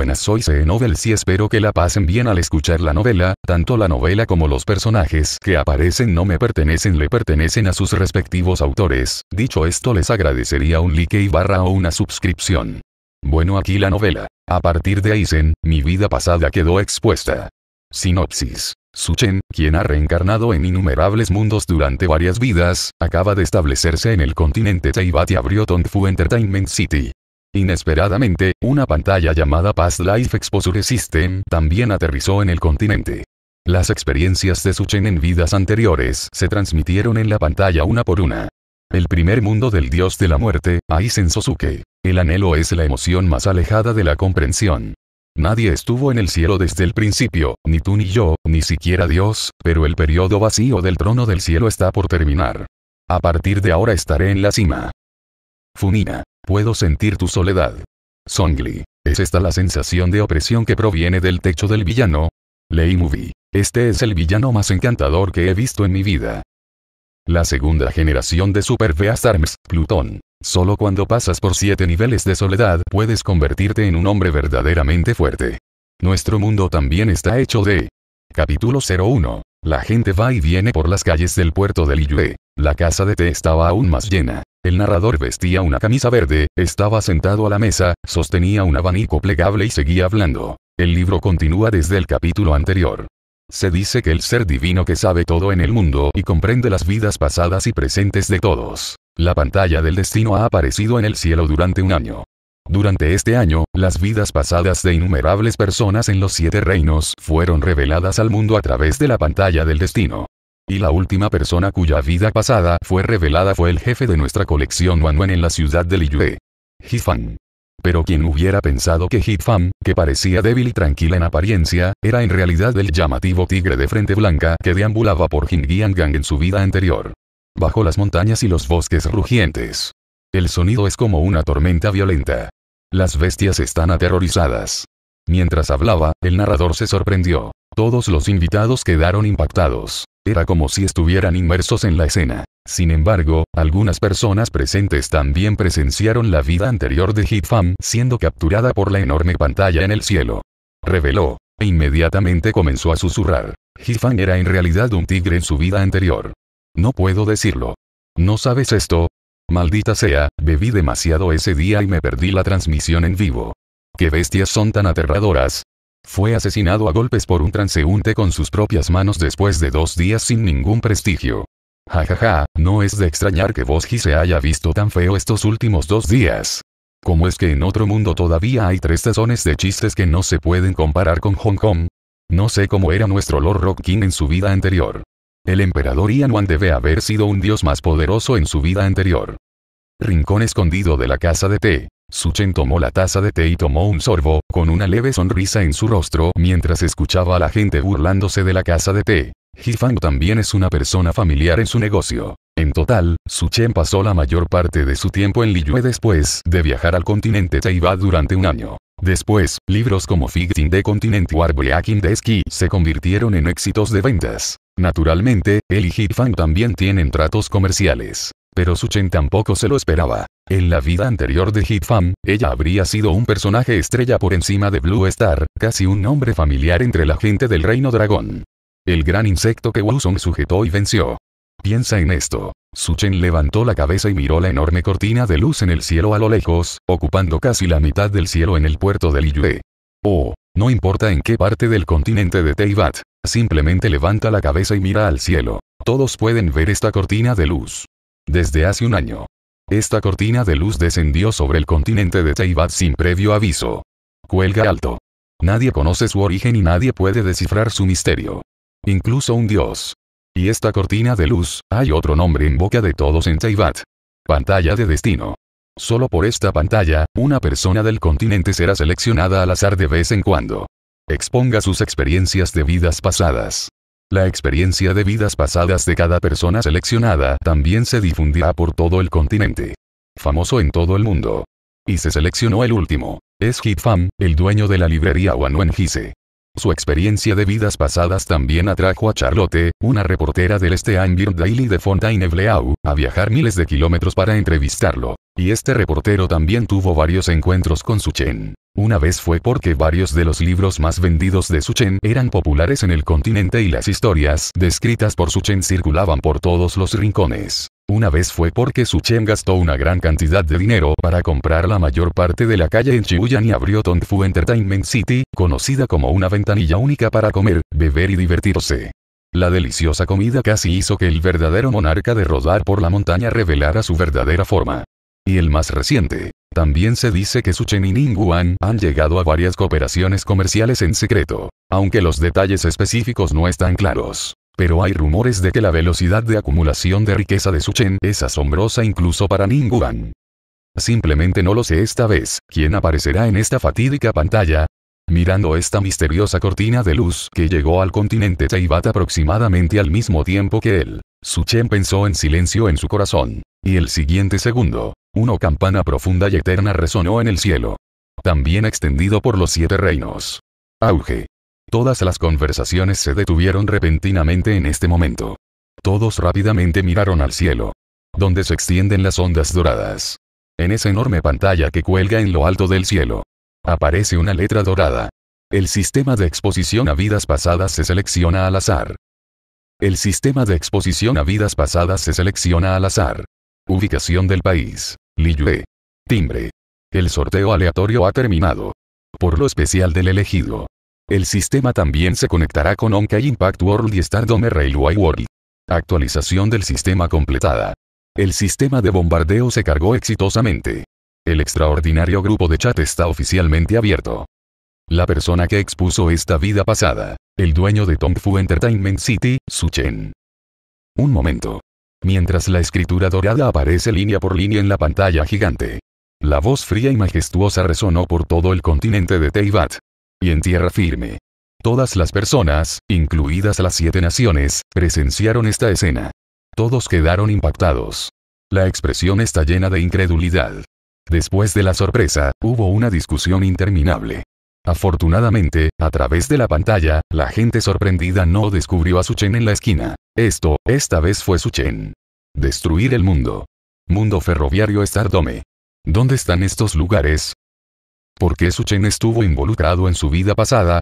buenas. Soy c Novel y espero que la pasen bien al escuchar la novela, tanto la novela como los personajes que aparecen no me pertenecen le pertenecen a sus respectivos autores. Dicho esto les agradecería un like y barra o una suscripción. Bueno aquí la novela. A partir de Aizen, mi vida pasada quedó expuesta. Sinopsis. Suchen, quien ha reencarnado en innumerables mundos durante varias vidas, acaba de establecerse en el continente Teibat y abrió Fu Entertainment City. Inesperadamente, una pantalla llamada Past Life Exposure System también aterrizó en el continente. Las experiencias de Suchen en vidas anteriores se transmitieron en la pantalla una por una. El primer mundo del dios de la muerte, Aizen Sosuke. El anhelo es la emoción más alejada de la comprensión. Nadie estuvo en el cielo desde el principio, ni tú ni yo, ni siquiera Dios, pero el periodo vacío del trono del cielo está por terminar. A partir de ahora estaré en la cima. Funina. Puedo sentir tu soledad. Songli. ¿Es esta la sensación de opresión que proviene del techo del villano? Lei Movie. Este es el villano más encantador que he visto en mi vida. La segunda generación de Super Beast Arms, Plutón. Solo cuando pasas por siete niveles de soledad puedes convertirte en un hombre verdaderamente fuerte. Nuestro mundo también está hecho de... Capítulo 01. La gente va y viene por las calles del puerto de Liyue. La casa de T estaba aún más llena. El narrador vestía una camisa verde, estaba sentado a la mesa, sostenía un abanico plegable y seguía hablando. El libro continúa desde el capítulo anterior. Se dice que el ser divino que sabe todo en el mundo y comprende las vidas pasadas y presentes de todos. La pantalla del destino ha aparecido en el cielo durante un año. Durante este año, las vidas pasadas de innumerables personas en los siete reinos fueron reveladas al mundo a través de la pantalla del destino. Y la última persona cuya vida pasada fue revelada fue el jefe de nuestra colección Wanwen en la ciudad de Liyue. Hifan. Pero quien hubiera pensado que Hitfam, que parecía débil y tranquila en apariencia, era en realidad el llamativo tigre de frente blanca que deambulaba por Gang en su vida anterior. Bajo las montañas y los bosques rugientes. El sonido es como una tormenta violenta. Las bestias están aterrorizadas. Mientras hablaba, el narrador se sorprendió. Todos los invitados quedaron impactados. Era como si estuvieran inmersos en la escena. Sin embargo, algunas personas presentes también presenciaron la vida anterior de hitfam siendo capturada por la enorme pantalla en el cielo. Reveló, e inmediatamente comenzó a susurrar. Hit era en realidad un tigre en su vida anterior. No puedo decirlo. ¿No sabes esto? Maldita sea, bebí demasiado ese día y me perdí la transmisión en vivo. ¡Qué bestias son tan aterradoras! Fue asesinado a golpes por un transeúnte con sus propias manos después de dos días sin ningún prestigio. Jajaja, no es de extrañar que Boshi se haya visto tan feo estos últimos dos días. ¿Cómo es que en otro mundo todavía hay tres tazones de chistes que no se pueden comparar con Hong Kong? No sé cómo era nuestro Lord Rock King en su vida anterior. El emperador Ian Wan debe haber sido un dios más poderoso en su vida anterior. Rincón escondido de la casa de té. Suchen tomó la taza de té y tomó un sorbo, con una leve sonrisa en su rostro mientras escuchaba a la gente burlándose de la casa de té. Hifang también es una persona familiar en su negocio. En total, Suchen pasó la mayor parte de su tiempo en Liyue después de viajar al continente Taiba durante un año. Después, libros como Fighting the Continent o Breaking the Ski se convirtieron en éxitos de ventas. Naturalmente, él y Hifang también tienen tratos comerciales. Pero Suchen tampoco se lo esperaba. En la vida anterior de Hitfam, ella habría sido un personaje estrella por encima de Blue Star, casi un nombre familiar entre la gente del Reino Dragón. El gran insecto que Wuzong sujetó y venció. Piensa en esto. Suchen levantó la cabeza y miró la enorme cortina de luz en el cielo a lo lejos, ocupando casi la mitad del cielo en el puerto de Liyue. Oh, no importa en qué parte del continente de Teibat, simplemente levanta la cabeza y mira al cielo. Todos pueden ver esta cortina de luz. Desde hace un año, esta cortina de luz descendió sobre el continente de Teivat sin previo aviso. Cuelga alto. Nadie conoce su origen y nadie puede descifrar su misterio. Incluso un dios. Y esta cortina de luz, hay otro nombre en boca de todos en Teivat. Pantalla de destino. Solo por esta pantalla, una persona del continente será seleccionada al azar de vez en cuando. Exponga sus experiencias de vidas pasadas. La experiencia de vidas pasadas de cada persona seleccionada también se difundirá por todo el continente. Famoso en todo el mundo. Y se seleccionó el último. Es Hitfam, el dueño de la librería Wanwen Su experiencia de vidas pasadas también atrajo a Charlotte, una reportera del este Angier Daily de Fontainebleau, a viajar miles de kilómetros para entrevistarlo. Y este reportero también tuvo varios encuentros con Su Chen. Una vez fue porque varios de los libros más vendidos de Suchen eran populares en el continente y las historias descritas por Suchen circulaban por todos los rincones. Una vez fue porque Suchen gastó una gran cantidad de dinero para comprar la mayor parte de la calle en Shibuya y abrió Tongfu Entertainment City, conocida como una ventanilla única para comer, beber y divertirse. La deliciosa comida casi hizo que el verdadero monarca de rodar por la montaña revelara su verdadera forma. Y el más reciente, también se dice que Su Chen y Ningguan han llegado a varias cooperaciones comerciales en secreto, aunque los detalles específicos no están claros. Pero hay rumores de que la velocidad de acumulación de riqueza de Su Chen es asombrosa incluso para Ningguan. Simplemente no lo sé esta vez, ¿quién aparecerá en esta fatídica pantalla? Mirando esta misteriosa cortina de luz que llegó al continente Taibat aproximadamente al mismo tiempo que él, Su Chen pensó en silencio en su corazón. Y el siguiente segundo, una campana profunda y eterna resonó en el cielo. También extendido por los siete reinos. Auge. Todas las conversaciones se detuvieron repentinamente en este momento. Todos rápidamente miraron al cielo. Donde se extienden las ondas doradas. En esa enorme pantalla que cuelga en lo alto del cielo. Aparece una letra dorada. El sistema de exposición a vidas pasadas se selecciona al azar. El sistema de exposición a vidas pasadas se selecciona al azar. Ubicación del país. Liyue. Timbre. El sorteo aleatorio ha terminado. Por lo especial del elegido. El sistema también se conectará con Onkai Impact World y Stardom Railway World. Actualización del sistema completada. El sistema de bombardeo se cargó exitosamente. El extraordinario grupo de chat está oficialmente abierto. La persona que expuso esta vida pasada, el dueño de Tongfu Entertainment City, Su Chen. Un momento mientras la escritura dorada aparece línea por línea en la pantalla gigante. La voz fría y majestuosa resonó por todo el continente de Teyvat. Y en tierra firme. Todas las personas, incluidas las siete naciones, presenciaron esta escena. Todos quedaron impactados. La expresión está llena de incredulidad. Después de la sorpresa, hubo una discusión interminable. Afortunadamente, a través de la pantalla, la gente sorprendida no descubrió a Chen en la esquina. Esto, esta vez fue Suchen. Destruir el mundo. Mundo ferroviario Stardome. ¿Dónde están estos lugares? ¿Por qué Suchen estuvo involucrado en su vida pasada?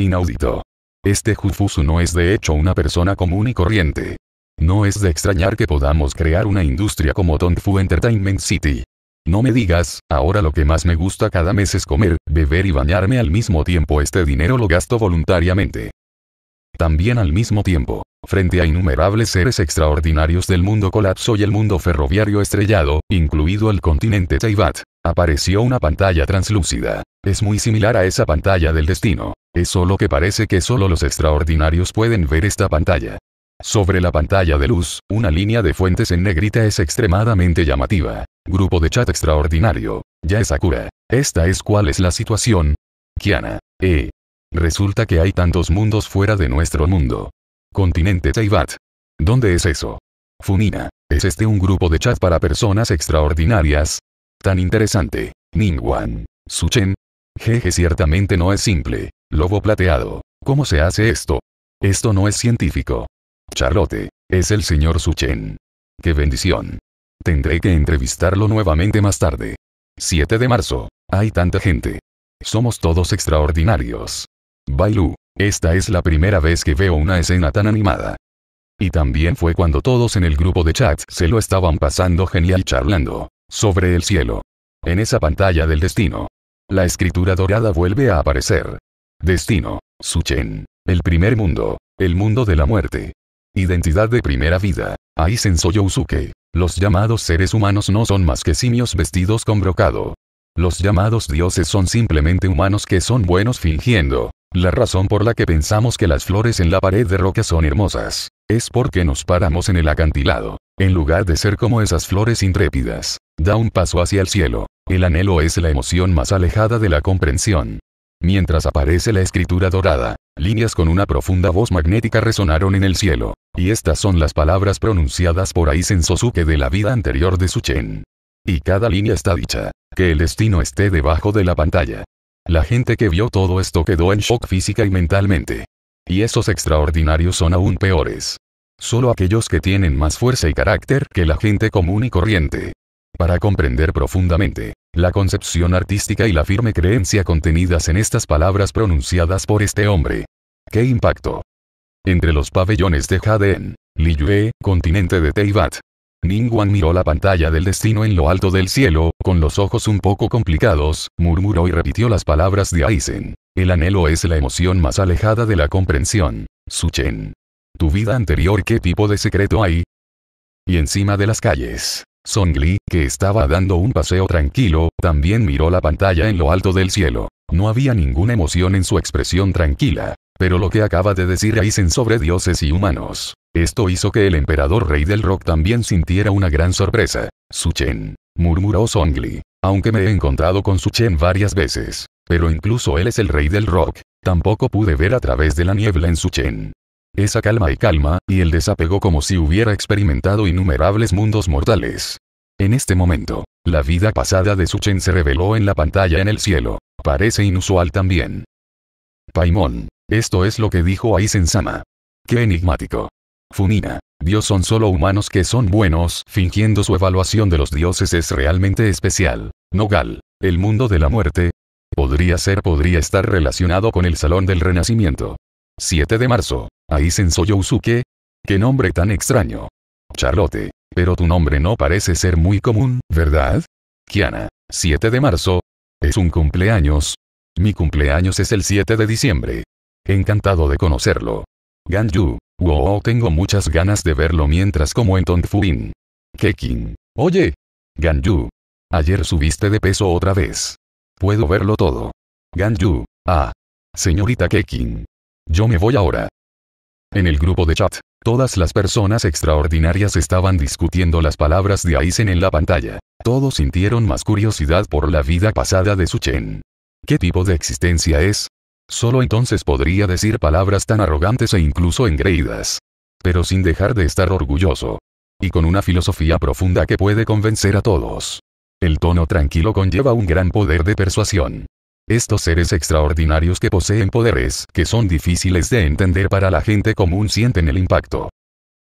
Inaudito. Este Jufusu no es de hecho una persona común y corriente. No es de extrañar que podamos crear una industria como Fu Entertainment City. No me digas, ahora lo que más me gusta cada mes es comer, beber y bañarme al mismo tiempo este dinero lo gasto voluntariamente. También al mismo tiempo, frente a innumerables seres extraordinarios del mundo colapso y el mundo ferroviario estrellado, incluido el continente Teibat, apareció una pantalla translúcida. Es muy similar a esa pantalla del destino. Es solo que parece que solo los extraordinarios pueden ver esta pantalla. Sobre la pantalla de luz, una línea de fuentes en negrita es extremadamente llamativa. Grupo de chat extraordinario. Ya es Sakura. Esta es cuál es la situación. Kiana. E. Resulta que hay tantos mundos fuera de nuestro mundo. Continente Teibat. ¿Dónde es eso? Funina, ¿es este un grupo de chat para personas extraordinarias? Tan interesante. Ningwan. Suchen. Jeje, ciertamente no es simple. Lobo plateado. ¿Cómo se hace esto? Esto no es científico. Charlotte, es el señor Suchen. ¡Qué bendición! Tendré que entrevistarlo nuevamente más tarde. 7 de marzo. Hay tanta gente. Somos todos extraordinarios. Bailu. Esta es la primera vez que veo una escena tan animada. Y también fue cuando todos en el grupo de chat se lo estaban pasando genial charlando. Sobre el cielo. En esa pantalla del destino. La escritura dorada vuelve a aparecer. Destino. Suchen. El primer mundo. El mundo de la muerte. Identidad de primera vida. Ahí Sensoyo Los llamados seres humanos no son más que simios vestidos con brocado. Los llamados dioses son simplemente humanos que son buenos fingiendo. La razón por la que pensamos que las flores en la pared de roca son hermosas, es porque nos paramos en el acantilado. En lugar de ser como esas flores intrépidas, da un paso hacia el cielo. El anhelo es la emoción más alejada de la comprensión. Mientras aparece la escritura dorada, líneas con una profunda voz magnética resonaron en el cielo, y estas son las palabras pronunciadas por Aizen Sosuke de la vida anterior de Suchen. Y cada línea está dicha, que el destino esté debajo de la pantalla, la gente que vio todo esto quedó en shock física y mentalmente. Y esos extraordinarios son aún peores. Solo aquellos que tienen más fuerza y carácter que la gente común y corriente. Para comprender profundamente, la concepción artística y la firme creencia contenidas en estas palabras pronunciadas por este hombre. ¡Qué impacto! Entre los pabellones de Jaden, Liyue, continente de Teibat, Ningguan miró la pantalla del destino en lo alto del cielo, con los ojos un poco complicados, murmuró y repitió las palabras de Aizen. El anhelo es la emoción más alejada de la comprensión. Suchen. Tu vida anterior, ¿qué tipo de secreto hay? Y encima de las calles. Songli, que estaba dando un paseo tranquilo, también miró la pantalla en lo alto del cielo. No había ninguna emoción en su expresión tranquila. Pero lo que acaba de decir Aizen sobre dioses y humanos, esto hizo que el emperador rey del rock también sintiera una gran sorpresa. Suchen, murmuró Songli. Aunque me he encontrado con Suchen varias veces, pero incluso él es el rey del rock, tampoco pude ver a través de la niebla en Suchen. Esa calma y calma, y el desapego como si hubiera experimentado innumerables mundos mortales. En este momento, la vida pasada de Suchen se reveló en la pantalla en el cielo. Parece inusual también. Paimon, esto es lo que dijo Aizen-sama. Qué enigmático. Funina. Dios son solo humanos que son buenos, fingiendo su evaluación de los dioses es realmente especial. Nogal. El mundo de la muerte. Podría ser, podría estar relacionado con el Salón del Renacimiento. 7 de marzo. Ahí Soyouzuke. Qué nombre tan extraño. Charlotte. Pero tu nombre no parece ser muy común, ¿verdad? Kiana. 7 de marzo. Es un cumpleaños. Mi cumpleaños es el 7 de diciembre. Encantado de conocerlo. Ganju. Wow, tengo muchas ganas de verlo mientras como en Tonfuin. Kekin. Oye. Ganju. Ayer subiste de peso otra vez. Puedo verlo todo. Ganju. Ah. Señorita Kekin. Yo me voy ahora. En el grupo de chat, todas las personas extraordinarias estaban discutiendo las palabras de Aizen en la pantalla. Todos sintieron más curiosidad por la vida pasada de Suchen. ¿Qué tipo de existencia es? Solo entonces podría decir palabras tan arrogantes e incluso engreídas. Pero sin dejar de estar orgulloso. Y con una filosofía profunda que puede convencer a todos. El tono tranquilo conlleva un gran poder de persuasión. Estos seres extraordinarios que poseen poderes que son difíciles de entender para la gente común sienten el impacto.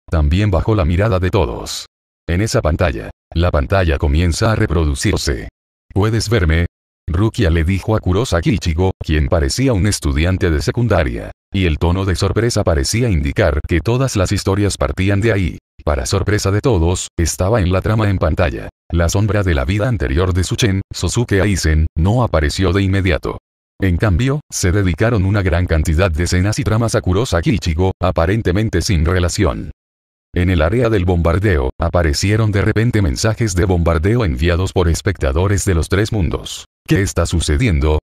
También bajo la mirada de todos. En esa pantalla, la pantalla comienza a reproducirse. Puedes verme, Rukia le dijo a Kurosaki Ichigo, quien parecía un estudiante de secundaria. Y el tono de sorpresa parecía indicar que todas las historias partían de ahí. Para sorpresa de todos, estaba en la trama en pantalla. La sombra de la vida anterior de Suchen, Sosuke Aizen, no apareció de inmediato. En cambio, se dedicaron una gran cantidad de escenas y tramas a Kurosaki Ichigo, aparentemente sin relación. En el área del bombardeo, aparecieron de repente mensajes de bombardeo enviados por espectadores de los tres mundos. ¿Qué está sucediendo?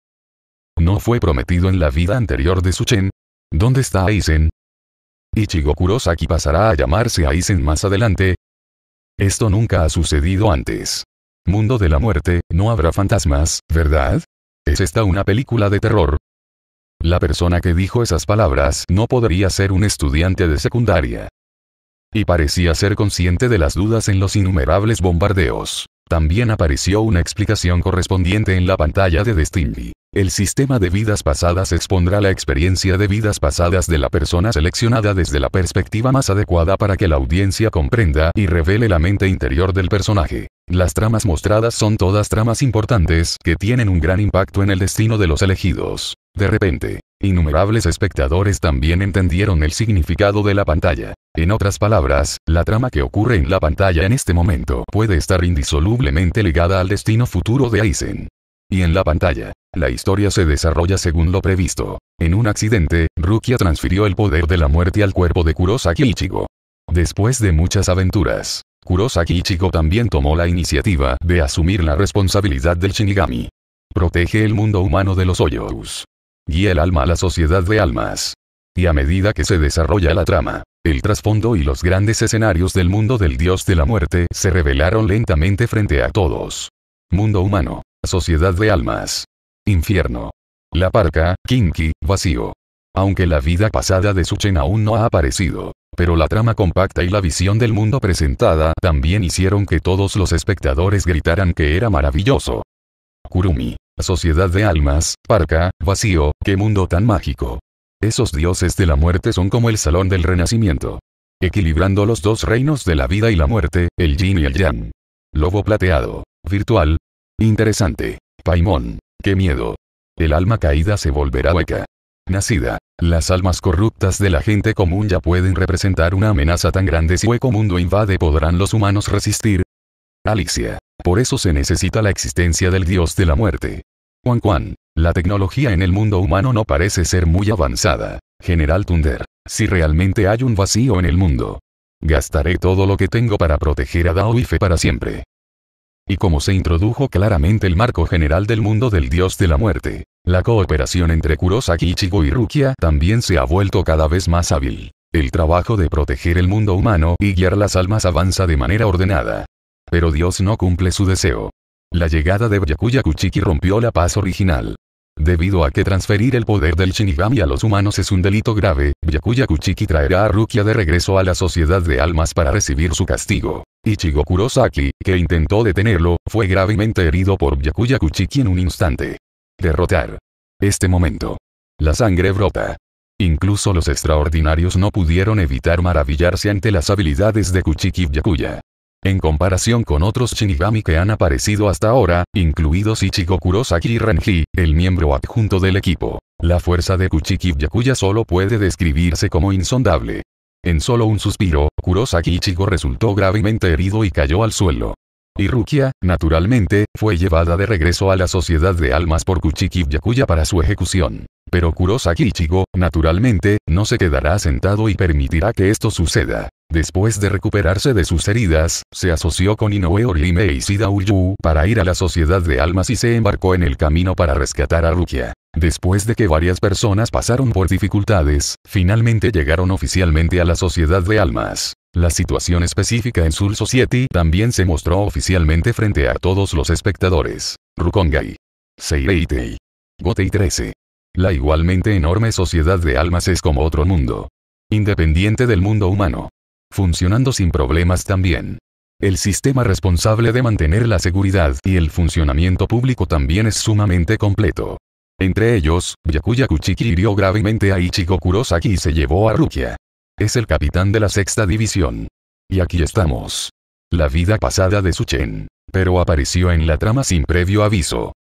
¿No fue prometido en la vida anterior de Suchen? ¿Dónde está Aizen? Ichigo Kurosaki pasará a llamarse Aizen más adelante. Esto nunca ha sucedido antes. Mundo de la muerte, no habrá fantasmas, ¿verdad? ¿Es esta una película de terror? La persona que dijo esas palabras no podría ser un estudiante de secundaria. Y parecía ser consciente de las dudas en los innumerables bombardeos. También apareció una explicación correspondiente en la pantalla de Destiny. El sistema de vidas pasadas expondrá la experiencia de vidas pasadas de la persona seleccionada desde la perspectiva más adecuada para que la audiencia comprenda y revele la mente interior del personaje. Las tramas mostradas son todas tramas importantes que tienen un gran impacto en el destino de los elegidos. De repente, Innumerables espectadores también entendieron el significado de la pantalla. En otras palabras, la trama que ocurre en la pantalla en este momento puede estar indisolublemente ligada al destino futuro de Aizen. Y en la pantalla, la historia se desarrolla según lo previsto. En un accidente, Rukia transfirió el poder de la muerte al cuerpo de Kurosaki Ichigo. Después de muchas aventuras, Kurosaki Ichigo también tomó la iniciativa de asumir la responsabilidad del Shinigami. Protege el mundo humano de los hoyos. Guía el alma a la sociedad de almas. Y a medida que se desarrolla la trama, el trasfondo y los grandes escenarios del mundo del dios de la muerte se revelaron lentamente frente a todos. Mundo humano. Sociedad de almas. Infierno. La parca, Kinky, vacío. Aunque la vida pasada de Suchen aún no ha aparecido, pero la trama compacta y la visión del mundo presentada también hicieron que todos los espectadores gritaran que era maravilloso. Kurumi. Sociedad de almas, parca, vacío, qué mundo tan mágico. Esos dioses de la muerte son como el salón del renacimiento. Equilibrando los dos reinos de la vida y la muerte, el yin y el yang. Lobo plateado. Virtual. Interesante. Paimón. Qué miedo. El alma caída se volverá hueca. Nacida. Las almas corruptas de la gente común ya pueden representar una amenaza tan grande si hueco mundo invade podrán los humanos resistir. Alicia. Por eso se necesita la existencia del dios de la muerte. Juan Juan, la tecnología en el mundo humano no parece ser muy avanzada. General Thunder, si realmente hay un vacío en el mundo. Gastaré todo lo que tengo para proteger a Dao y Fe para siempre. Y como se introdujo claramente el marco general del mundo del dios de la muerte, la cooperación entre Kurosaki Ichigo y Rukia también se ha vuelto cada vez más hábil. El trabajo de proteger el mundo humano y guiar las almas avanza de manera ordenada pero Dios no cumple su deseo. La llegada de Byakuya Kuchiki rompió la paz original. Debido a que transferir el poder del Shinigami a los humanos es un delito grave, Byakuya Kuchiki traerá a Rukia de regreso a la Sociedad de Almas para recibir su castigo. Ichigo Kurosaki, que intentó detenerlo, fue gravemente herido por Byakuya Kuchiki en un instante. Derrotar. Este momento. La sangre brota. Incluso los extraordinarios no pudieron evitar maravillarse ante las habilidades de Kuchiki Byakuya. En comparación con otros Shinigami que han aparecido hasta ahora, incluidos Ichigo Kurosaki y Renji, el miembro adjunto del equipo. La fuerza de Kuchiki Yakuya solo puede describirse como insondable. En solo un suspiro, Kurosaki Ichigo resultó gravemente herido y cayó al suelo. Y Rukia, naturalmente, fue llevada de regreso a la Sociedad de Almas por Kuchiki Yakuya para su ejecución. Pero Kurosaki Ichigo, naturalmente, no se quedará sentado y permitirá que esto suceda. Después de recuperarse de sus heridas, se asoció con Inoue Orime y Sida para ir a la Sociedad de Almas y se embarcó en el camino para rescatar a Rukia. Después de que varias personas pasaron por dificultades, finalmente llegaron oficialmente a la Sociedad de Almas. La situación específica en Soul Society también se mostró oficialmente frente a todos los espectadores. Rukongai. Seireitei. Gotei 13. La igualmente enorme Sociedad de Almas es como otro mundo. Independiente del mundo humano funcionando sin problemas también. El sistema responsable de mantener la seguridad y el funcionamiento público también es sumamente completo. Entre ellos, Yakuya Kuchiki hirió gravemente a Ichigo Kurosaki y se llevó a Rukia. Es el capitán de la sexta división. Y aquí estamos. La vida pasada de Suchen. Pero apareció en la trama sin previo aviso.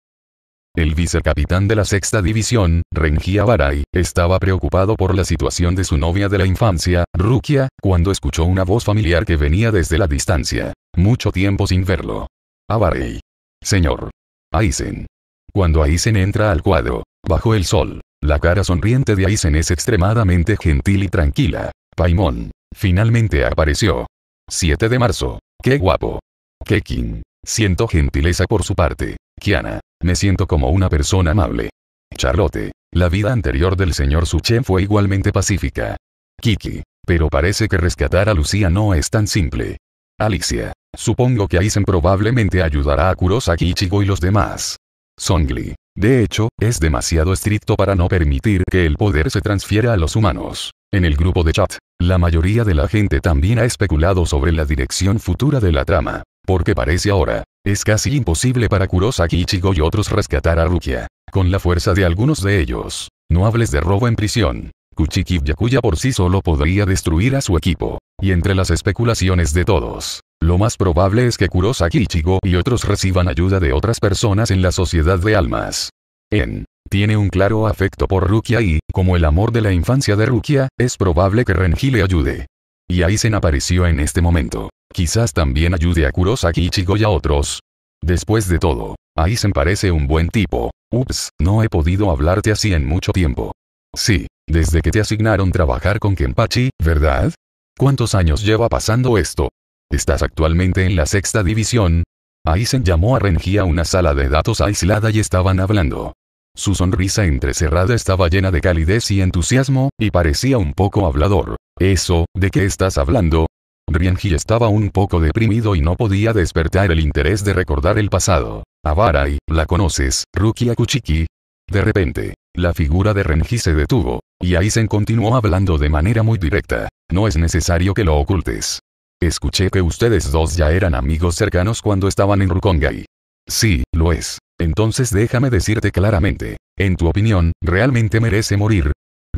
El vicecapitán de la sexta división, Renji Baray, estaba preocupado por la situación de su novia de la infancia, Rukia, cuando escuchó una voz familiar que venía desde la distancia. Mucho tiempo sin verlo. Abaray, Señor. Aizen. Cuando Aizen entra al cuadro, bajo el sol, la cara sonriente de Aizen es extremadamente gentil y tranquila. Paimon. Finalmente apareció. 7 de marzo. ¡Qué guapo! Kekin. king! Siento gentileza por su parte. Kiana, me siento como una persona amable. Charlotte, la vida anterior del señor Suchen fue igualmente pacífica. Kiki, pero parece que rescatar a Lucía no es tan simple. Alicia, supongo que Aizen probablemente ayudará a Kurosaki Ichigo y los demás. Songli, de hecho, es demasiado estricto para no permitir que el poder se transfiera a los humanos. En el grupo de chat, la mayoría de la gente también ha especulado sobre la dirección futura de la trama. Porque parece ahora, es casi imposible para Kurosaki Ichigo y otros rescatar a Rukia. Con la fuerza de algunos de ellos. No hables de robo en prisión. Kuchiki Yakuya por sí solo podría destruir a su equipo. Y entre las especulaciones de todos, lo más probable es que Kurosaki Ichigo y otros reciban ayuda de otras personas en la sociedad de almas. En tiene un claro afecto por Rukia y, como el amor de la infancia de Rukia, es probable que Renji le ayude. Y Aizen apareció en este momento. Quizás también ayude a Kurosaki Ichigo y a otros. Después de todo, Aizen parece un buen tipo. Ups, no he podido hablarte así en mucho tiempo. Sí, desde que te asignaron trabajar con Kenpachi, ¿verdad? ¿Cuántos años lleva pasando esto? Estás actualmente en la sexta división. Aizen llamó a Renji a una sala de datos aislada y estaban hablando. Su sonrisa entrecerrada estaba llena de calidez y entusiasmo, y parecía un poco hablador. Eso, ¿de qué estás hablando? Rienji estaba un poco deprimido y no podía despertar el interés de recordar el pasado. Avarai, ¿la conoces, Ruki Kuchiki. De repente, la figura de Renji se detuvo, y Aizen continuó hablando de manera muy directa. No es necesario que lo ocultes. Escuché que ustedes dos ya eran amigos cercanos cuando estaban en Rukongai. Sí, lo es. Entonces déjame decirte claramente. En tu opinión, ¿realmente merece morir?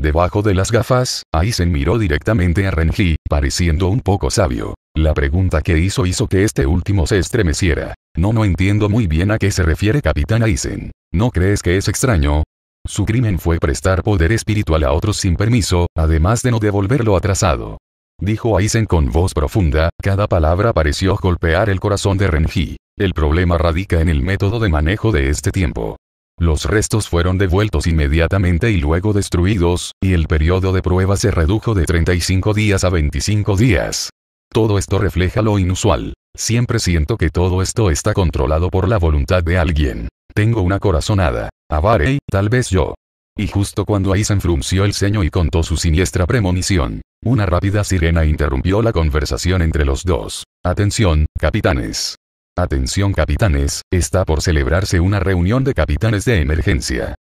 debajo de las gafas, Aizen miró directamente a Renji, pareciendo un poco sabio. La pregunta que hizo hizo que este último se estremeciera. No no entiendo muy bien a qué se refiere Capitán Aizen. ¿No crees que es extraño? Su crimen fue prestar poder espiritual a otros sin permiso, además de no devolverlo atrasado. Dijo Aizen con voz profunda, cada palabra pareció golpear el corazón de Renji. El problema radica en el método de manejo de este tiempo. Los restos fueron devueltos inmediatamente y luego destruidos, y el periodo de prueba se redujo de 35 días a 25 días. Todo esto refleja lo inusual. Siempre siento que todo esto está controlado por la voluntad de alguien. Tengo una corazonada. Avare, tal vez yo. Y justo cuando Aizen frunció el ceño y contó su siniestra premonición, una rápida sirena interrumpió la conversación entre los dos. Atención, capitanes. Atención capitanes, está por celebrarse una reunión de capitanes de emergencia.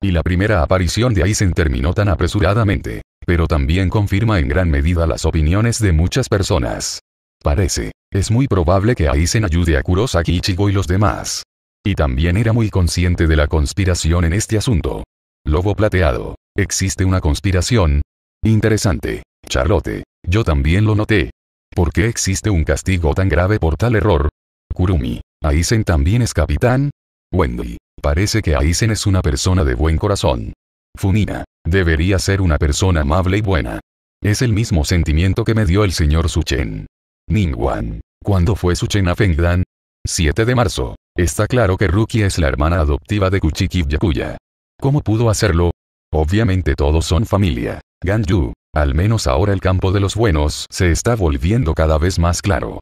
Y la primera aparición de Aizen terminó tan apresuradamente, pero también confirma en gran medida las opiniones de muchas personas. Parece, es muy probable que Aizen ayude a Kurosaki Ichigo y los demás. Y también era muy consciente de la conspiración en este asunto. Lobo plateado, ¿existe una conspiración? Interesante, Charlotte, yo también lo noté. ¿Por qué existe un castigo tan grave por tal error? Kurumi. ¿Aisen también es capitán. Wendy. Parece que Aizen es una persona de buen corazón. Funina. Debería ser una persona amable y buena. Es el mismo sentimiento que me dio el señor Suchen. Ningwan. ¿Cuándo fue Suchen a Fengdan? 7 de marzo. Está claro que Ruki es la hermana adoptiva de Kuchiki Yakuya. ¿Cómo pudo hacerlo? Obviamente todos son familia. Ganju. Al menos ahora el campo de los buenos se está volviendo cada vez más claro.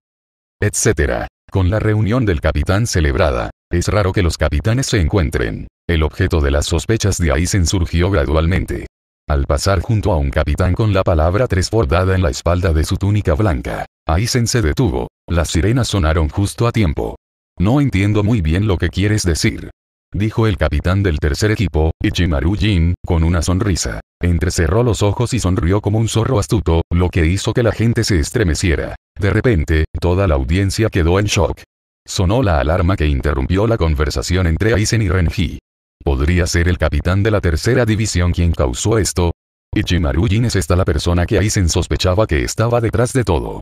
Etcétera. Con la reunión del capitán celebrada, es raro que los capitanes se encuentren. El objeto de las sospechas de Aizen surgió gradualmente. Al pasar junto a un capitán con la palabra tres en la espalda de su túnica blanca, Aizen se detuvo. Las sirenas sonaron justo a tiempo. No entiendo muy bien lo que quieres decir dijo el capitán del tercer equipo, Ichimaru Jin, con una sonrisa. Entrecerró los ojos y sonrió como un zorro astuto, lo que hizo que la gente se estremeciera. De repente, toda la audiencia quedó en shock. Sonó la alarma que interrumpió la conversación entre Aizen y Renji. ¿Podría ser el capitán de la tercera división quien causó esto? Ichimaru Jin es esta la persona que Aizen sospechaba que estaba detrás de todo.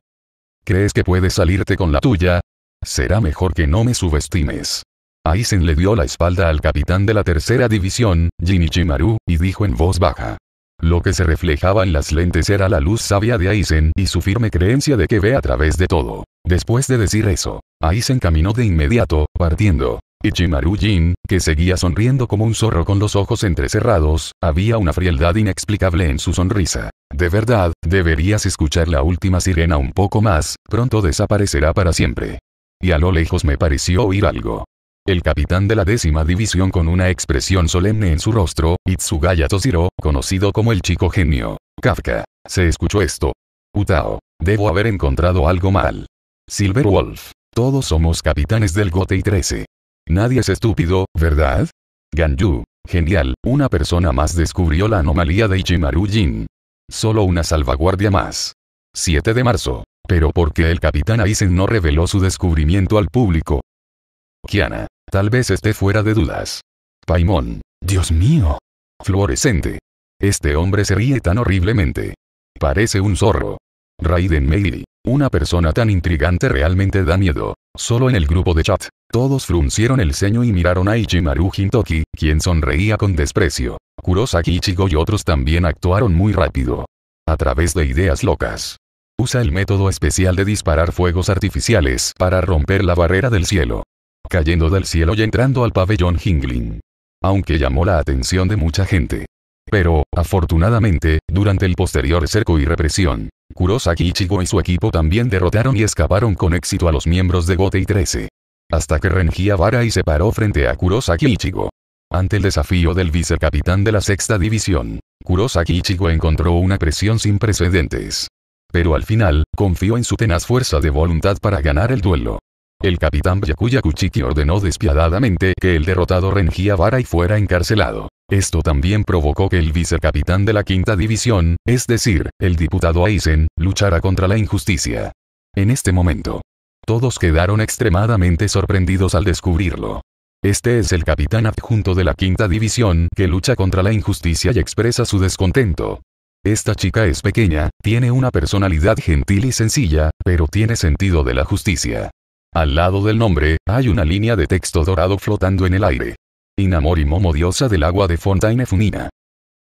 ¿Crees que puedes salirte con la tuya? Será mejor que no me subestimes. Aizen le dio la espalda al capitán de la tercera división, Jin Ichimaru, y dijo en voz baja. Lo que se reflejaba en las lentes era la luz sabia de Aizen y su firme creencia de que ve a través de todo. Después de decir eso, Aizen caminó de inmediato, partiendo. Ichimaru Jin, que seguía sonriendo como un zorro con los ojos entrecerrados, había una frialdad inexplicable en su sonrisa. De verdad, deberías escuchar la última sirena un poco más, pronto desaparecerá para siempre. Y a lo lejos me pareció oír algo. El capitán de la décima división con una expresión solemne en su rostro, Itsugaya Toshiro, conocido como el chico genio. Kafka. Se escuchó esto. Utao. Debo haber encontrado algo mal. Silver Wolf. Todos somos capitanes del Gotei 13. Nadie es estúpido, ¿verdad? Ganju, Genial, una persona más descubrió la anomalía de Ichimaru Jin. Solo una salvaguardia más. 7 de marzo. Pero ¿por qué el capitán Aizen no reveló su descubrimiento al público? Kiana. Tal vez esté fuera de dudas. Paimon. Dios mío. Fluorescente. Este hombre se ríe tan horriblemente. Parece un zorro. Raiden Meili. Una persona tan intrigante realmente da miedo. Solo en el grupo de chat, todos fruncieron el ceño y miraron a Ichimaru Hintoki, quien sonreía con desprecio. Kurosaki Ichigo y otros también actuaron muy rápido. A través de ideas locas. Usa el método especial de disparar fuegos artificiales para romper la barrera del cielo cayendo del cielo y entrando al pabellón Hingling. Aunque llamó la atención de mucha gente. Pero, afortunadamente, durante el posterior cerco y represión, Kurosaki Ichigo y su equipo también derrotaron y escaparon con éxito a los miembros de Gotei 13. Hasta que Renji Vara y se paró frente a Kurosaki Ichigo. Ante el desafío del vicecapitán de la sexta división, Kurosaki Ichigo encontró una presión sin precedentes. Pero al final, confió en su tenaz fuerza de voluntad para ganar el duelo. El capitán Byakuya Kuchiki ordenó despiadadamente que el derrotado Renji y fuera encarcelado. Esto también provocó que el vicecapitán de la quinta división, es decir, el diputado Aizen, luchara contra la injusticia. En este momento. Todos quedaron extremadamente sorprendidos al descubrirlo. Este es el capitán adjunto de la quinta división que lucha contra la injusticia y expresa su descontento. Esta chica es pequeña, tiene una personalidad gentil y sencilla, pero tiene sentido de la justicia. Al lado del nombre, hay una línea de texto dorado flotando en el aire. y Momo diosa del agua de Fontaine Funina.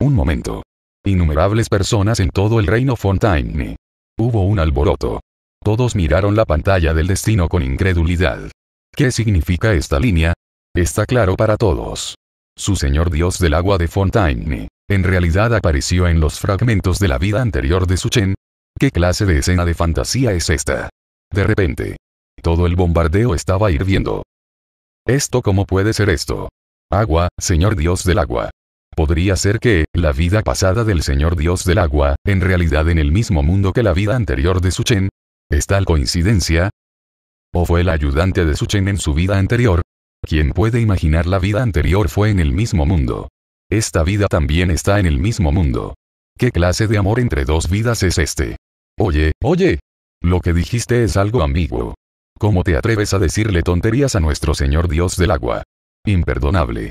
Un momento. Innumerables personas en todo el reino Fontaine. Hubo un alboroto. Todos miraron la pantalla del destino con incredulidad. ¿Qué significa esta línea? Está claro para todos. Su señor dios del agua de Fontaine, en realidad apareció en los fragmentos de la vida anterior de Suchen. ¿Qué clase de escena de fantasía es esta? De repente, todo el bombardeo estaba hirviendo. ¿Esto cómo puede ser esto? Agua, Señor Dios del agua. Podría ser que, la vida pasada del Señor Dios del agua, en realidad en el mismo mundo que la vida anterior de Suchen. ¿Es tal coincidencia? ¿O fue el ayudante de Suchen en su vida anterior? ¿Quién puede imaginar la vida anterior fue en el mismo mundo. Esta vida también está en el mismo mundo. ¿Qué clase de amor entre dos vidas es este? Oye, oye. Lo que dijiste es algo ambiguo. ¿Cómo te atreves a decirle tonterías a nuestro Señor Dios del agua? Imperdonable.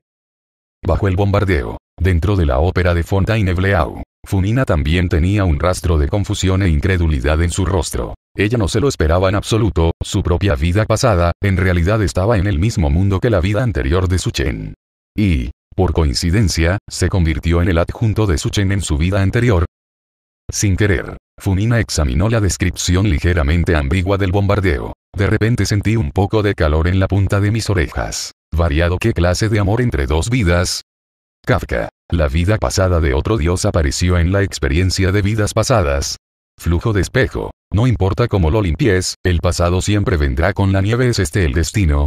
Bajo el bombardeo, dentro de la ópera de Fontainebleau, Funina también tenía un rastro de confusión e incredulidad en su rostro. Ella no se lo esperaba en absoluto, su propia vida pasada, en realidad estaba en el mismo mundo que la vida anterior de Suchen. Y, por coincidencia, se convirtió en el adjunto de Suchen en su vida anterior. Sin querer, Funina examinó la descripción ligeramente ambigua del bombardeo. De repente sentí un poco de calor en la punta de mis orejas. Variado qué clase de amor entre dos vidas. Kafka. La vida pasada de otro dios apareció en la experiencia de vidas pasadas. Flujo de espejo. No importa cómo lo limpies, el pasado siempre vendrá con la nieve es este el destino.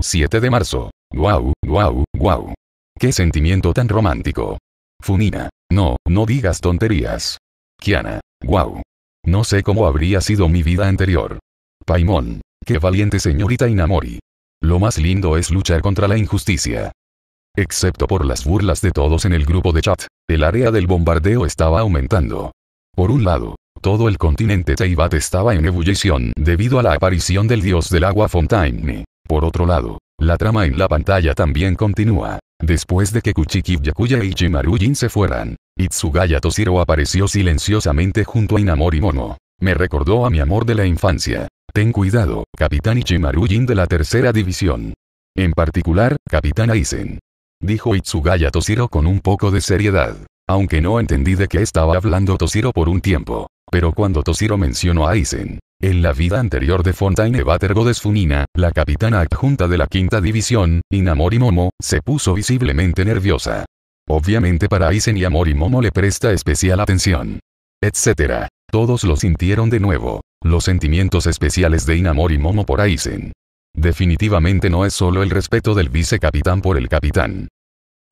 7 de marzo. Guau, guau, guau. Qué sentimiento tan romántico. Funina. No, no digas tonterías. Kiana. Wow. No sé cómo habría sido mi vida anterior. Paimon. Qué valiente señorita Inamori. Lo más lindo es luchar contra la injusticia. Excepto por las burlas de todos en el grupo de chat, el área del bombardeo estaba aumentando. Por un lado, todo el continente Teibat estaba en ebullición debido a la aparición del dios del agua Fontaine. Por otro lado, la trama en la pantalla también continúa. Después de que Kuchiki Yakuya y e Ichimaru Jin se fueran, Itsugaya Toshiro apareció silenciosamente junto a Inamori Mono. Me recordó a mi amor de la infancia. Ten cuidado, Capitán Ichimaru Jin de la tercera división. En particular, Capitán Aizen. Dijo Itsugaya Toshiro con un poco de seriedad. Aunque no entendí de qué estaba hablando Toshiro por un tiempo pero cuando Toshiro mencionó a Aizen, en la vida anterior de Fontaine Batergo Funina, la capitana adjunta de la quinta división, Inamori Momo, se puso visiblemente nerviosa. Obviamente para Aizen y Inamori Momo le presta especial atención. Etcétera. Todos lo sintieron de nuevo. Los sentimientos especiales de Inamori Momo por Aizen. Definitivamente no es solo el respeto del vicecapitán por el capitán.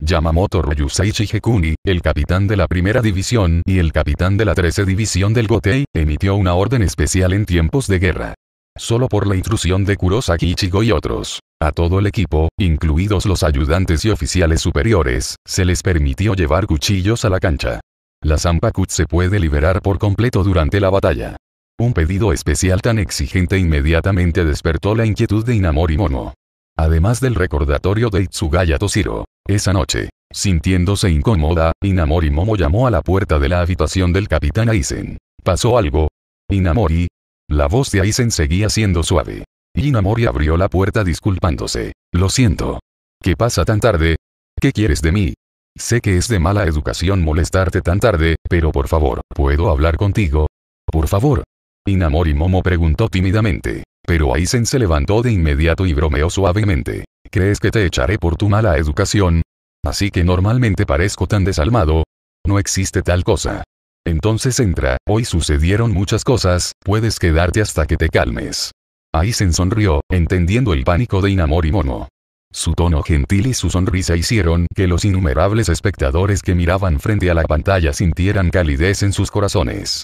Yamamoto Ryusei Shigekuni, el capitán de la primera división y el capitán de la 13 división del Gotei, emitió una orden especial en tiempos de guerra. Solo por la intrusión de Kurosaki Ichigo y otros. A todo el equipo, incluidos los ayudantes y oficiales superiores, se les permitió llevar cuchillos a la cancha. La Zampakut se puede liberar por completo durante la batalla. Un pedido especial tan exigente inmediatamente despertó la inquietud de Inamori Mono. Además del recordatorio de Itsugaya Toshiro, esa noche, sintiéndose incómoda, Inamori Momo llamó a la puerta de la habitación del capitán Aizen. ¿Pasó algo? Inamori. La voz de Aizen seguía siendo suave. Inamori abrió la puerta disculpándose. Lo siento. ¿Qué pasa tan tarde? ¿Qué quieres de mí? Sé que es de mala educación molestarte tan tarde, pero por favor, ¿puedo hablar contigo? Por favor. Inamori Momo preguntó tímidamente, pero Aizen se levantó de inmediato y bromeó suavemente. ¿Crees que te echaré por tu mala educación? Así que normalmente parezco tan desalmado. No existe tal cosa. Entonces entra, hoy sucedieron muchas cosas, puedes quedarte hasta que te calmes. Aizen sonrió, entendiendo el pánico de Inamor y Mono. Su tono gentil y su sonrisa hicieron que los innumerables espectadores que miraban frente a la pantalla sintieran calidez en sus corazones.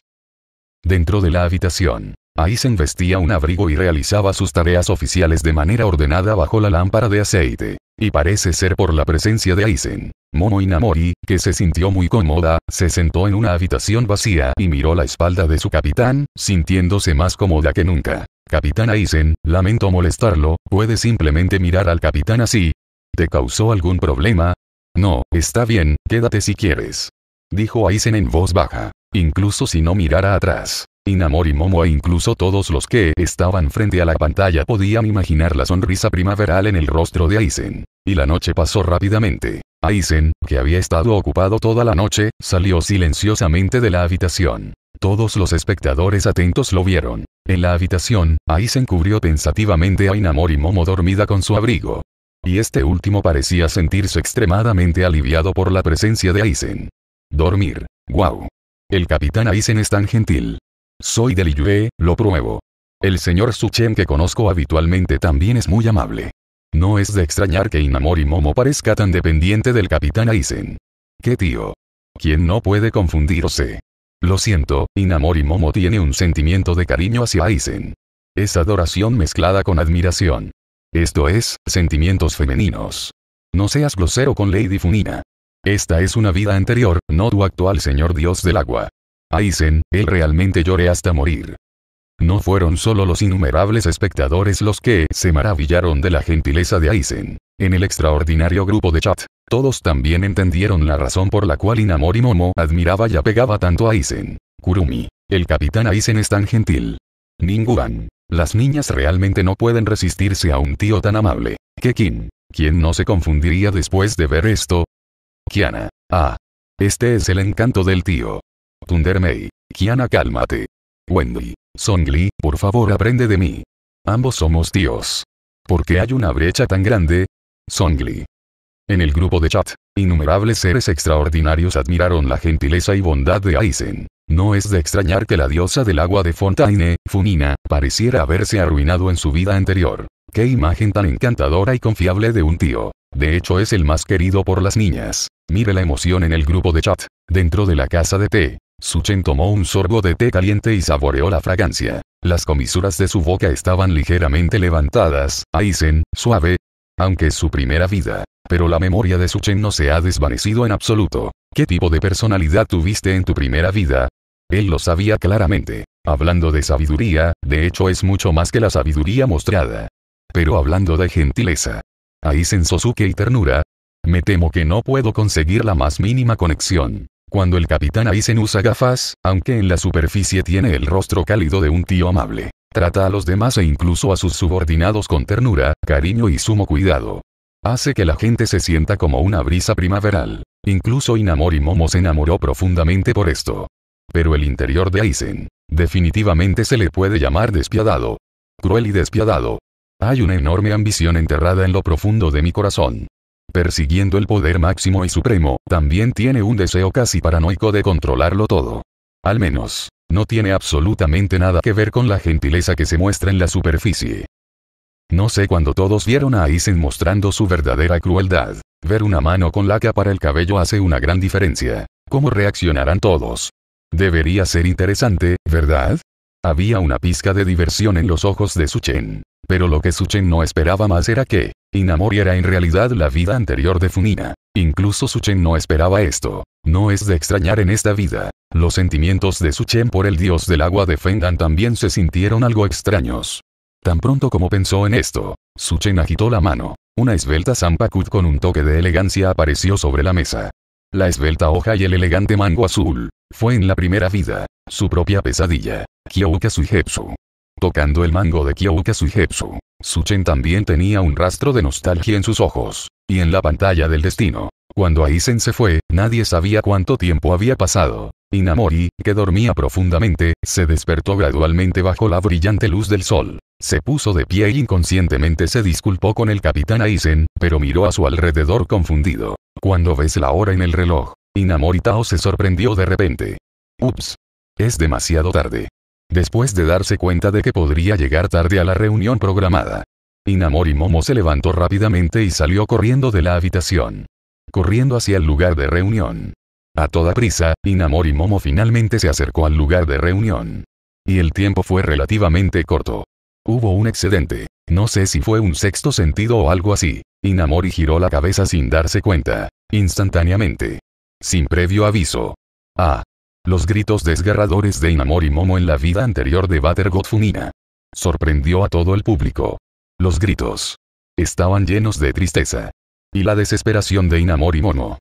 Dentro de la habitación, Aizen vestía un abrigo y realizaba sus tareas oficiales de manera ordenada bajo la lámpara de aceite. Y parece ser por la presencia de Aizen. Momo Inamori, que se sintió muy cómoda, se sentó en una habitación vacía y miró la espalda de su capitán, sintiéndose más cómoda que nunca. Capitán Aizen, lamento molestarlo, ¿puede simplemente mirar al capitán así? ¿Te causó algún problema? No, está bien, quédate si quieres. Dijo Aizen en voz baja. Incluso si no mirara atrás. Inamor y Momo e incluso todos los que estaban frente a la pantalla podían imaginar la sonrisa primaveral en el rostro de Aizen. Y la noche pasó rápidamente. Aizen, que había estado ocupado toda la noche, salió silenciosamente de la habitación. Todos los espectadores atentos lo vieron. En la habitación, Aizen cubrió pensativamente a Inamor y Momo dormida con su abrigo. Y este último parecía sentirse extremadamente aliviado por la presencia de Aizen. Dormir. ¡Guau! El capitán Aizen es tan gentil. Soy del Liyue, lo pruebo. El señor Suchen que conozco habitualmente también es muy amable. No es de extrañar que Inamori Momo parezca tan dependiente del capitán Aizen. ¡Qué tío! ¿Quién no puede confundirse. Lo siento, Inamori Momo tiene un sentimiento de cariño hacia Aizen. Es adoración mezclada con admiración. Esto es, sentimientos femeninos. No seas grosero con Lady Funina. Esta es una vida anterior, no tu actual señor dios del agua. Aizen, él realmente lloré hasta morir. No fueron solo los innumerables espectadores los que se maravillaron de la gentileza de Aizen. En el extraordinario grupo de chat, todos también entendieron la razón por la cual Inamori Momo admiraba y apegaba tanto a Aizen. Kurumi. El capitán Aizen es tan gentil. Ninguan. Las niñas realmente no pueden resistirse a un tío tan amable. Kekin. ¿Quién no se confundiría después de ver esto? Kiana. Ah. Este es el encanto del tío. Tundermei. Kiana cálmate. Wendy. Songli, por favor aprende de mí. Ambos somos tíos. ¿Por qué hay una brecha tan grande? Songli. En el grupo de chat, innumerables seres extraordinarios admiraron la gentileza y bondad de Aizen. No es de extrañar que la diosa del agua de Fontaine, Funina, pareciera haberse arruinado en su vida anterior. Qué imagen tan encantadora y confiable de un tío. De hecho es el más querido por las niñas. Mire la emoción en el grupo de chat, dentro de la casa de T. Suchen tomó un sorbo de té caliente y saboreó la fragancia. Las comisuras de su boca estaban ligeramente levantadas, Aizen, suave. Aunque es su primera vida. Pero la memoria de Suchen no se ha desvanecido en absoluto. ¿Qué tipo de personalidad tuviste en tu primera vida? Él lo sabía claramente. Hablando de sabiduría, de hecho es mucho más que la sabiduría mostrada. Pero hablando de gentileza. Aizen Sosuke y ternura. Me temo que no puedo conseguir la más mínima conexión. Cuando el capitán Aizen usa gafas, aunque en la superficie tiene el rostro cálido de un tío amable. Trata a los demás e incluso a sus subordinados con ternura, cariño y sumo cuidado. Hace que la gente se sienta como una brisa primaveral. Incluso y Momo se enamoró profundamente por esto. Pero el interior de Aizen, definitivamente se le puede llamar despiadado. Cruel y despiadado. Hay una enorme ambición enterrada en lo profundo de mi corazón persiguiendo el poder máximo y supremo, también tiene un deseo casi paranoico de controlarlo todo. Al menos, no tiene absolutamente nada que ver con la gentileza que se muestra en la superficie. No sé cuando todos vieron a Aizen mostrando su verdadera crueldad. Ver una mano con laca para el cabello hace una gran diferencia. ¿Cómo reaccionarán todos? Debería ser interesante, ¿verdad? Había una pizca de diversión en los ojos de Suchen. Pero lo que Suchen no esperaba más era que, Inamori era en realidad la vida anterior de Funina. Incluso Suchen no esperaba esto. No es de extrañar en esta vida. Los sentimientos de Suchen por el dios del agua de Fengan también se sintieron algo extraños. Tan pronto como pensó en esto, Suchen agitó la mano. Una esbelta zampacud con un toque de elegancia apareció sobre la mesa. La esbelta hoja y el elegante mango azul. Fue en la primera vida, su propia pesadilla. Kyouka Suigetsu. Tocando el mango de Kyouka Suigetsu, Suchen también tenía un rastro de nostalgia en sus ojos, y en la pantalla del destino. Cuando Aizen se fue, nadie sabía cuánto tiempo había pasado. Inamori, que dormía profundamente, se despertó gradualmente bajo la brillante luz del sol. Se puso de pie e inconscientemente se disculpó con el capitán Aizen, pero miró a su alrededor confundido. Cuando ves la hora en el reloj, Inamori Tao se sorprendió de repente. Ups. Es demasiado tarde después de darse cuenta de que podría llegar tarde a la reunión programada. Inamori Momo se levantó rápidamente y salió corriendo de la habitación. Corriendo hacia el lugar de reunión. A toda prisa, Inamori Momo finalmente se acercó al lugar de reunión. Y el tiempo fue relativamente corto. Hubo un excedente. No sé si fue un sexto sentido o algo así. Inamori giró la cabeza sin darse cuenta. Instantáneamente. Sin previo aviso. Ah, los gritos desgarradores de Inamori Momo en la vida anterior de Butter God Sorprendió a todo el público. Los gritos. Estaban llenos de tristeza. Y la desesperación de Inamori Momo.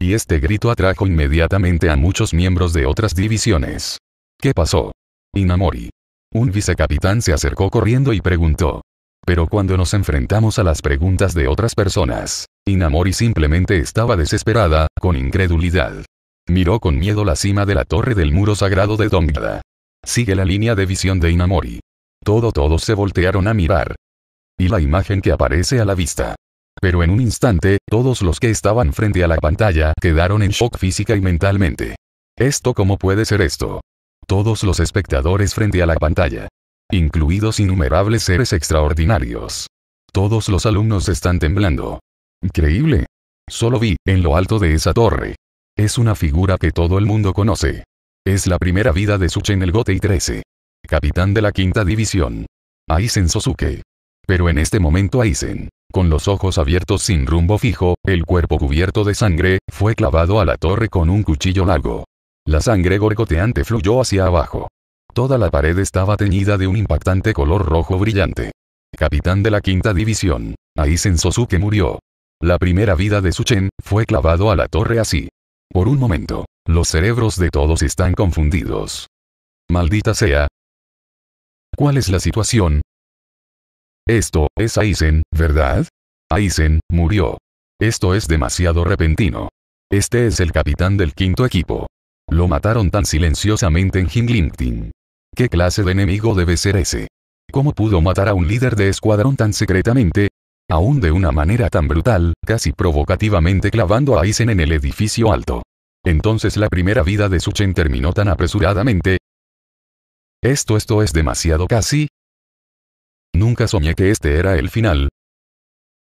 Y este grito atrajo inmediatamente a muchos miembros de otras divisiones. ¿Qué pasó? Inamori. Un vicecapitán se acercó corriendo y preguntó. Pero cuando nos enfrentamos a las preguntas de otras personas, Inamori simplemente estaba desesperada, con incredulidad. Miró con miedo la cima de la torre del muro sagrado de Dongda. Sigue la línea de visión de Inamori. Todo todos se voltearon a mirar. Y la imagen que aparece a la vista. Pero en un instante, todos los que estaban frente a la pantalla quedaron en shock física y mentalmente. ¿Esto cómo puede ser esto? Todos los espectadores frente a la pantalla. Incluidos innumerables seres extraordinarios. Todos los alumnos están temblando. Increíble. Solo vi, en lo alto de esa torre, es una figura que todo el mundo conoce. Es la primera vida de Suchen el Gotei 13. Capitán de la quinta división. Aizen Sosuke. Pero en este momento Aizen, con los ojos abiertos sin rumbo fijo, el cuerpo cubierto de sangre, fue clavado a la torre con un cuchillo largo. La sangre gorgoteante fluyó hacia abajo. Toda la pared estaba teñida de un impactante color rojo brillante. Capitán de la quinta división, Aizen Sosuke murió. La primera vida de Suchen, fue clavado a la torre así. Por un momento, los cerebros de todos están confundidos. Maldita sea. ¿Cuál es la situación? Esto, es Aizen, ¿verdad? Aizen, murió. Esto es demasiado repentino. Este es el capitán del quinto equipo. Lo mataron tan silenciosamente en Jinglingting. ¿Qué clase de enemigo debe ser ese? ¿Cómo pudo matar a un líder de escuadrón tan secretamente? aún de una manera tan brutal, casi provocativamente clavando a Aizen en el edificio alto. Entonces la primera vida de Suchen terminó tan apresuradamente. Esto esto es demasiado casi. Nunca soñé que este era el final.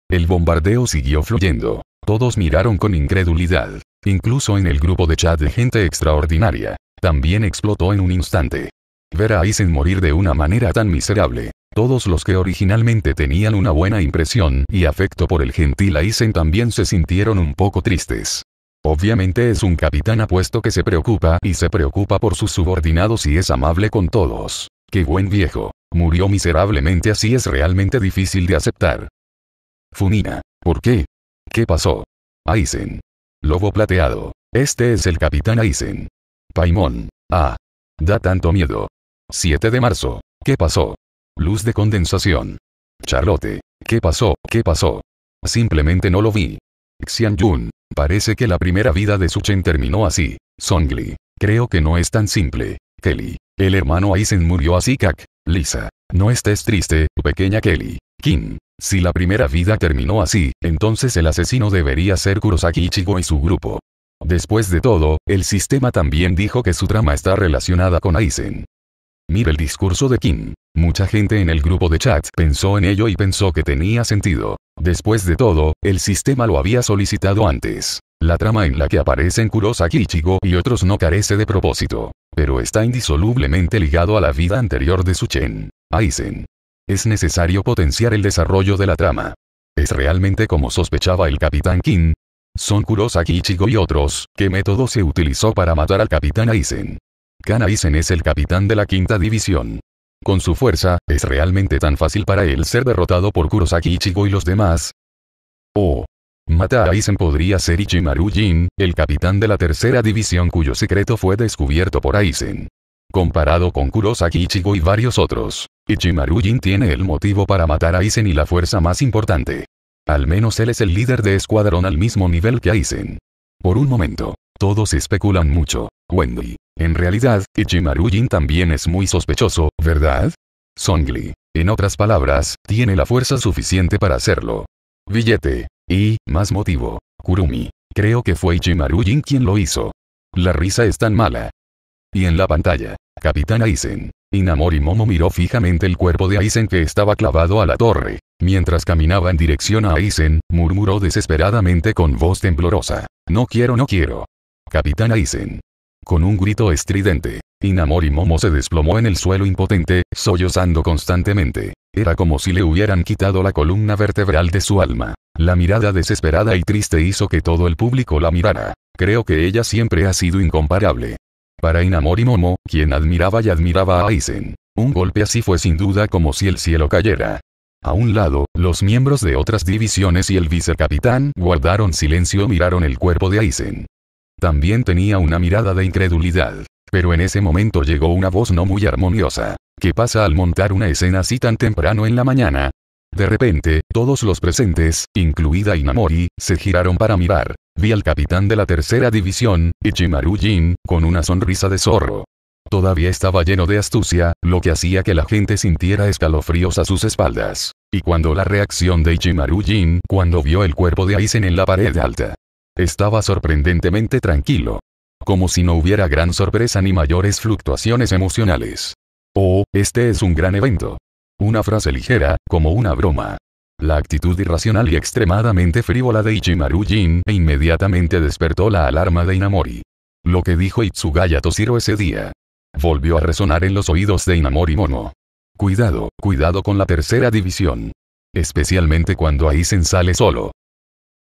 El bombardeo siguió fluyendo. Todos miraron con incredulidad. Incluso en el grupo de chat de gente extraordinaria. También explotó en un instante. Ver a Aizen morir de una manera tan miserable, todos los que originalmente tenían una buena impresión y afecto por el gentil Aizen también se sintieron un poco tristes. Obviamente es un capitán apuesto que se preocupa y se preocupa por sus subordinados y es amable con todos. ¡Qué buen viejo! Murió miserablemente así es realmente difícil de aceptar. Funina. ¿Por qué? ¿Qué pasó? Aizen. Lobo plateado. Este es el capitán Aizen. Paimón. Ah. Da tanto miedo. 7 de marzo. ¿Qué pasó? Luz de condensación. Charlotte. ¿Qué pasó? ¿Qué pasó? Simplemente no lo vi. Xian Yun. Parece que la primera vida de Suchen terminó así. Songli. Creo que no es tan simple. Kelly. El hermano Aizen murió así Kak. Lisa. No estés triste, pequeña Kelly. Kim. Si la primera vida terminó así, entonces el asesino debería ser Kurosaki Ichigo y su grupo. Después de todo, el sistema también dijo que su trama está relacionada con Aizen. Mira el discurso de Kim. Mucha gente en el grupo de chat pensó en ello y pensó que tenía sentido. Después de todo, el sistema lo había solicitado antes. La trama en la que aparecen Kurosaki Ichigo y otros no carece de propósito. Pero está indisolublemente ligado a la vida anterior de Suchen. Aizen. Es necesario potenciar el desarrollo de la trama. ¿Es realmente como sospechaba el Capitán Kim? Son Kurosaki Ichigo y otros, ¿qué método se utilizó para matar al Capitán Aizen? Aizen es el capitán de la quinta división. Con su fuerza, ¿es realmente tan fácil para él ser derrotado por Kurosaki Ichigo y los demás? Oh. Mata Aizen podría ser Ichimaru Jin, el capitán de la tercera división cuyo secreto fue descubierto por Aizen. Comparado con Kurosaki Ichigo y varios otros, Ichimaru Jin tiene el motivo para matar a Aizen y la fuerza más importante. Al menos él es el líder de escuadrón al mismo nivel que Aizen. Por un momento, todos especulan mucho. Wendy. En realidad, Ichimaru-jin también es muy sospechoso, ¿verdad? Songli. En otras palabras, tiene la fuerza suficiente para hacerlo. Billete. Y, más motivo. Kurumi. Creo que fue Ichimaru-jin quien lo hizo. La risa es tan mala. Y en la pantalla. Capitán Aizen. Inamori Momo miró fijamente el cuerpo de Aizen que estaba clavado a la torre. Mientras caminaba en dirección a Aizen, murmuró desesperadamente con voz temblorosa. No quiero, no quiero. Capitán Aizen. Con un grito estridente, Inamori Momo se desplomó en el suelo impotente, sollozando constantemente. Era como si le hubieran quitado la columna vertebral de su alma. La mirada desesperada y triste hizo que todo el público la mirara. Creo que ella siempre ha sido incomparable. Para Inamori Momo, quien admiraba y admiraba a Aizen. Un golpe así fue sin duda como si el cielo cayera. A un lado, los miembros de otras divisiones y el vicecapitán guardaron silencio y miraron el cuerpo de Aizen. También tenía una mirada de incredulidad. Pero en ese momento llegó una voz no muy armoniosa. ¿Qué pasa al montar una escena así tan temprano en la mañana? De repente, todos los presentes, incluida Inamori, se giraron para mirar. Vi al capitán de la tercera división, Ichimaru Jin, con una sonrisa de zorro. Todavía estaba lleno de astucia, lo que hacía que la gente sintiera escalofríos a sus espaldas. Y cuando la reacción de Ichimaru Jin cuando vio el cuerpo de Aizen en la pared alta, estaba sorprendentemente tranquilo. Como si no hubiera gran sorpresa ni mayores fluctuaciones emocionales. Oh, este es un gran evento. Una frase ligera, como una broma. La actitud irracional y extremadamente frívola de Ichimaru Jin e inmediatamente despertó la alarma de Inamori. Lo que dijo Itsugaya Toshiro ese día. Volvió a resonar en los oídos de Inamori Mono. Cuidado, cuidado con la tercera división. Especialmente cuando Aizen sale solo.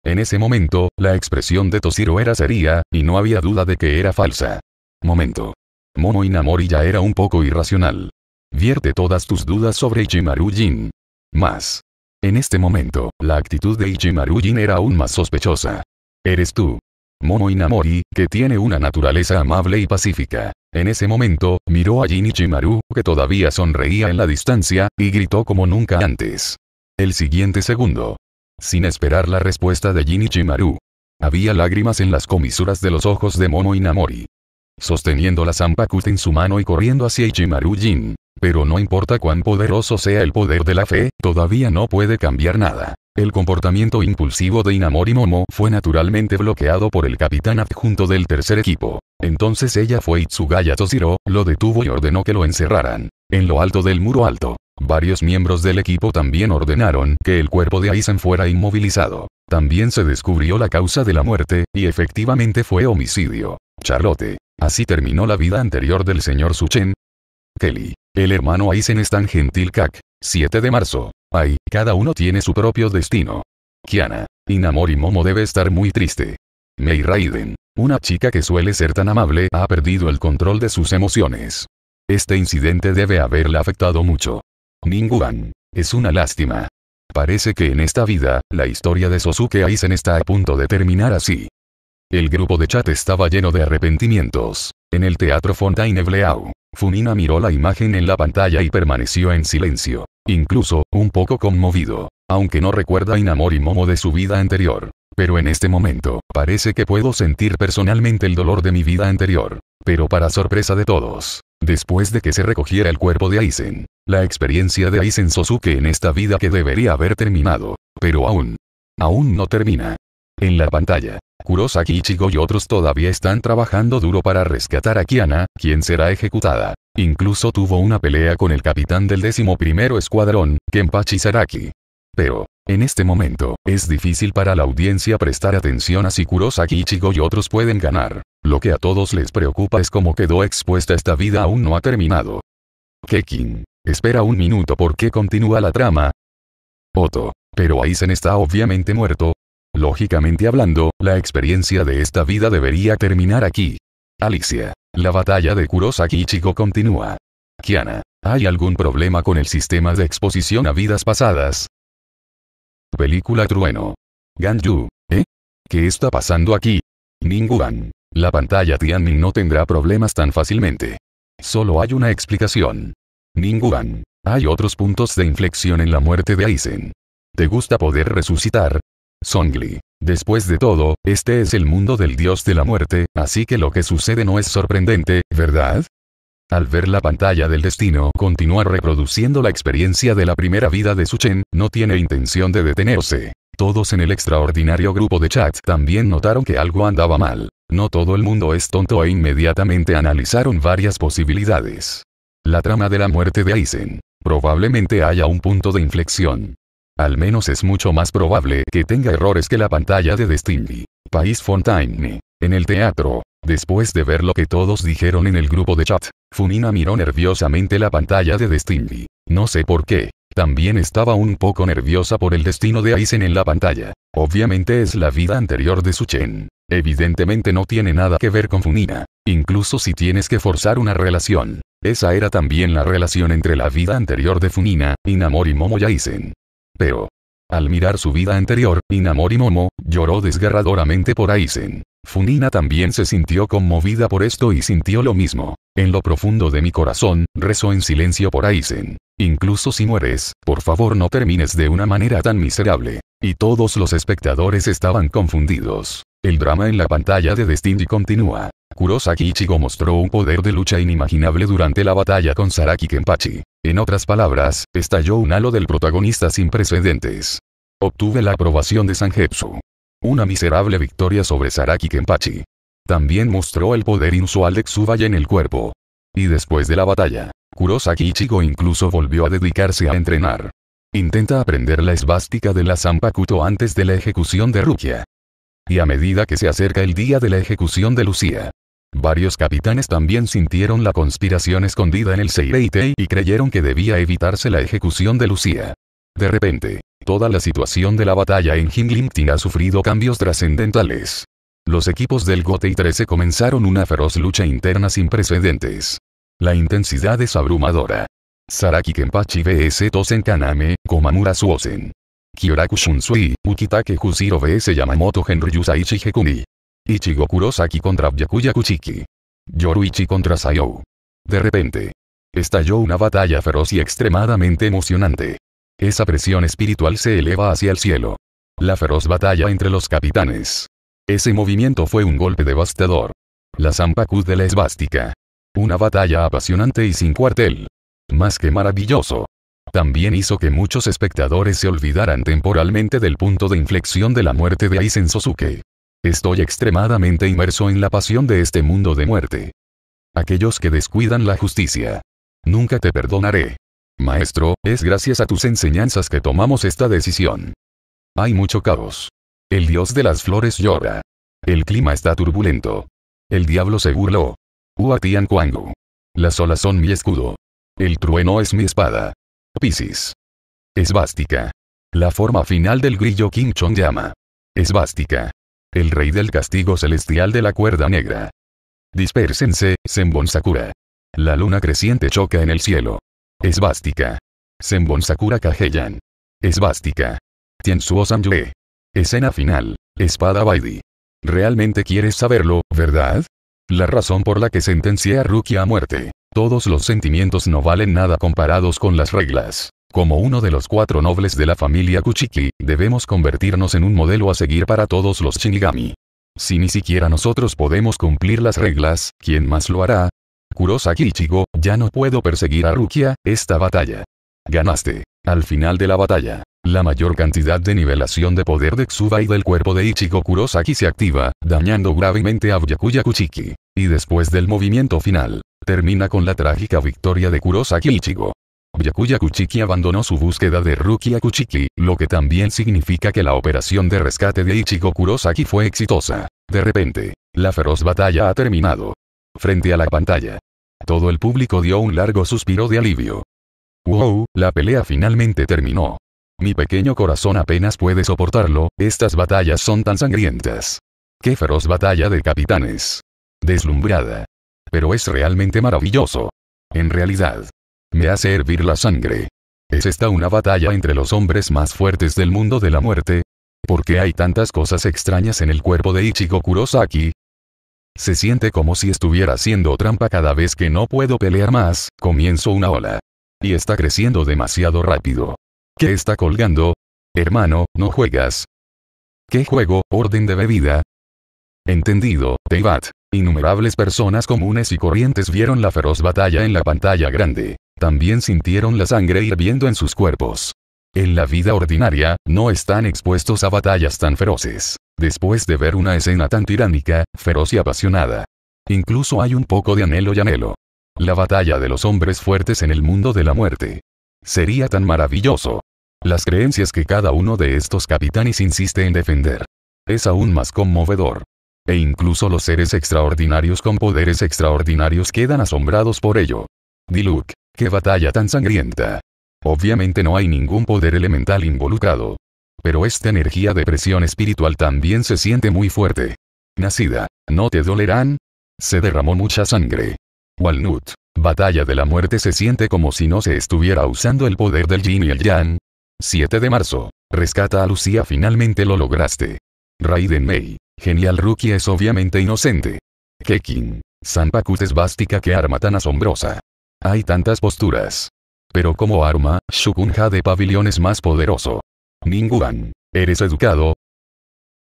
En ese momento, la expresión de Toshiro era seria, y no había duda de que era falsa. Momento. Mono Inamori ya era un poco irracional. Vierte todas tus dudas sobre Ichimaru Jin. Más. En este momento, la actitud de Ichimaru Jin era aún más sospechosa. Eres tú. Mono Inamori, que tiene una naturaleza amable y pacífica. En ese momento, miró a Jin Ichimaru, que todavía sonreía en la distancia, y gritó como nunca antes. El siguiente segundo, sin esperar la respuesta de Jin Ichimaru. Había lágrimas en las comisuras de los ojos de Momo Inamori. Sosteniendo la Zanpakut en su mano y corriendo hacia Ichimaru Jin. Pero no importa cuán poderoso sea el poder de la fe, todavía no puede cambiar nada. El comportamiento impulsivo de Inamori Momo fue naturalmente bloqueado por el capitán adjunto del tercer equipo. Entonces ella fue Itsugaya Toshiro, lo detuvo y ordenó que lo encerraran. En lo alto del muro alto, varios miembros del equipo también ordenaron que el cuerpo de Aizen fuera inmovilizado. También se descubrió la causa de la muerte, y efectivamente fue homicidio. Charlotte. Así terminó la vida anterior del señor Suchen. Kelly. El hermano Aizen es tan gentil Kak. 7 de marzo. Ay, cada uno tiene su propio destino. Kiana. y Momo debe estar muy triste. Mei Raiden. Una chica que suele ser tan amable ha perdido el control de sus emociones. Este incidente debe haberle afectado mucho. Ninguan, Es una lástima. Parece que en esta vida, la historia de Sosuke Aizen está a punto de terminar así. El grupo de chat estaba lleno de arrepentimientos. En el teatro Fontainebleau, Funina miró la imagen en la pantalla y permaneció en silencio, incluso, un poco conmovido, aunque no recuerda Inamori Momo de su vida anterior pero en este momento, parece que puedo sentir personalmente el dolor de mi vida anterior. Pero para sorpresa de todos, después de que se recogiera el cuerpo de Aizen, la experiencia de Aizen Sosuke en esta vida que debería haber terminado, pero aún, aún no termina. En la pantalla, Kurosaki Ichigo y otros todavía están trabajando duro para rescatar a Kiana, quien será ejecutada. Incluso tuvo una pelea con el capitán del décimo primero escuadrón, Kenpachi Saraki. Pero, en este momento, es difícil para la audiencia prestar atención a si Kurosaki Ichigo y otros pueden ganar. Lo que a todos les preocupa es cómo quedó expuesta esta vida aún no ha terminado. Kekin. Espera un minuto porque continúa la trama. Otto. Pero Aizen está obviamente muerto. Lógicamente hablando, la experiencia de esta vida debería terminar aquí. Alicia. La batalla de Kurosaki Ichigo continúa. Kiana. ¿Hay algún problema con el sistema de exposición a vidas pasadas? Película Trueno. Ganju. ¿Eh? ¿Qué está pasando aquí? Ningguan. La pantalla Tianming no tendrá problemas tan fácilmente. Solo hay una explicación. Ningguan. Hay otros puntos de inflexión en la muerte de Aizen. ¿Te gusta poder resucitar? Songli. Después de todo, este es el mundo del dios de la muerte, así que lo que sucede no es sorprendente, ¿verdad? Al ver la pantalla del destino continuar reproduciendo la experiencia de la primera vida de Suchen, no tiene intención de detenerse. Todos en el extraordinario grupo de chat también notaron que algo andaba mal. No todo el mundo es tonto e inmediatamente analizaron varias posibilidades. La trama de la muerte de Aizen. Probablemente haya un punto de inflexión. Al menos es mucho más probable que tenga errores que la pantalla de Destiny. País Fontaine. En el teatro. Después de ver lo que todos dijeron en el grupo de chat, Funina miró nerviosamente la pantalla de Destiny. No sé por qué. También estaba un poco nerviosa por el destino de Aizen en la pantalla. Obviamente es la vida anterior de Suchen. Evidentemente no tiene nada que ver con Funina. Incluso si tienes que forzar una relación. Esa era también la relación entre la vida anterior de Funina, Inamori Momo y Aizen. Pero, al mirar su vida anterior, Inamori Momo, lloró desgarradoramente por Aizen. Funina también se sintió conmovida por esto y sintió lo mismo. En lo profundo de mi corazón, rezó en silencio por Aizen. Incluso si mueres, por favor no termines de una manera tan miserable. Y todos los espectadores estaban confundidos. El drama en la pantalla de Destiny continúa. Kurosaki Ichigo mostró un poder de lucha inimaginable durante la batalla con Saraki Kenpachi. En otras palabras, estalló un halo del protagonista sin precedentes. Obtuve la aprobación de Sanjepsu. Una miserable victoria sobre Saraki Kenpachi. También mostró el poder inusual de Tsubaya en el cuerpo. Y después de la batalla, Kurosaki Ichigo incluso volvió a dedicarse a entrenar. Intenta aprender la esvástica de la Zanpakuto antes de la ejecución de Rukia y a medida que se acerca el día de la ejecución de Lucía. Varios capitanes también sintieron la conspiración escondida en el Seireitei y creyeron que debía evitarse la ejecución de Lucía. De repente, toda la situación de la batalla en Himlimting ha sufrido cambios trascendentales. Los equipos del Gotei 13 comenzaron una feroz lucha interna sin precedentes. La intensidad es abrumadora. Saraki Kenpachi vs Tosen Kaname, Komamura Suosen. Kyoraku Shunsui, Ukitake Jusiro vs Yamamoto Henry Yusaichi Hekumi. Ichigo Kurosaki contra Byakuya Kuchiki. Yoruichi contra Sayou. De repente. Estalló una batalla feroz y extremadamente emocionante. Esa presión espiritual se eleva hacia el cielo. La feroz batalla entre los capitanes. Ese movimiento fue un golpe devastador. La Zampaku de la esvástica. Una batalla apasionante y sin cuartel. Más que maravilloso. También hizo que muchos espectadores se olvidaran temporalmente del punto de inflexión de la muerte de Aizen Sosuke. Estoy extremadamente inmerso en la pasión de este mundo de muerte. Aquellos que descuidan la justicia. Nunca te perdonaré. Maestro, es gracias a tus enseñanzas que tomamos esta decisión. Hay mucho caos. El dios de las flores llora. El clima está turbulento. El diablo se burló. Huatian Las olas son mi escudo. El trueno es mi espada. Piscis. Esvástica. La forma final del grillo King llama. Esvástica. El rey del castigo celestial de la cuerda negra. Dispérsense, Senbon Sakura. La luna creciente choca en el cielo. Esvástica. Senbon Sakura Kageyan. Esvástica. Tiensuo Sanjue. Escena final. Espada Baidi. ¿Realmente quieres saberlo, verdad? La razón por la que sentencié a Rukia a muerte. Todos los sentimientos no valen nada comparados con las reglas. Como uno de los cuatro nobles de la familia Kuchiki, debemos convertirnos en un modelo a seguir para todos los Shinigami. Si ni siquiera nosotros podemos cumplir las reglas, ¿quién más lo hará? Kurosaki Ichigo, ya no puedo perseguir a Rukia, esta batalla. Ganaste. Al final de la batalla, la mayor cantidad de nivelación de poder de Tsuba y del cuerpo de Ichigo Kurosaki se activa, dañando gravemente a Byakuya Kuchiki. Y después del movimiento final, termina con la trágica victoria de Kurosaki Ichigo. Byakuya Kuchiki abandonó su búsqueda de Rukia Kuchiki, lo que también significa que la operación de rescate de Ichigo Kurosaki fue exitosa. De repente, la feroz batalla ha terminado. Frente a la pantalla, todo el público dio un largo suspiro de alivio. Wow, la pelea finalmente terminó. Mi pequeño corazón apenas puede soportarlo, estas batallas son tan sangrientas. Qué feroz batalla de capitanes. Deslumbrada. Pero es realmente maravilloso. En realidad. Me hace hervir la sangre. ¿Es esta una batalla entre los hombres más fuertes del mundo de la muerte? ¿Por qué hay tantas cosas extrañas en el cuerpo de Ichigo Kurosaki? Se siente como si estuviera haciendo trampa cada vez que no puedo pelear más, comienzo una ola. Y está creciendo demasiado rápido. ¿Qué está colgando? Hermano, no juegas. ¿Qué juego, orden de bebida? Entendido, Teyvat. Innumerables personas comunes y corrientes vieron la feroz batalla en la pantalla grande. También sintieron la sangre hirviendo en sus cuerpos. En la vida ordinaria, no están expuestos a batallas tan feroces. Después de ver una escena tan tiránica, feroz y apasionada. Incluso hay un poco de anhelo y anhelo. La batalla de los hombres fuertes en el mundo de la muerte. Sería tan maravilloso. Las creencias que cada uno de estos capitanes insiste en defender. Es aún más conmovedor. E incluso los seres extraordinarios con poderes extraordinarios quedan asombrados por ello. Diluc, qué batalla tan sangrienta. Obviamente no hay ningún poder elemental involucrado. Pero esta energía de presión espiritual también se siente muy fuerte. Nacida, ¿no te dolerán? Se derramó mucha sangre. Walnut. Batalla de la muerte se siente como si no se estuviera usando el poder del Jin y el yang. 7 de marzo. Rescata a Lucía finalmente lo lograste. Raiden Mei. Genial Rookie es obviamente inocente. Kekin. Pakut es bástica que arma tan asombrosa. Hay tantas posturas. Pero como arma, Shukunja de pabellón es más poderoso. Ninguan. Eres educado.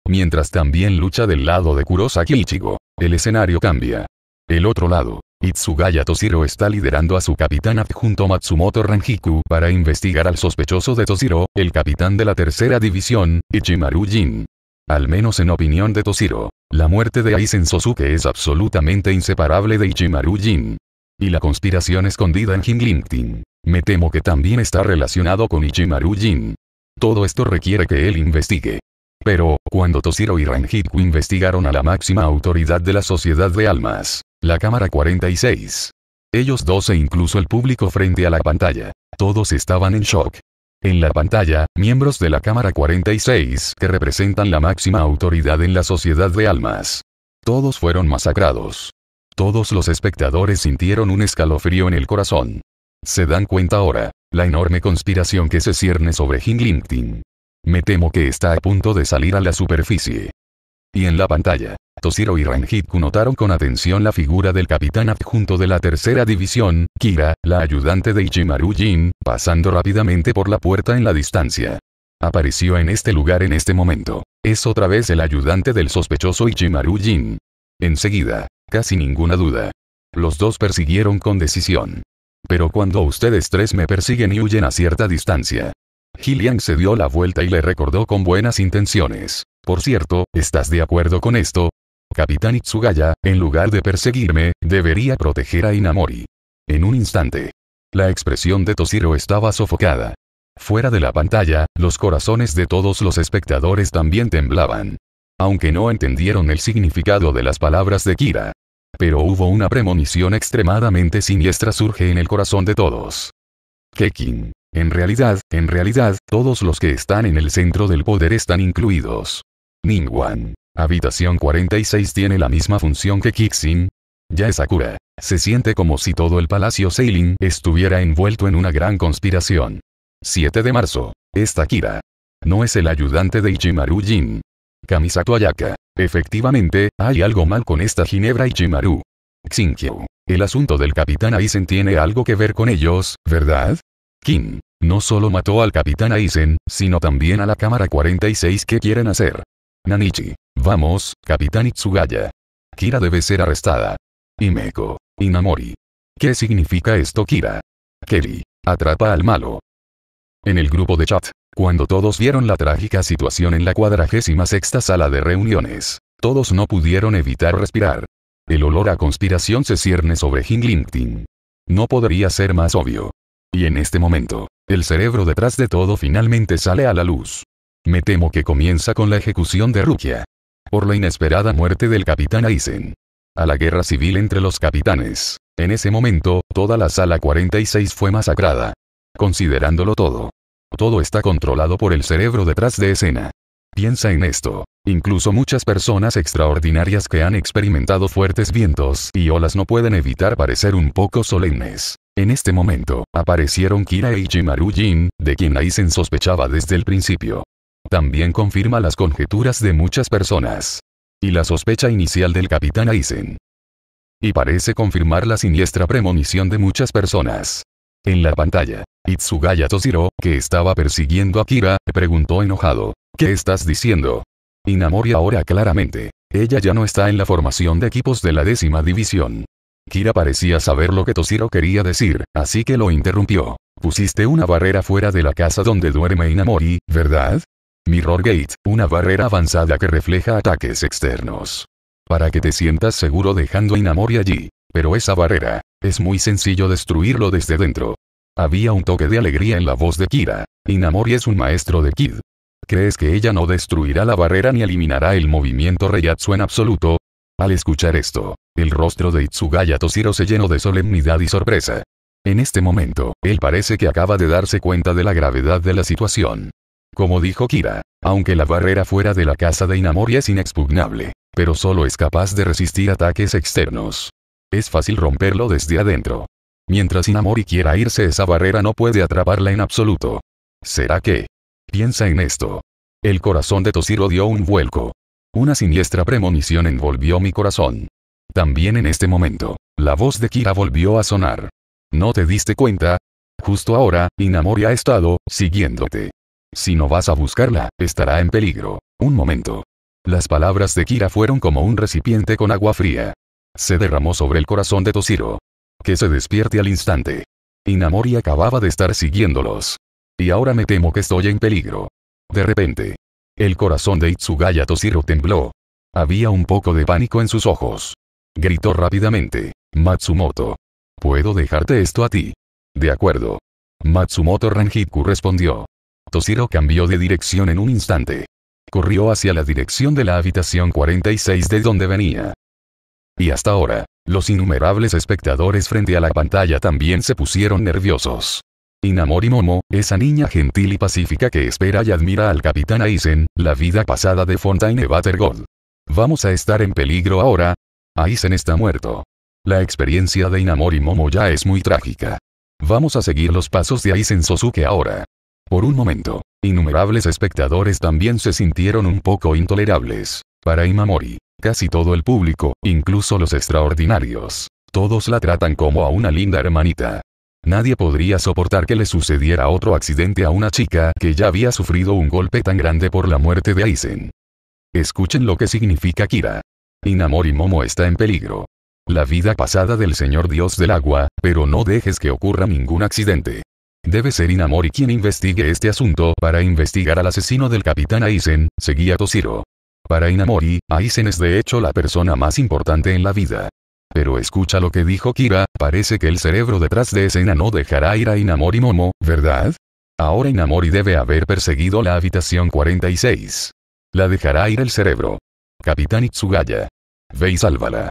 Mientras también lucha del lado de Kurosaki Ichigo, el escenario cambia. El otro lado, Itsugaya Toshiro está liderando a su capitán adjunto Matsumoto Ranjiku para investigar al sospechoso de Toshiro, el capitán de la tercera división, Ichimaru Jin. Al menos en opinión de Toshiro, la muerte de Aizen Sosuke es absolutamente inseparable de Ichimaru Jin. Y la conspiración escondida en Tin. Me temo que también está relacionado con Ichimaru Jin. Todo esto requiere que él investigue. Pero, cuando Toshiro y Ranjiku investigaron a la máxima autoridad de la Sociedad de Almas, la cámara 46. Ellos dos e incluso el público frente a la pantalla. Todos estaban en shock. En la pantalla, miembros de la Cámara 46 que representan la máxima autoridad en la sociedad de almas. Todos fueron masacrados. Todos los espectadores sintieron un escalofrío en el corazón. Se dan cuenta ahora, la enorme conspiración que se cierne sobre Hinglington. Me temo que está a punto de salir a la superficie. Y en la pantalla, Toshiro y Ranjit notaron con atención la figura del capitán adjunto de la tercera división, Kira, la ayudante de Ichimaru Jin, pasando rápidamente por la puerta en la distancia. Apareció en este lugar en este momento. Es otra vez el ayudante del sospechoso Ichimaru Jin. Enseguida, casi ninguna duda. Los dos persiguieron con decisión. Pero cuando ustedes tres me persiguen y huyen a cierta distancia. Gillian se dio la vuelta y le recordó con buenas intenciones. Por cierto, ¿estás de acuerdo con esto? Capitán Itsugaya, en lugar de perseguirme, debería proteger a Inamori. En un instante. La expresión de Toshiro estaba sofocada. Fuera de la pantalla, los corazones de todos los espectadores también temblaban. Aunque no entendieron el significado de las palabras de Kira. Pero hubo una premonición extremadamente siniestra surge en el corazón de todos. Kekin. En realidad, en realidad, todos los que están en el centro del poder están incluidos. Ningwan, Habitación 46 tiene la misma función que Kixin. Ya es Akura. Se siente como si todo el palacio Seiling estuviera envuelto en una gran conspiración. 7 de marzo. esta Kira No es el ayudante de Ichimaru Jin. Kamisato Ayaka. Efectivamente, hay algo mal con esta Ginebra Ichimaru. Xinkyu. El asunto del capitán Aizen tiene algo que ver con ellos, ¿verdad? Kim. No solo mató al capitán Aizen, sino también a la cámara 46 que quieren hacer. Nanichi. Vamos, Capitán Itsugaya. Kira debe ser arrestada. Imeko. Inamori. ¿Qué significa esto Kira? Kelly. Atrapa al malo. En el grupo de chat, cuando todos vieron la trágica situación en la cuadragésima sexta sala de reuniones, todos no pudieron evitar respirar. El olor a conspiración se cierne sobre LinkedIn. No podría ser más obvio. Y en este momento, el cerebro detrás de todo finalmente sale a la luz. Me temo que comienza con la ejecución de Rukia. Por la inesperada muerte del capitán Aizen. A la guerra civil entre los capitanes. En ese momento, toda la sala 46 fue masacrada. Considerándolo todo. Todo está controlado por el cerebro detrás de escena. Piensa en esto. Incluso muchas personas extraordinarias que han experimentado fuertes vientos y olas no pueden evitar parecer un poco solemnes. En este momento, aparecieron Kira e Ichimaru Jin, de quien Aizen sospechaba desde el principio también confirma las conjeturas de muchas personas. Y la sospecha inicial del capitán Aizen. Y parece confirmar la siniestra premonición de muchas personas. En la pantalla, Itsugaya Toshiro, que estaba persiguiendo a Kira, preguntó enojado. ¿Qué estás diciendo? Inamori ahora claramente. Ella ya no está en la formación de equipos de la décima división. Kira parecía saber lo que Toshiro quería decir, así que lo interrumpió. Pusiste una barrera fuera de la casa donde duerme Inamori, ¿verdad? Mirror Gate, una barrera avanzada que refleja ataques externos. Para que te sientas seguro dejando a Inamori allí. Pero esa barrera, es muy sencillo destruirlo desde dentro. Había un toque de alegría en la voz de Kira. Inamori es un maestro de Kid. ¿Crees que ella no destruirá la barrera ni eliminará el movimiento reyatsu en absoluto? Al escuchar esto, el rostro de Itsugaya Toshiro se llenó de solemnidad y sorpresa. En este momento, él parece que acaba de darse cuenta de la gravedad de la situación. Como dijo Kira, aunque la barrera fuera de la casa de Inamori es inexpugnable, pero solo es capaz de resistir ataques externos. Es fácil romperlo desde adentro. Mientras Inamori quiera irse esa barrera no puede atraparla en absoluto. ¿Será que? Piensa en esto. El corazón de Toshiro dio un vuelco. Una siniestra premonición envolvió mi corazón. También en este momento, la voz de Kira volvió a sonar. ¿No te diste cuenta? Justo ahora, Inamori ha estado, siguiéndote. Si no vas a buscarla, estará en peligro. Un momento. Las palabras de Kira fueron como un recipiente con agua fría. Se derramó sobre el corazón de Toshiro. Que se despierte al instante. Inamori acababa de estar siguiéndolos. Y ahora me temo que estoy en peligro. De repente. El corazón de Itsugaya Toshiro tembló. Había un poco de pánico en sus ojos. Gritó rápidamente. Matsumoto. Puedo dejarte esto a ti. De acuerdo. Matsumoto Ranjiku respondió. Toshiro cambió de dirección en un instante. Corrió hacia la dirección de la habitación 46 de donde venía. Y hasta ahora, los innumerables espectadores frente a la pantalla también se pusieron nerviosos. Inamori Momo, esa niña gentil y pacífica que espera y admira al capitán Aizen, la vida pasada de Fontaine God. ¿Vamos a estar en peligro ahora? Aizen está muerto. La experiencia de Inamori Momo ya es muy trágica. Vamos a seguir los pasos de Aizen Sosuke ahora. Por un momento, innumerables espectadores también se sintieron un poco intolerables. Para Imamori, casi todo el público, incluso los extraordinarios, todos la tratan como a una linda hermanita. Nadie podría soportar que le sucediera otro accidente a una chica que ya había sufrido un golpe tan grande por la muerte de Aizen. Escuchen lo que significa Kira. Inamori Momo está en peligro. La vida pasada del señor dios del agua, pero no dejes que ocurra ningún accidente. Debe ser Inamori quien investigue este asunto para investigar al asesino del capitán Aizen, seguía Toshiro. Para Inamori, Aizen es de hecho la persona más importante en la vida. Pero escucha lo que dijo Kira, parece que el cerebro detrás de escena no dejará ir a Inamori Momo, ¿verdad? Ahora Inamori debe haber perseguido la habitación 46. La dejará ir el cerebro. Capitán Itsugaya. Ve y sálvala.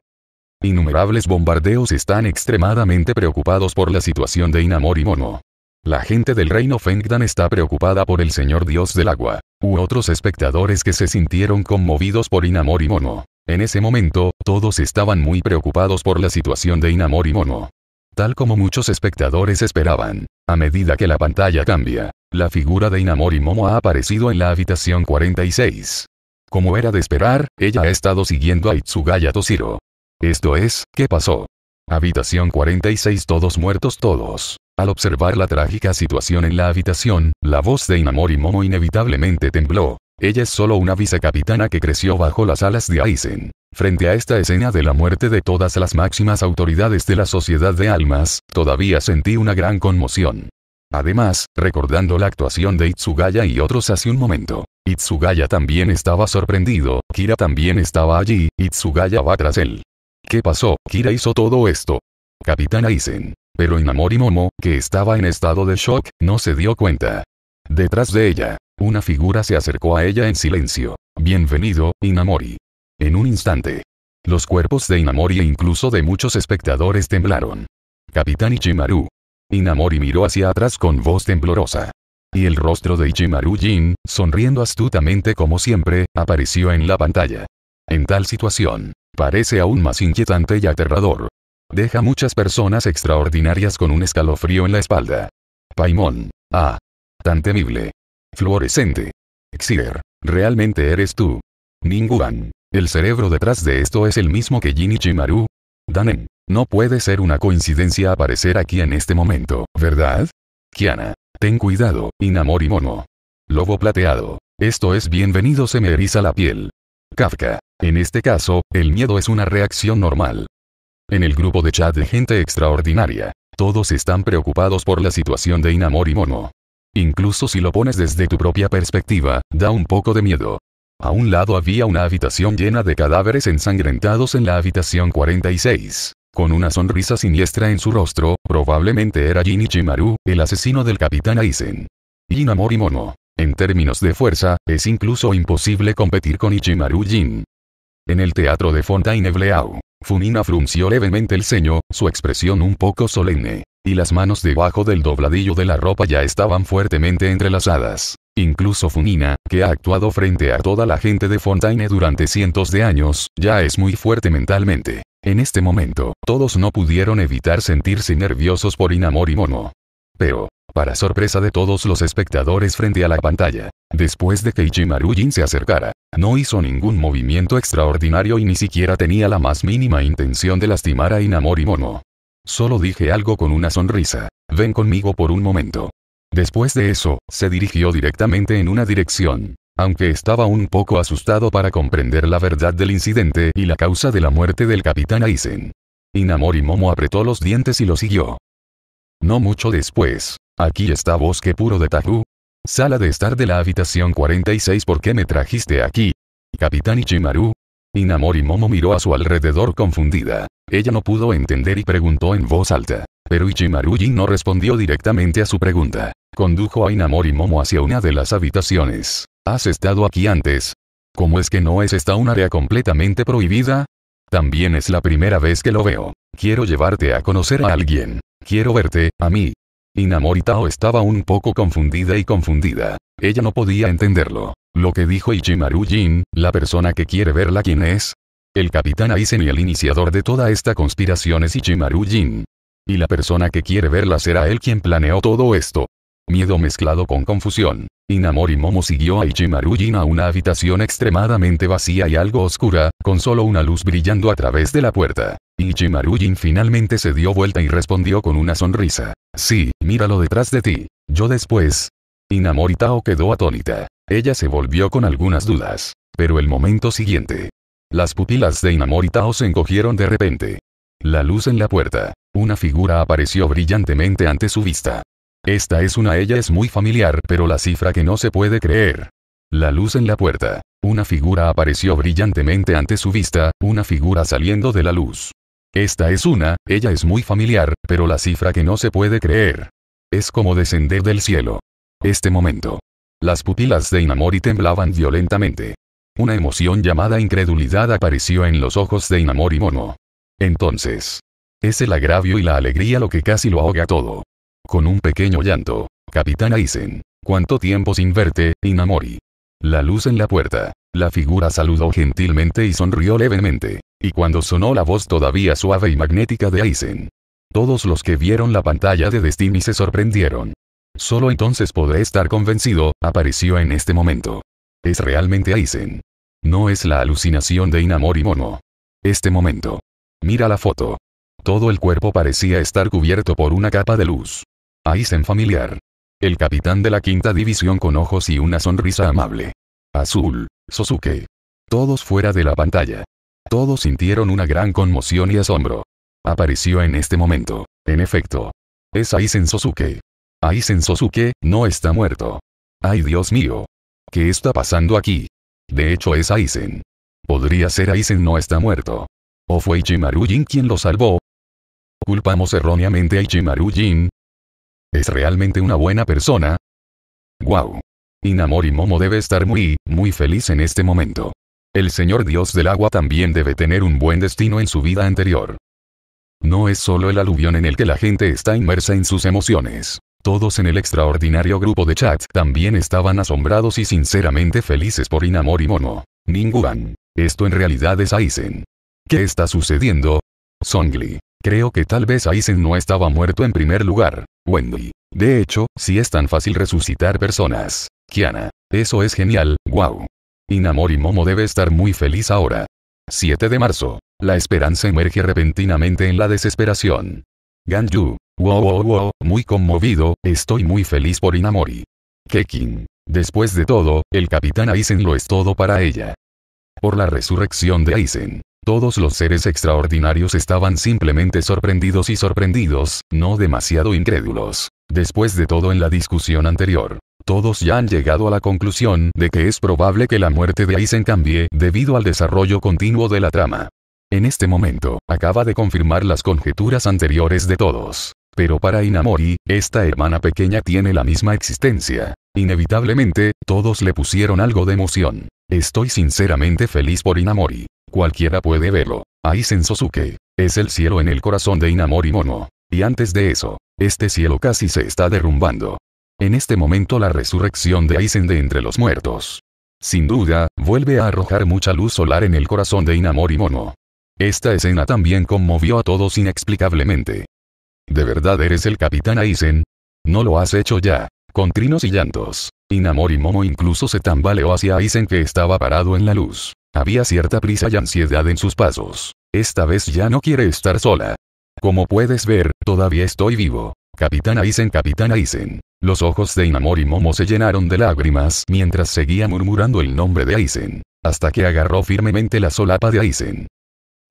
Innumerables bombardeos están extremadamente preocupados por la situación de Inamori Momo. La gente del reino Fengdan está preocupada por el señor dios del agua. U otros espectadores que se sintieron conmovidos por Inamori Mono. En ese momento, todos estaban muy preocupados por la situación de Inamori Mono. Tal como muchos espectadores esperaban. A medida que la pantalla cambia, la figura de Inamori Momo ha aparecido en la habitación 46. Como era de esperar, ella ha estado siguiendo a Itsugaya Toshiro. Esto es, ¿qué pasó? Habitación 46 todos muertos todos. Al observar la trágica situación en la habitación, la voz de Inamori Momo inevitablemente tembló. Ella es solo una vicecapitana que creció bajo las alas de Aizen. Frente a esta escena de la muerte de todas las máximas autoridades de la sociedad de almas, todavía sentí una gran conmoción. Además, recordando la actuación de Itsugaya y otros hace un momento, Itsugaya también estaba sorprendido, Kira también estaba allí, Itsugaya va tras él. ¿Qué pasó? Kira hizo todo esto. Capitán Aizen, pero Inamori Momo, que estaba en estado de shock, no se dio cuenta. Detrás de ella, una figura se acercó a ella en silencio. Bienvenido, Inamori. En un instante. Los cuerpos de Inamori e incluso de muchos espectadores temblaron. Capitán Ichimaru. Inamori miró hacia atrás con voz temblorosa. Y el rostro de Ichimaru Jin, sonriendo astutamente como siempre, apareció en la pantalla. En tal situación, parece aún más inquietante y aterrador. Deja muchas personas extraordinarias con un escalofrío en la espalda. Paimon. Ah. Tan temible. Fluorescente. Xier. Realmente eres tú. Ninguan. El cerebro detrás de esto es el mismo que Jinichimaru. Danen. No puede ser una coincidencia aparecer aquí en este momento, ¿verdad? Kiana. Ten cuidado, Inamorimono. Lobo plateado. Esto es bienvenido se me eriza la piel. Kafka. En este caso, el miedo es una reacción normal. En el grupo de chat de gente extraordinaria. Todos están preocupados por la situación de Inamori Mono. Incluso si lo pones desde tu propia perspectiva, da un poco de miedo. A un lado había una habitación llena de cadáveres ensangrentados en la habitación 46. Con una sonrisa siniestra en su rostro, probablemente era Jin Ichimaru, el asesino del capitán Aizen. Inamori mono En términos de fuerza, es incluso imposible competir con Ichimaru Jin. En el teatro de Fontainebleau, Funina frunció levemente el ceño, su expresión un poco solemne. Y las manos debajo del dobladillo de la ropa ya estaban fuertemente entrelazadas. Incluso Funina, que ha actuado frente a toda la gente de Fontaine durante cientos de años, ya es muy fuerte mentalmente. En este momento, todos no pudieron evitar sentirse nerviosos por Inamor y Mono. Pero, para sorpresa de todos los espectadores frente a la pantalla, después de que Ichimaru Jin se acercara, no hizo ningún movimiento extraordinario y ni siquiera tenía la más mínima intención de lastimar a Inamori Momo. Solo dije algo con una sonrisa. Ven conmigo por un momento. Después de eso, se dirigió directamente en una dirección. Aunque estaba un poco asustado para comprender la verdad del incidente y la causa de la muerte del capitán Aizen. Inamori Momo apretó los dientes y lo siguió. No mucho después, aquí está bosque puro de Tahu, Sala de estar de la habitación 46 ¿Por qué me trajiste aquí? Capitán Ichimaru. Inamori Momo miró a su alrededor confundida. Ella no pudo entender y preguntó en voz alta. Pero Ichimaru Jin no respondió directamente a su pregunta. Condujo a Inamori Momo hacia una de las habitaciones. ¿Has estado aquí antes? ¿Cómo es que no es esta un área completamente prohibida? También es la primera vez que lo veo. Quiero llevarte a conocer a alguien. Quiero verte, a mí. Inamori Tao estaba un poco confundida y confundida. Ella no podía entenderlo. Lo que dijo Ichimaru Jin, la persona que quiere verla quién es. El capitán Aizen y el iniciador de toda esta conspiración es Ichimaru Jin. Y la persona que quiere verla será él quien planeó todo esto. Miedo mezclado con confusión. Inamori Momo siguió a Ichimaru Jin a una habitación extremadamente vacía y algo oscura, con solo una luz brillando a través de la puerta. Ichimaru Jin finalmente se dio vuelta y respondió con una sonrisa. Sí, míralo detrás de ti. Yo después. Inamoritao quedó atónita. Ella se volvió con algunas dudas. Pero el momento siguiente. Las pupilas de Inamoritao se encogieron de repente. La luz en la puerta. Una figura apareció brillantemente ante su vista. Esta es una ella es muy familiar, pero la cifra que no se puede creer. La luz en la puerta. Una figura apareció brillantemente ante su vista, una figura saliendo de la luz. Esta es una, ella es muy familiar, pero la cifra que no se puede creer. Es como descender del cielo. Este momento. Las pupilas de Inamori temblaban violentamente. Una emoción llamada incredulidad apareció en los ojos de Inamori Mono. Entonces. Es el agravio y la alegría lo que casi lo ahoga todo. Con un pequeño llanto. Capitán Aizen. ¿Cuánto tiempo sin verte, Inamori? La luz en la puerta. La figura saludó gentilmente y sonrió levemente. Y cuando sonó la voz todavía suave y magnética de Aizen. Todos los que vieron la pantalla de Destiny se sorprendieron. Solo entonces podré estar convencido, apareció en este momento. Es realmente Aizen. No es la alucinación de Inamori Mono. Este momento. Mira la foto. Todo el cuerpo parecía estar cubierto por una capa de luz. Aizen familiar. El capitán de la quinta división con ojos y una sonrisa amable. Azul, Sosuke. Todos fuera de la pantalla. Todos sintieron una gran conmoción y asombro. Apareció en este momento. En efecto. Es Aizen Sosuke. Aizen Sosuke, no está muerto. ¡Ay Dios mío! ¿Qué está pasando aquí? De hecho es Aizen. Podría ser Aizen no está muerto. ¿O fue Ichimaru Jin quien lo salvó? ¿Culpamos erróneamente a Ichimaru Jin? ¿Es realmente una buena persona? ¡Guau! Wow. Inamori Momo debe estar muy, muy feliz en este momento. El señor dios del agua también debe tener un buen destino en su vida anterior. No es solo el aluvión en el que la gente está inmersa en sus emociones. Todos en el extraordinario grupo de chat también estaban asombrados y sinceramente felices por Inamor y Mono. Ninguan. Esto en realidad es Aizen. ¿Qué está sucediendo? Songli. Creo que tal vez Aizen no estaba muerto en primer lugar. Wendy. De hecho, si es tan fácil resucitar personas. Kiana. Eso es genial, wow. Inamori Momo debe estar muy feliz ahora. 7 de marzo. La esperanza emerge repentinamente en la desesperación. Ganju. Wow wow wow, muy conmovido, estoy muy feliz por Inamori. Kekin. Después de todo, el capitán Aizen lo es todo para ella. Por la resurrección de Aizen. Todos los seres extraordinarios estaban simplemente sorprendidos y sorprendidos, no demasiado incrédulos. Después de todo en la discusión anterior, todos ya han llegado a la conclusión de que es probable que la muerte de Aizen cambie debido al desarrollo continuo de la trama. En este momento, acaba de confirmar las conjeturas anteriores de todos. Pero para Inamori, esta hermana pequeña tiene la misma existencia. Inevitablemente, todos le pusieron algo de emoción. Estoy sinceramente feliz por Inamori. Cualquiera puede verlo. Aizen Sosuke. Es el cielo en el corazón de Inamori Mono. Y antes de eso, este cielo casi se está derrumbando. En este momento la resurrección de Aizen de entre los muertos. Sin duda, vuelve a arrojar mucha luz solar en el corazón de Inamori Mono. Esta escena también conmovió a todos inexplicablemente. ¿De verdad eres el capitán Aizen? No lo has hecho ya. Con trinos y llantos, Inamori Momo incluso se tambaleó hacia Aizen que estaba parado en la luz. Había cierta prisa y ansiedad en sus pasos. Esta vez ya no quiere estar sola. Como puedes ver, todavía estoy vivo. Capitán Aizen, Capitán Aizen. Los ojos de Inamori Momo se llenaron de lágrimas mientras seguía murmurando el nombre de Aizen. Hasta que agarró firmemente la solapa de Aizen.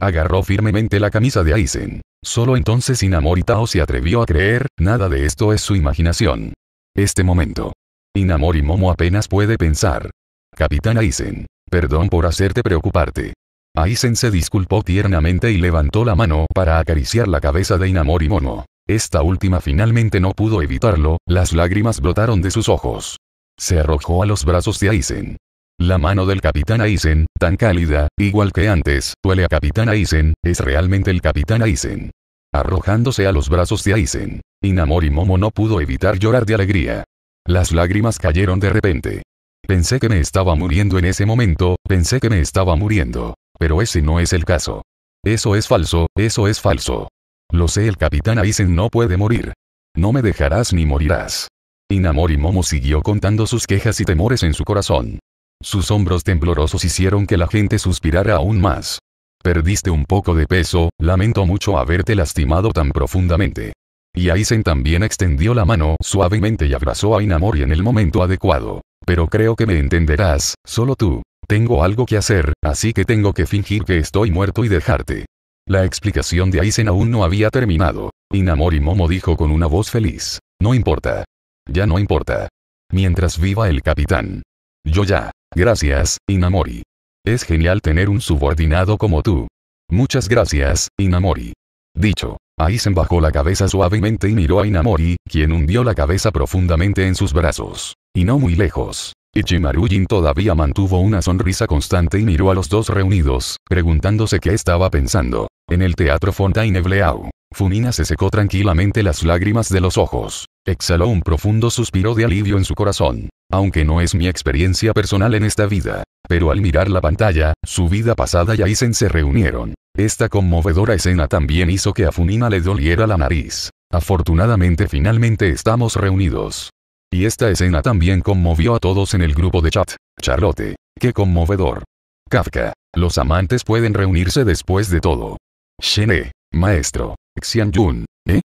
Agarró firmemente la camisa de Aizen. Solo entonces Inamori Tao se atrevió a creer, nada de esto es su imaginación. Este momento. Inamori Momo apenas puede pensar. Capitán Aizen. Perdón por hacerte preocuparte. Aizen se disculpó tiernamente y levantó la mano para acariciar la cabeza de Inamori Momo. Esta última finalmente no pudo evitarlo, las lágrimas brotaron de sus ojos. Se arrojó a los brazos de Aizen. La mano del capitán Aizen, tan cálida, igual que antes, duele a capitán Aizen, es realmente el capitán Aizen. Arrojándose a los brazos de Aizen, Inamori Momo no pudo evitar llorar de alegría. Las lágrimas cayeron de repente. Pensé que me estaba muriendo en ese momento, pensé que me estaba muriendo. Pero ese no es el caso. Eso es falso, eso es falso. Lo sé, el capitán Aizen no puede morir. No me dejarás ni morirás. Inamori Momo siguió contando sus quejas y temores en su corazón. Sus hombros temblorosos hicieron que la gente suspirara aún más. Perdiste un poco de peso, lamento mucho haberte lastimado tan profundamente. Y Aizen también extendió la mano suavemente y abrazó a Inamori en el momento adecuado. Pero creo que me entenderás, solo tú. Tengo algo que hacer, así que tengo que fingir que estoy muerto y dejarte. La explicación de Aizen aún no había terminado. Inamori Momo dijo con una voz feliz. No importa. Ya no importa. Mientras viva el capitán. Yo ya. Gracias, Inamori. Es genial tener un subordinado como tú. Muchas gracias, Inamori. Dicho. Aizen bajó la cabeza suavemente y miró a Inamori, quien hundió la cabeza profundamente en sus brazos. Y no muy lejos. Ichimaru Jin todavía mantuvo una sonrisa constante y miró a los dos reunidos, preguntándose qué estaba pensando. En el teatro Fontainebleau, Funina se secó tranquilamente las lágrimas de los ojos. Exhaló un profundo suspiro de alivio en su corazón. Aunque no es mi experiencia personal en esta vida, pero al mirar la pantalla, su vida pasada y Aizen se reunieron. Esta conmovedora escena también hizo que a Funina le doliera la nariz. Afortunadamente finalmente estamos reunidos. Y esta escena también conmovió a todos en el grupo de chat. Charlotte. Qué conmovedor. Kafka. Los amantes pueden reunirse después de todo. Shene. Maestro. Xian Yun. ¿Eh?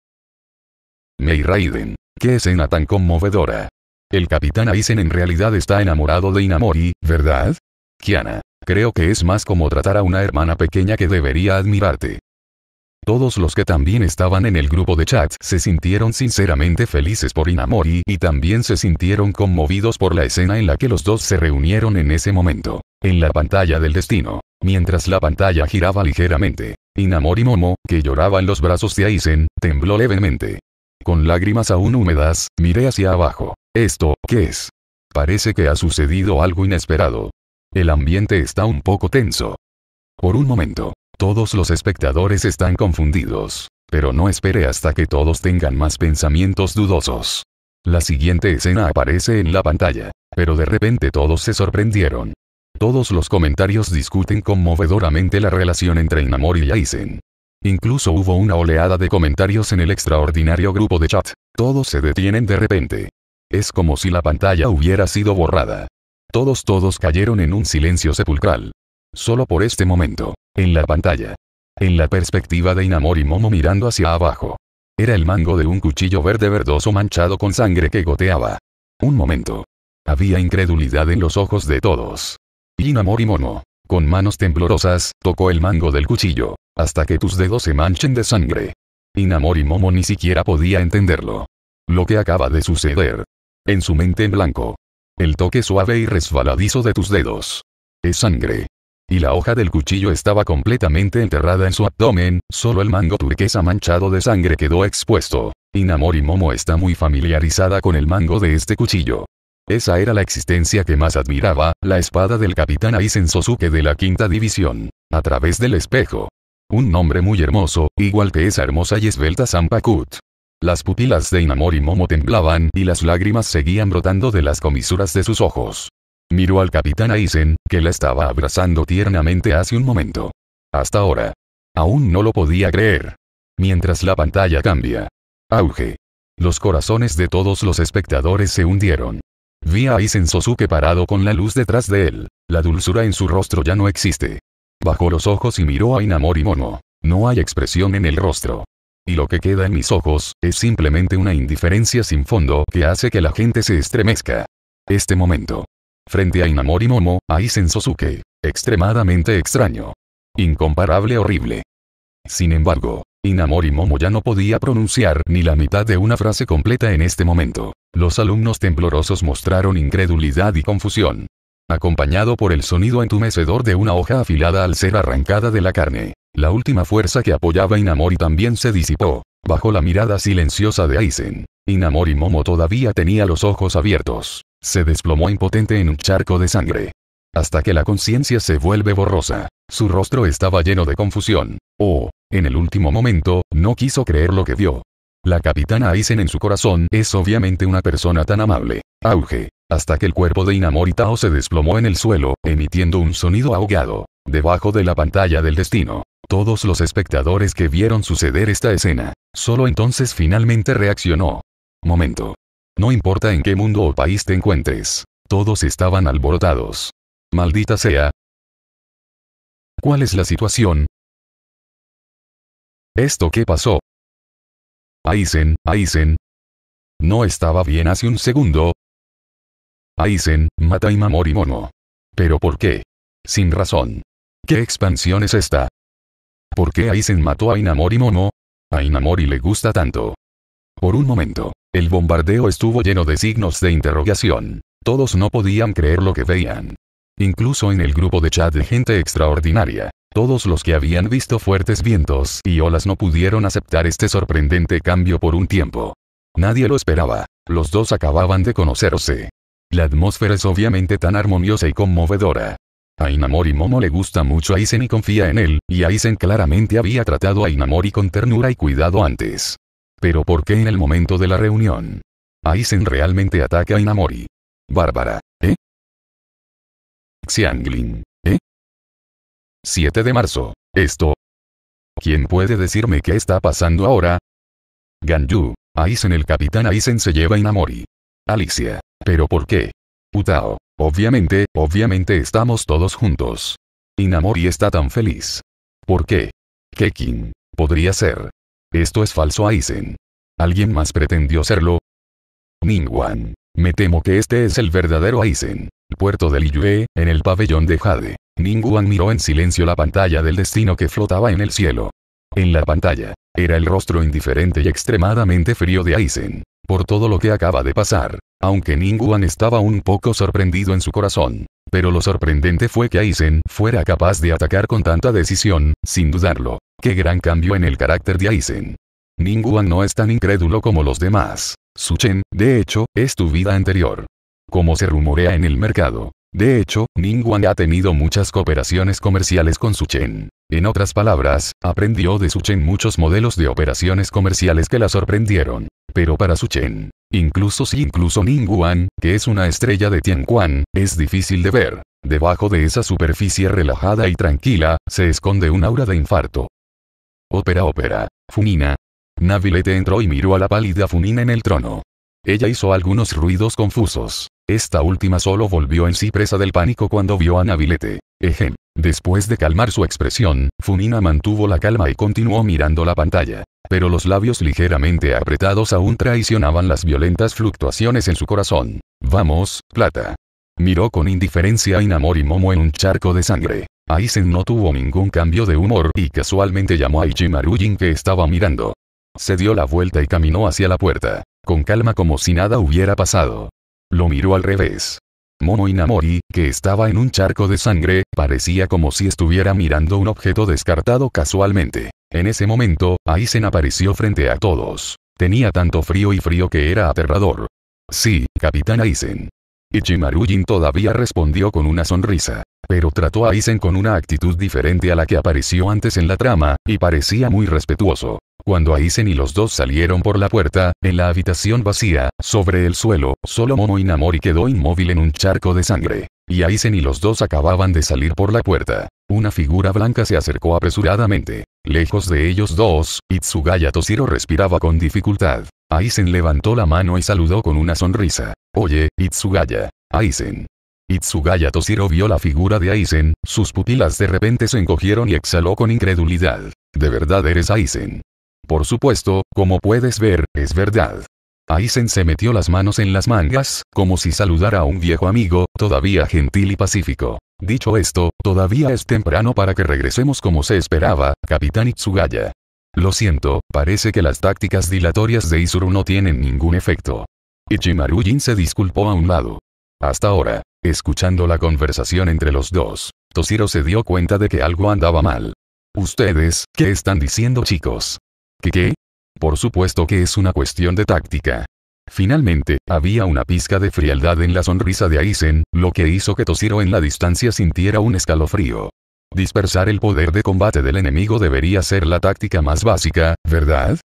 Mei Raiden. Qué escena tan conmovedora. El capitán Aizen en realidad está enamorado de Inamori, ¿verdad? Kiana. Creo que es más como tratar a una hermana pequeña que debería admirarte. Todos los que también estaban en el grupo de chat se sintieron sinceramente felices por Inamori y también se sintieron conmovidos por la escena en la que los dos se reunieron en ese momento. En la pantalla del destino. Mientras la pantalla giraba ligeramente, Inamori Momo, que lloraba en los brazos de Aizen, tembló levemente. Con lágrimas aún húmedas, miré hacia abajo. ¿Esto, qué es? Parece que ha sucedido algo inesperado. El ambiente está un poco tenso. Por un momento, todos los espectadores están confundidos. Pero no espere hasta que todos tengan más pensamientos dudosos. La siguiente escena aparece en la pantalla. Pero de repente todos se sorprendieron. Todos los comentarios discuten conmovedoramente la relación entre Namor y Aizen. Incluso hubo una oleada de comentarios en el extraordinario grupo de chat. Todos se detienen de repente. Es como si la pantalla hubiera sido borrada. Todos todos cayeron en un silencio sepulcral solo por este momento. En la pantalla. En la perspectiva de Inamori Momo mirando hacia abajo. Era el mango de un cuchillo verde verdoso manchado con sangre que goteaba. Un momento. Había incredulidad en los ojos de todos. Inamori Momo, con manos temblorosas, tocó el mango del cuchillo, hasta que tus dedos se manchen de sangre. Inamori Momo ni siquiera podía entenderlo. Lo que acaba de suceder. En su mente en blanco. El toque suave y resbaladizo de tus dedos. Es sangre y la hoja del cuchillo estaba completamente enterrada en su abdomen, solo el mango turquesa manchado de sangre quedó expuesto. Inamori Momo está muy familiarizada con el mango de este cuchillo. Esa era la existencia que más admiraba, la espada del capitán Aizen Sosuke de la quinta división. A través del espejo. Un nombre muy hermoso, igual que esa hermosa y esbelta Sampakut. Las pupilas de Inamori Momo temblaban y las lágrimas seguían brotando de las comisuras de sus ojos. Miró al capitán Aizen, que la estaba abrazando tiernamente hace un momento. Hasta ahora. Aún no lo podía creer. Mientras la pantalla cambia. Auge. Los corazones de todos los espectadores se hundieron. Vi a Aizen Sosuke parado con la luz detrás de él. La dulzura en su rostro ya no existe. Bajó los ojos y miró a y Mono. No hay expresión en el rostro. Y lo que queda en mis ojos, es simplemente una indiferencia sin fondo que hace que la gente se estremezca. Este momento. Frente a Inamori Momo, Aizen Sosuke. Extremadamente extraño. Incomparable horrible. Sin embargo, Inamori Momo ya no podía pronunciar ni la mitad de una frase completa en este momento. Los alumnos temblorosos mostraron incredulidad y confusión. Acompañado por el sonido entumecedor de una hoja afilada al ser arrancada de la carne, la última fuerza que apoyaba Inamori también se disipó, bajo la mirada silenciosa de Aizen. Inamori Momo todavía tenía los ojos abiertos. Se desplomó impotente en un charco de sangre. Hasta que la conciencia se vuelve borrosa. Su rostro estaba lleno de confusión. Oh, en el último momento, no quiso creer lo que vio. La capitana Aizen en su corazón es obviamente una persona tan amable. Auge. Hasta que el cuerpo de Inamori Tao se desplomó en el suelo, emitiendo un sonido ahogado. Debajo de la pantalla del destino. Todos los espectadores que vieron suceder esta escena. Solo entonces finalmente reaccionó. Momento. No importa en qué mundo o país te encuentres. Todos estaban alborotados. Maldita sea. ¿Cuál es la situación? ¿Esto qué pasó? Aizen, Aizen. No estaba bien hace un segundo. Aizen, mata a Inamori Mono. ¿Pero por qué? Sin razón. ¿Qué expansión es esta? ¿Por qué Aizen mató a Inamori Momo? A Inamori le gusta tanto. Por un momento, el bombardeo estuvo lleno de signos de interrogación. Todos no podían creer lo que veían. Incluso en el grupo de chat de gente extraordinaria, todos los que habían visto fuertes vientos y olas no pudieron aceptar este sorprendente cambio por un tiempo. Nadie lo esperaba, los dos acababan de conocerse. La atmósfera es obviamente tan armoniosa y conmovedora. A Inamori Momo le gusta mucho a Aizen y confía en él, y Aizen claramente había tratado a Inamori con ternura y cuidado antes. Pero ¿por qué en el momento de la reunión? Aizen realmente ataca a Inamori. Bárbara, ¿eh? Xiangling, ¿eh? 7 de marzo. Esto. ¿Quién puede decirme qué está pasando ahora? Ganju, Aizen el capitán Aizen se lleva a Inamori. Alicia, ¿pero por qué? Utao, obviamente, obviamente estamos todos juntos. Inamori está tan feliz. ¿Por qué? Kekin, podría ser. Esto es falso Aizen. ¿Alguien más pretendió serlo? Ningwan. Me temo que este es el verdadero Aizen. Puerto de Liyue, en el pabellón de Jade. Ningguan miró en silencio la pantalla del destino que flotaba en el cielo. En la pantalla, era el rostro indiferente y extremadamente frío de Aizen por todo lo que acaba de pasar. Aunque Ningguan estaba un poco sorprendido en su corazón. Pero lo sorprendente fue que Aizen fuera capaz de atacar con tanta decisión, sin dudarlo. Qué gran cambio en el carácter de Aizen. Ningguan no es tan incrédulo como los demás. Su Chen, de hecho, es tu vida anterior. Como se rumorea en el mercado. De hecho, Ningguan ha tenido muchas cooperaciones comerciales con Su Chen. En otras palabras, aprendió de Suchen muchos modelos de operaciones comerciales que la sorprendieron. Pero para Suchen, incluso si incluso Ningguan, que es una estrella de Tianquan, es difícil de ver. Debajo de esa superficie relajada y tranquila, se esconde un aura de infarto. Ópera ópera. Funina. Navilete entró y miró a la pálida Funina en el trono. Ella hizo algunos ruidos confusos. Esta última solo volvió en sí presa del pánico cuando vio a Navilete. Ejem. Después de calmar su expresión, Funina mantuvo la calma y continuó mirando la pantalla. Pero los labios ligeramente apretados aún traicionaban las violentas fluctuaciones en su corazón. Vamos, plata. Miró con indiferencia a y Momo en un charco de sangre. Aizen no tuvo ningún cambio de humor y casualmente llamó a Ichimaru que estaba mirando. Se dio la vuelta y caminó hacia la puerta, con calma como si nada hubiera pasado. Lo miró al revés. Momo Inamori, que estaba en un charco de sangre, parecía como si estuviera mirando un objeto descartado casualmente. En ese momento, Aizen apareció frente a todos. Tenía tanto frío y frío que era aterrador. Sí, Capitán Aizen. Ichimaru Jin todavía respondió con una sonrisa. Pero trató a Aizen con una actitud diferente a la que apareció antes en la trama, y parecía muy respetuoso. Cuando Aizen y los dos salieron por la puerta, en la habitación vacía, sobre el suelo, solo Momo Namori quedó inmóvil en un charco de sangre. Y Aizen y los dos acababan de salir por la puerta. Una figura blanca se acercó apresuradamente. Lejos de ellos dos, Itsugaya Toshiro respiraba con dificultad. Aizen levantó la mano y saludó con una sonrisa. Oye, Itsugaya. Aizen. Itsugaya Toshiro vio la figura de Aizen, sus pupilas de repente se encogieron y exhaló con incredulidad. ¿De verdad eres Aizen? Por supuesto, como puedes ver, es verdad. Aizen se metió las manos en las mangas, como si saludara a un viejo amigo, todavía gentil y pacífico. Dicho esto, todavía es temprano para que regresemos como se esperaba, Capitán Itsugaya. Lo siento, parece que las tácticas dilatorias de Isuru no tienen ningún efecto. Ichimaru Jin se disculpó a un lado. Hasta ahora, escuchando la conversación entre los dos, Toshiro se dio cuenta de que algo andaba mal. ¿Ustedes, qué están diciendo chicos? ¿Qué? Por supuesto que es una cuestión de táctica. Finalmente, había una pizca de frialdad en la sonrisa de Aizen, lo que hizo que Toshiro en la distancia sintiera un escalofrío. Dispersar el poder de combate del enemigo debería ser la táctica más básica, ¿verdad?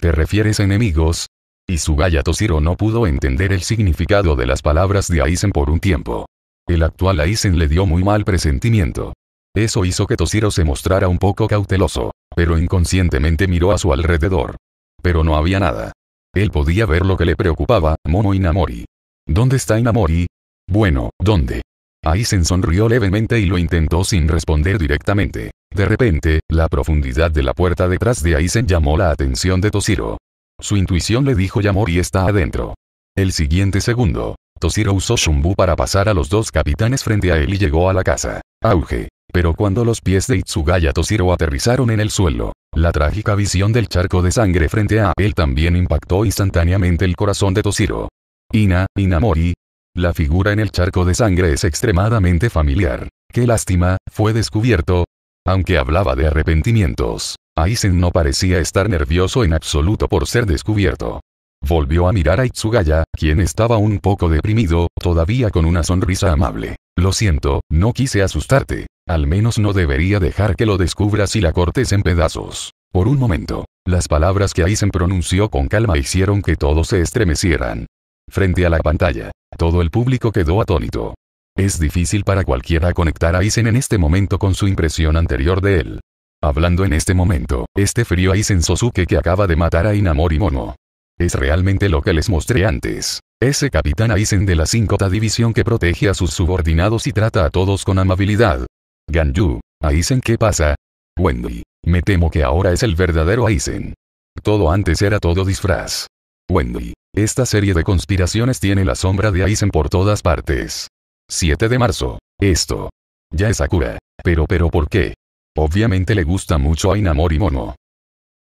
¿Te refieres a enemigos? Y Sugaya Toshiro no pudo entender el significado de las palabras de Aizen por un tiempo. El actual Aizen le dio muy mal presentimiento. Eso hizo que Toshiro se mostrara un poco cauteloso, pero inconscientemente miró a su alrededor. Pero no había nada. Él podía ver lo que le preocupaba, Momo Inamori. ¿Dónde está Inamori? Bueno, ¿dónde? Aizen sonrió levemente y lo intentó sin responder directamente. De repente, la profundidad de la puerta detrás de Aizen llamó la atención de Toshiro. Su intuición le dijo Yamori está adentro. El siguiente segundo, Toshiro usó Shumbu para pasar a los dos capitanes frente a él y llegó a la casa. Auge pero cuando los pies de Itsugaya Toshiro aterrizaron en el suelo, la trágica visión del charco de sangre frente a él también impactó instantáneamente el corazón de Toshiro. Ina, Inamori. La figura en el charco de sangre es extremadamente familiar. Qué lástima, fue descubierto. Aunque hablaba de arrepentimientos, Aizen no parecía estar nervioso en absoluto por ser descubierto. Volvió a mirar a Itsugaya, quien estaba un poco deprimido, todavía con una sonrisa amable. Lo siento, no quise asustarte. Al menos no debería dejar que lo descubras y la cortes en pedazos. Por un momento, las palabras que Aizen pronunció con calma hicieron que todos se estremecieran. Frente a la pantalla, todo el público quedó atónito. Es difícil para cualquiera conectar a Aizen en este momento con su impresión anterior de él. Hablando en este momento, este frío Aizen Sosuke que acaba de matar a Inamori Mono. Es realmente lo que les mostré antes. Ese capitán Aizen de la 5 División que protege a sus subordinados y trata a todos con amabilidad, Ganju, Aizen ¿qué pasa? Wendy, me temo que ahora es el verdadero Aizen. Todo antes era todo disfraz. Wendy, esta serie de conspiraciones tiene la sombra de Aizen por todas partes. 7 de marzo. Esto. Ya es Sakura. Pero pero ¿por qué? Obviamente le gusta mucho a Inamori Mono.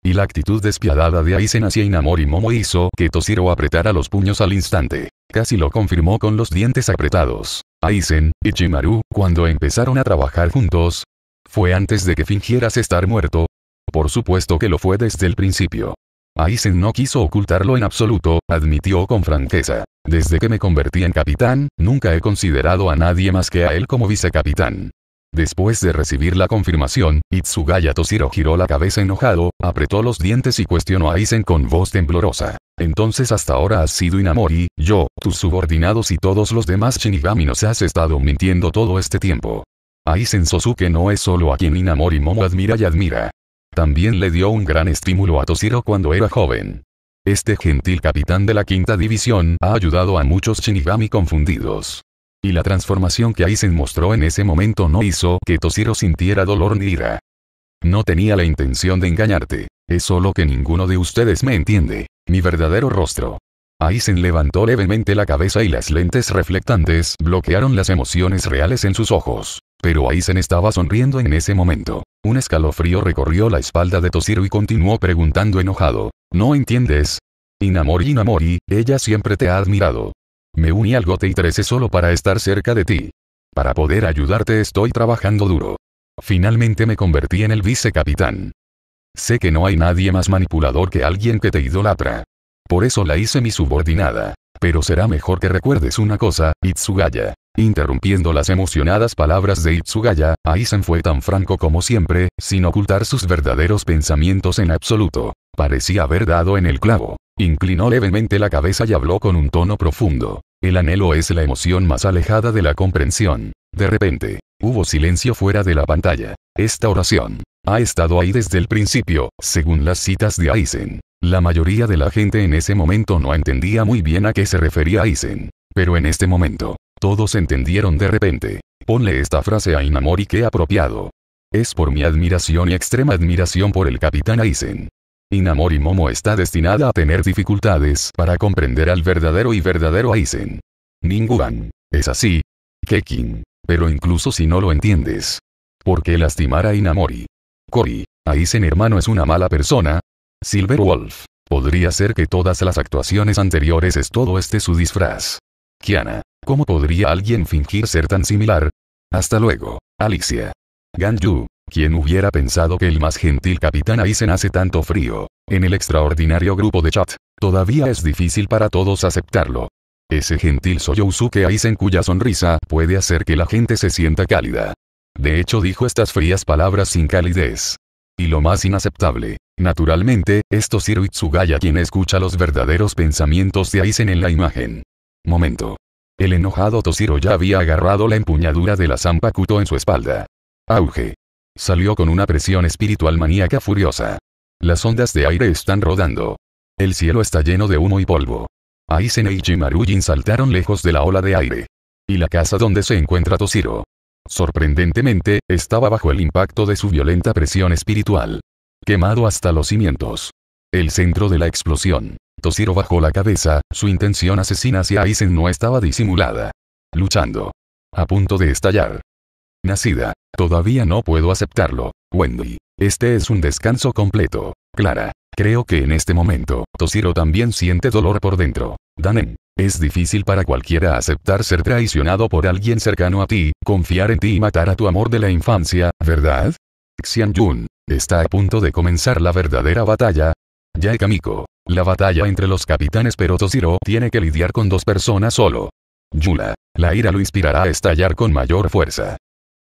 Y la actitud despiadada de Aizen hacia y Momo hizo que Toshiro apretara los puños al instante. Casi lo confirmó con los dientes apretados. Aizen, y Chimaru, cuando empezaron a trabajar juntos, ¿fue antes de que fingieras estar muerto? Por supuesto que lo fue desde el principio. Aizen no quiso ocultarlo en absoluto, admitió con franqueza. Desde que me convertí en capitán, nunca he considerado a nadie más que a él como vicecapitán. Después de recibir la confirmación, Itsugaya Toshiro giró la cabeza enojado, apretó los dientes y cuestionó a Aizen con voz temblorosa. Entonces hasta ahora has sido Inamori, yo, tus subordinados y todos los demás Shinigami nos has estado mintiendo todo este tiempo. Aizen Sosuke no es solo a quien Inamori Momo admira y admira. También le dio un gran estímulo a Toshiro cuando era joven. Este gentil capitán de la quinta división ha ayudado a muchos Shinigami confundidos. Y la transformación que Aizen mostró en ese momento no hizo que Toshiro sintiera dolor ni ira. No tenía la intención de engañarte. Es solo que ninguno de ustedes me entiende. Mi verdadero rostro. Aizen levantó levemente la cabeza y las lentes reflectantes bloquearon las emociones reales en sus ojos. Pero Aizen estaba sonriendo en ese momento. Un escalofrío recorrió la espalda de Toshiro y continuó preguntando enojado. ¿No entiendes? Inamori Inamori, ella siempre te ha admirado. Me uní al Gotei y 13 solo para estar cerca de ti. Para poder ayudarte estoy trabajando duro. Finalmente me convertí en el vicecapitán. Sé que no hay nadie más manipulador que alguien que te idolatra. Por eso la hice mi subordinada. Pero será mejor que recuerdes una cosa, Itsugaya. Interrumpiendo las emocionadas palabras de Itsugaya, Aizen fue tan franco como siempre, sin ocultar sus verdaderos pensamientos en absoluto. Parecía haber dado en el clavo. Inclinó levemente la cabeza y habló con un tono profundo. El anhelo es la emoción más alejada de la comprensión. De repente, hubo silencio fuera de la pantalla. Esta oración ha estado ahí desde el principio, según las citas de Aizen. La mayoría de la gente en ese momento no entendía muy bien a qué se refería Aizen. Pero en este momento, todos entendieron de repente. Ponle esta frase a Inamori que apropiado. Es por mi admiración y extrema admiración por el capitán Aizen, Inamori Momo está destinada a tener dificultades para comprender al verdadero y verdadero Aizen. Ninguan. Es así. Kekin. Pero incluso si no lo entiendes. ¿Por qué lastimar a Inamori? Cory, Aizen hermano es una mala persona. Silver Wolf. Podría ser que todas las actuaciones anteriores es todo este su disfraz. Kiana. ¿Cómo podría alguien fingir ser tan similar? Hasta luego, Alicia. Ganju. ¿Quién hubiera pensado que el más gentil capitán Aizen hace tanto frío? En el extraordinario grupo de chat, todavía es difícil para todos aceptarlo. Ese gentil Soyouzuke Aizen cuya sonrisa puede hacer que la gente se sienta cálida. De hecho dijo estas frías palabras sin calidez. Y lo más inaceptable, naturalmente, es Toshiro Itsugaya quien escucha los verdaderos pensamientos de Aizen en la imagen. Momento. El enojado Toshiro ya había agarrado la empuñadura de la Zampakuto en su espalda. Auge. Salió con una presión espiritual maníaca furiosa. Las ondas de aire están rodando. El cielo está lleno de humo y polvo. Aizen y Marujin saltaron lejos de la ola de aire. Y la casa donde se encuentra Toshiro. Sorprendentemente, estaba bajo el impacto de su violenta presión espiritual. Quemado hasta los cimientos. El centro de la explosión. Toshiro bajó la cabeza, su intención asesina hacia Aizen no estaba disimulada. Luchando. A punto de estallar nacida. Todavía no puedo aceptarlo, Wendy. Este es un descanso completo. Clara. Creo que en este momento, Toshiro también siente dolor por dentro. Danen. Es difícil para cualquiera aceptar ser traicionado por alguien cercano a ti, confiar en ti y matar a tu amor de la infancia, ¿verdad? Xian Está a punto de comenzar la verdadera batalla. Yae Kamiko. La batalla entre los capitanes pero Toshiro tiene que lidiar con dos personas solo. Yula. La ira lo inspirará a estallar con mayor fuerza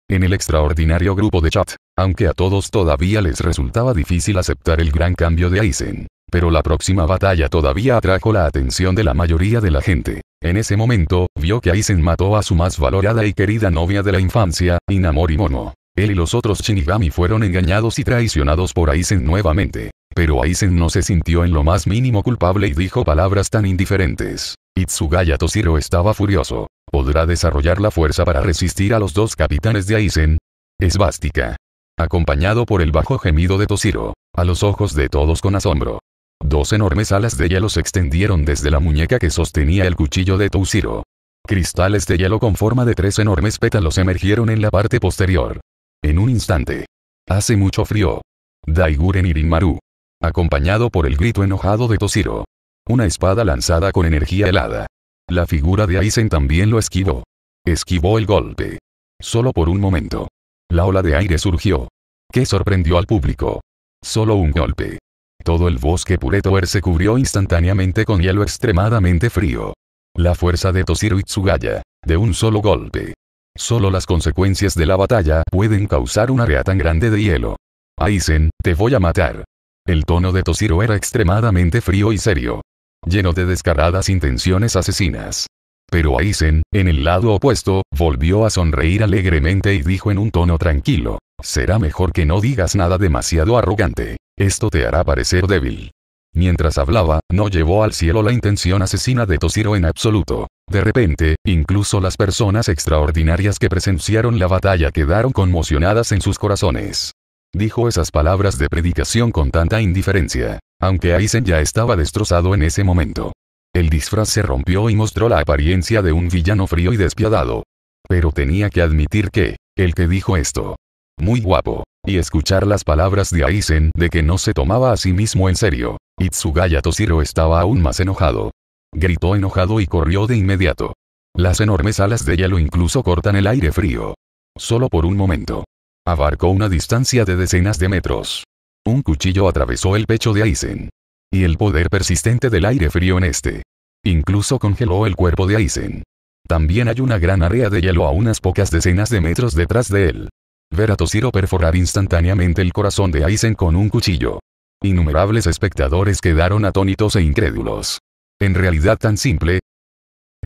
en el extraordinario grupo de chat, aunque a todos todavía les resultaba difícil aceptar el gran cambio de Aizen. Pero la próxima batalla todavía atrajo la atención de la mayoría de la gente. En ese momento, vio que Aizen mató a su más valorada y querida novia de la infancia, Inamori Mono. Él y los otros Shinigami fueron engañados y traicionados por Aizen nuevamente. Pero Aizen no se sintió en lo más mínimo culpable y dijo palabras tan indiferentes. Itsugaya Toshiro estaba furioso podrá desarrollar la fuerza para resistir a los dos capitanes de Aizen. Esvástica. Acompañado por el bajo gemido de Toshiro, a los ojos de todos con asombro. Dos enormes alas de hielo se extendieron desde la muñeca que sostenía el cuchillo de Toshiro. Cristales de hielo con forma de tres enormes pétalos emergieron en la parte posterior. En un instante. Hace mucho frío. Daiguren Irinmaru. Acompañado por el grito enojado de Toshiro. Una espada lanzada con energía helada la figura de Aizen también lo esquivó. Esquivó el golpe. Solo por un momento. La ola de aire surgió. Que sorprendió al público. Solo un golpe. Todo el bosque Puretoer se cubrió instantáneamente con hielo extremadamente frío. La fuerza de Toshiro Itsugaya. De un solo golpe. Solo las consecuencias de la batalla pueden causar un área tan grande de hielo. Aizen, te voy a matar. El tono de Toshiro era extremadamente frío y serio lleno de descaradas intenciones asesinas. Pero Aizen, en el lado opuesto, volvió a sonreír alegremente y dijo en un tono tranquilo, será mejor que no digas nada demasiado arrogante, esto te hará parecer débil. Mientras hablaba, no llevó al cielo la intención asesina de Toshiro en absoluto. De repente, incluso las personas extraordinarias que presenciaron la batalla quedaron conmocionadas en sus corazones. Dijo esas palabras de predicación con tanta indiferencia, aunque Aizen ya estaba destrozado en ese momento. El disfraz se rompió y mostró la apariencia de un villano frío y despiadado. Pero tenía que admitir que, el que dijo esto. Muy guapo. Y escuchar las palabras de Aizen de que no se tomaba a sí mismo en serio. Itsugaya Toshiro estaba aún más enojado. Gritó enojado y corrió de inmediato. Las enormes alas de hielo incluso cortan el aire frío. Solo por un momento. Abarcó una distancia de decenas de metros. Un cuchillo atravesó el pecho de Aizen. Y el poder persistente del aire frío en este. Incluso congeló el cuerpo de Aizen. También hay una gran área de hielo a unas pocas decenas de metros detrás de él. Ver a Toshiro perforar instantáneamente el corazón de Aizen con un cuchillo. Innumerables espectadores quedaron atónitos e incrédulos. En realidad tan simple.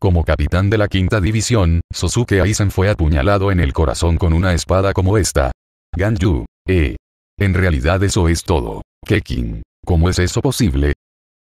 Como capitán de la quinta división, Sosuke Aizen fue apuñalado en el corazón con una espada como esta. Ganju, E. En realidad eso es todo. Kekin. ¿Cómo es eso posible?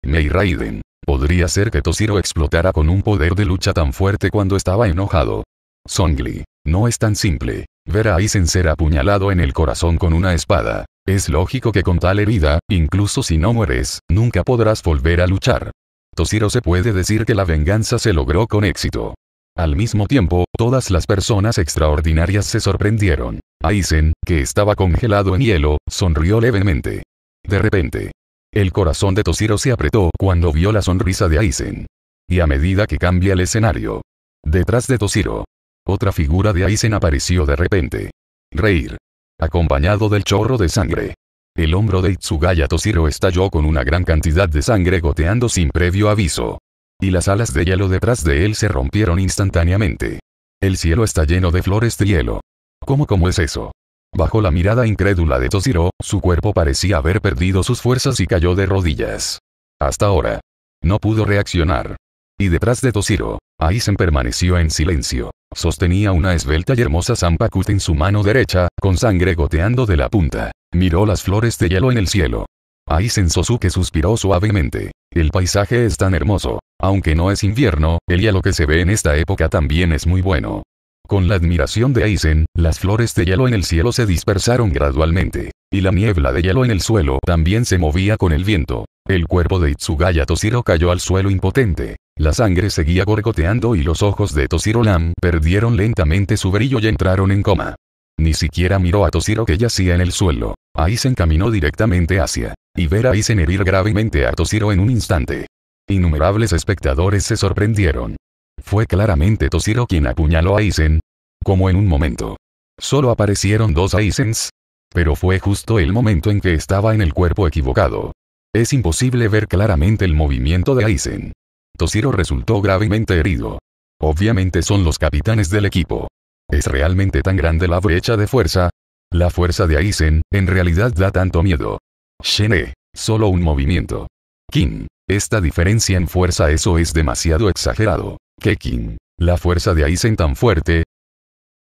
Mei Raiden. Podría ser que Toshiro explotara con un poder de lucha tan fuerte cuando estaba enojado. Songli. No es tan simple. Ver a Aizen ser apuñalado en el corazón con una espada. Es lógico que con tal herida, incluso si no mueres, nunca podrás volver a luchar. Toshiro se puede decir que la venganza se logró con éxito. Al mismo tiempo, todas las personas extraordinarias se sorprendieron. Aizen, que estaba congelado en hielo, sonrió levemente. De repente, el corazón de Toshiro se apretó cuando vio la sonrisa de Aizen. Y a medida que cambia el escenario, detrás de Toshiro, otra figura de Aizen apareció de repente. Reír. Acompañado del chorro de sangre. El hombro de Itsugaya Toshiro estalló con una gran cantidad de sangre goteando sin previo aviso y las alas de hielo detrás de él se rompieron instantáneamente. El cielo está lleno de flores de hielo. ¿Cómo cómo es eso? Bajo la mirada incrédula de Toshiro, su cuerpo parecía haber perdido sus fuerzas y cayó de rodillas. Hasta ahora. No pudo reaccionar. Y detrás de Toshiro, Aizen permaneció en silencio. Sostenía una esbelta y hermosa Zampakut en su mano derecha, con sangre goteando de la punta. Miró las flores de hielo en el cielo. Aizen Sosuke suspiró suavemente. El paisaje es tan hermoso. Aunque no es invierno, el hielo que se ve en esta época también es muy bueno. Con la admiración de Aizen, las flores de hielo en el cielo se dispersaron gradualmente, y la niebla de hielo en el suelo también se movía con el viento. El cuerpo de Itsugaya Toshiro cayó al suelo impotente. La sangre seguía gorgoteando y los ojos de Toshiro Lam perdieron lentamente su brillo y entraron en coma. Ni siquiera miró a Toshiro que yacía en el suelo. Aizen caminó directamente hacia. Y ver a Aizen herir gravemente a Toshiro en un instante, Innumerables espectadores se sorprendieron. Fue claramente Toshiro quien apuñaló a Aizen. Como en un momento. Solo aparecieron dos Aizens. Pero fue justo el momento en que estaba en el cuerpo equivocado. Es imposible ver claramente el movimiento de Aizen. Toshiro resultó gravemente herido. Obviamente son los capitanes del equipo. ¿Es realmente tan grande la brecha de fuerza? La fuerza de Aizen, en realidad da tanto miedo. Shene. Solo un movimiento. King. Esta diferencia en fuerza eso es demasiado exagerado. Kekin. La fuerza de Aizen tan fuerte.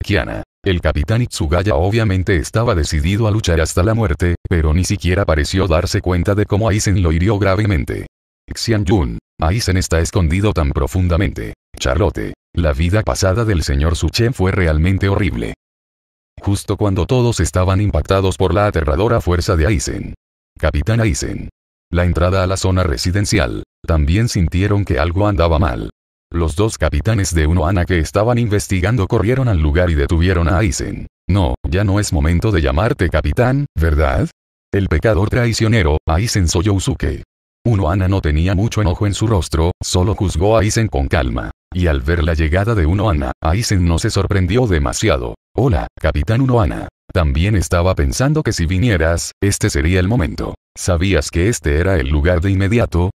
Kiana. El capitán Itsugaya obviamente estaba decidido a luchar hasta la muerte, pero ni siquiera pareció darse cuenta de cómo Aizen lo hirió gravemente. Xian Yun. Aizen está escondido tan profundamente. Charlotte. La vida pasada del señor Suchen fue realmente horrible. Justo cuando todos estaban impactados por la aterradora fuerza de Aizen. Capitán Aizen la entrada a la zona residencial, también sintieron que algo andaba mal. Los dos capitanes de Unoana que estaban investigando corrieron al lugar y detuvieron a Aizen. No, ya no es momento de llamarte capitán, ¿verdad? El pecador traicionero, Aizen soyouzuke. Unoana no tenía mucho enojo en su rostro, solo juzgó a Aizen con calma. Y al ver la llegada de Unoana, Aizen no se sorprendió demasiado. Hola, capitán Unoana. También estaba pensando que si vinieras, este sería el momento. ¿Sabías que este era el lugar de inmediato?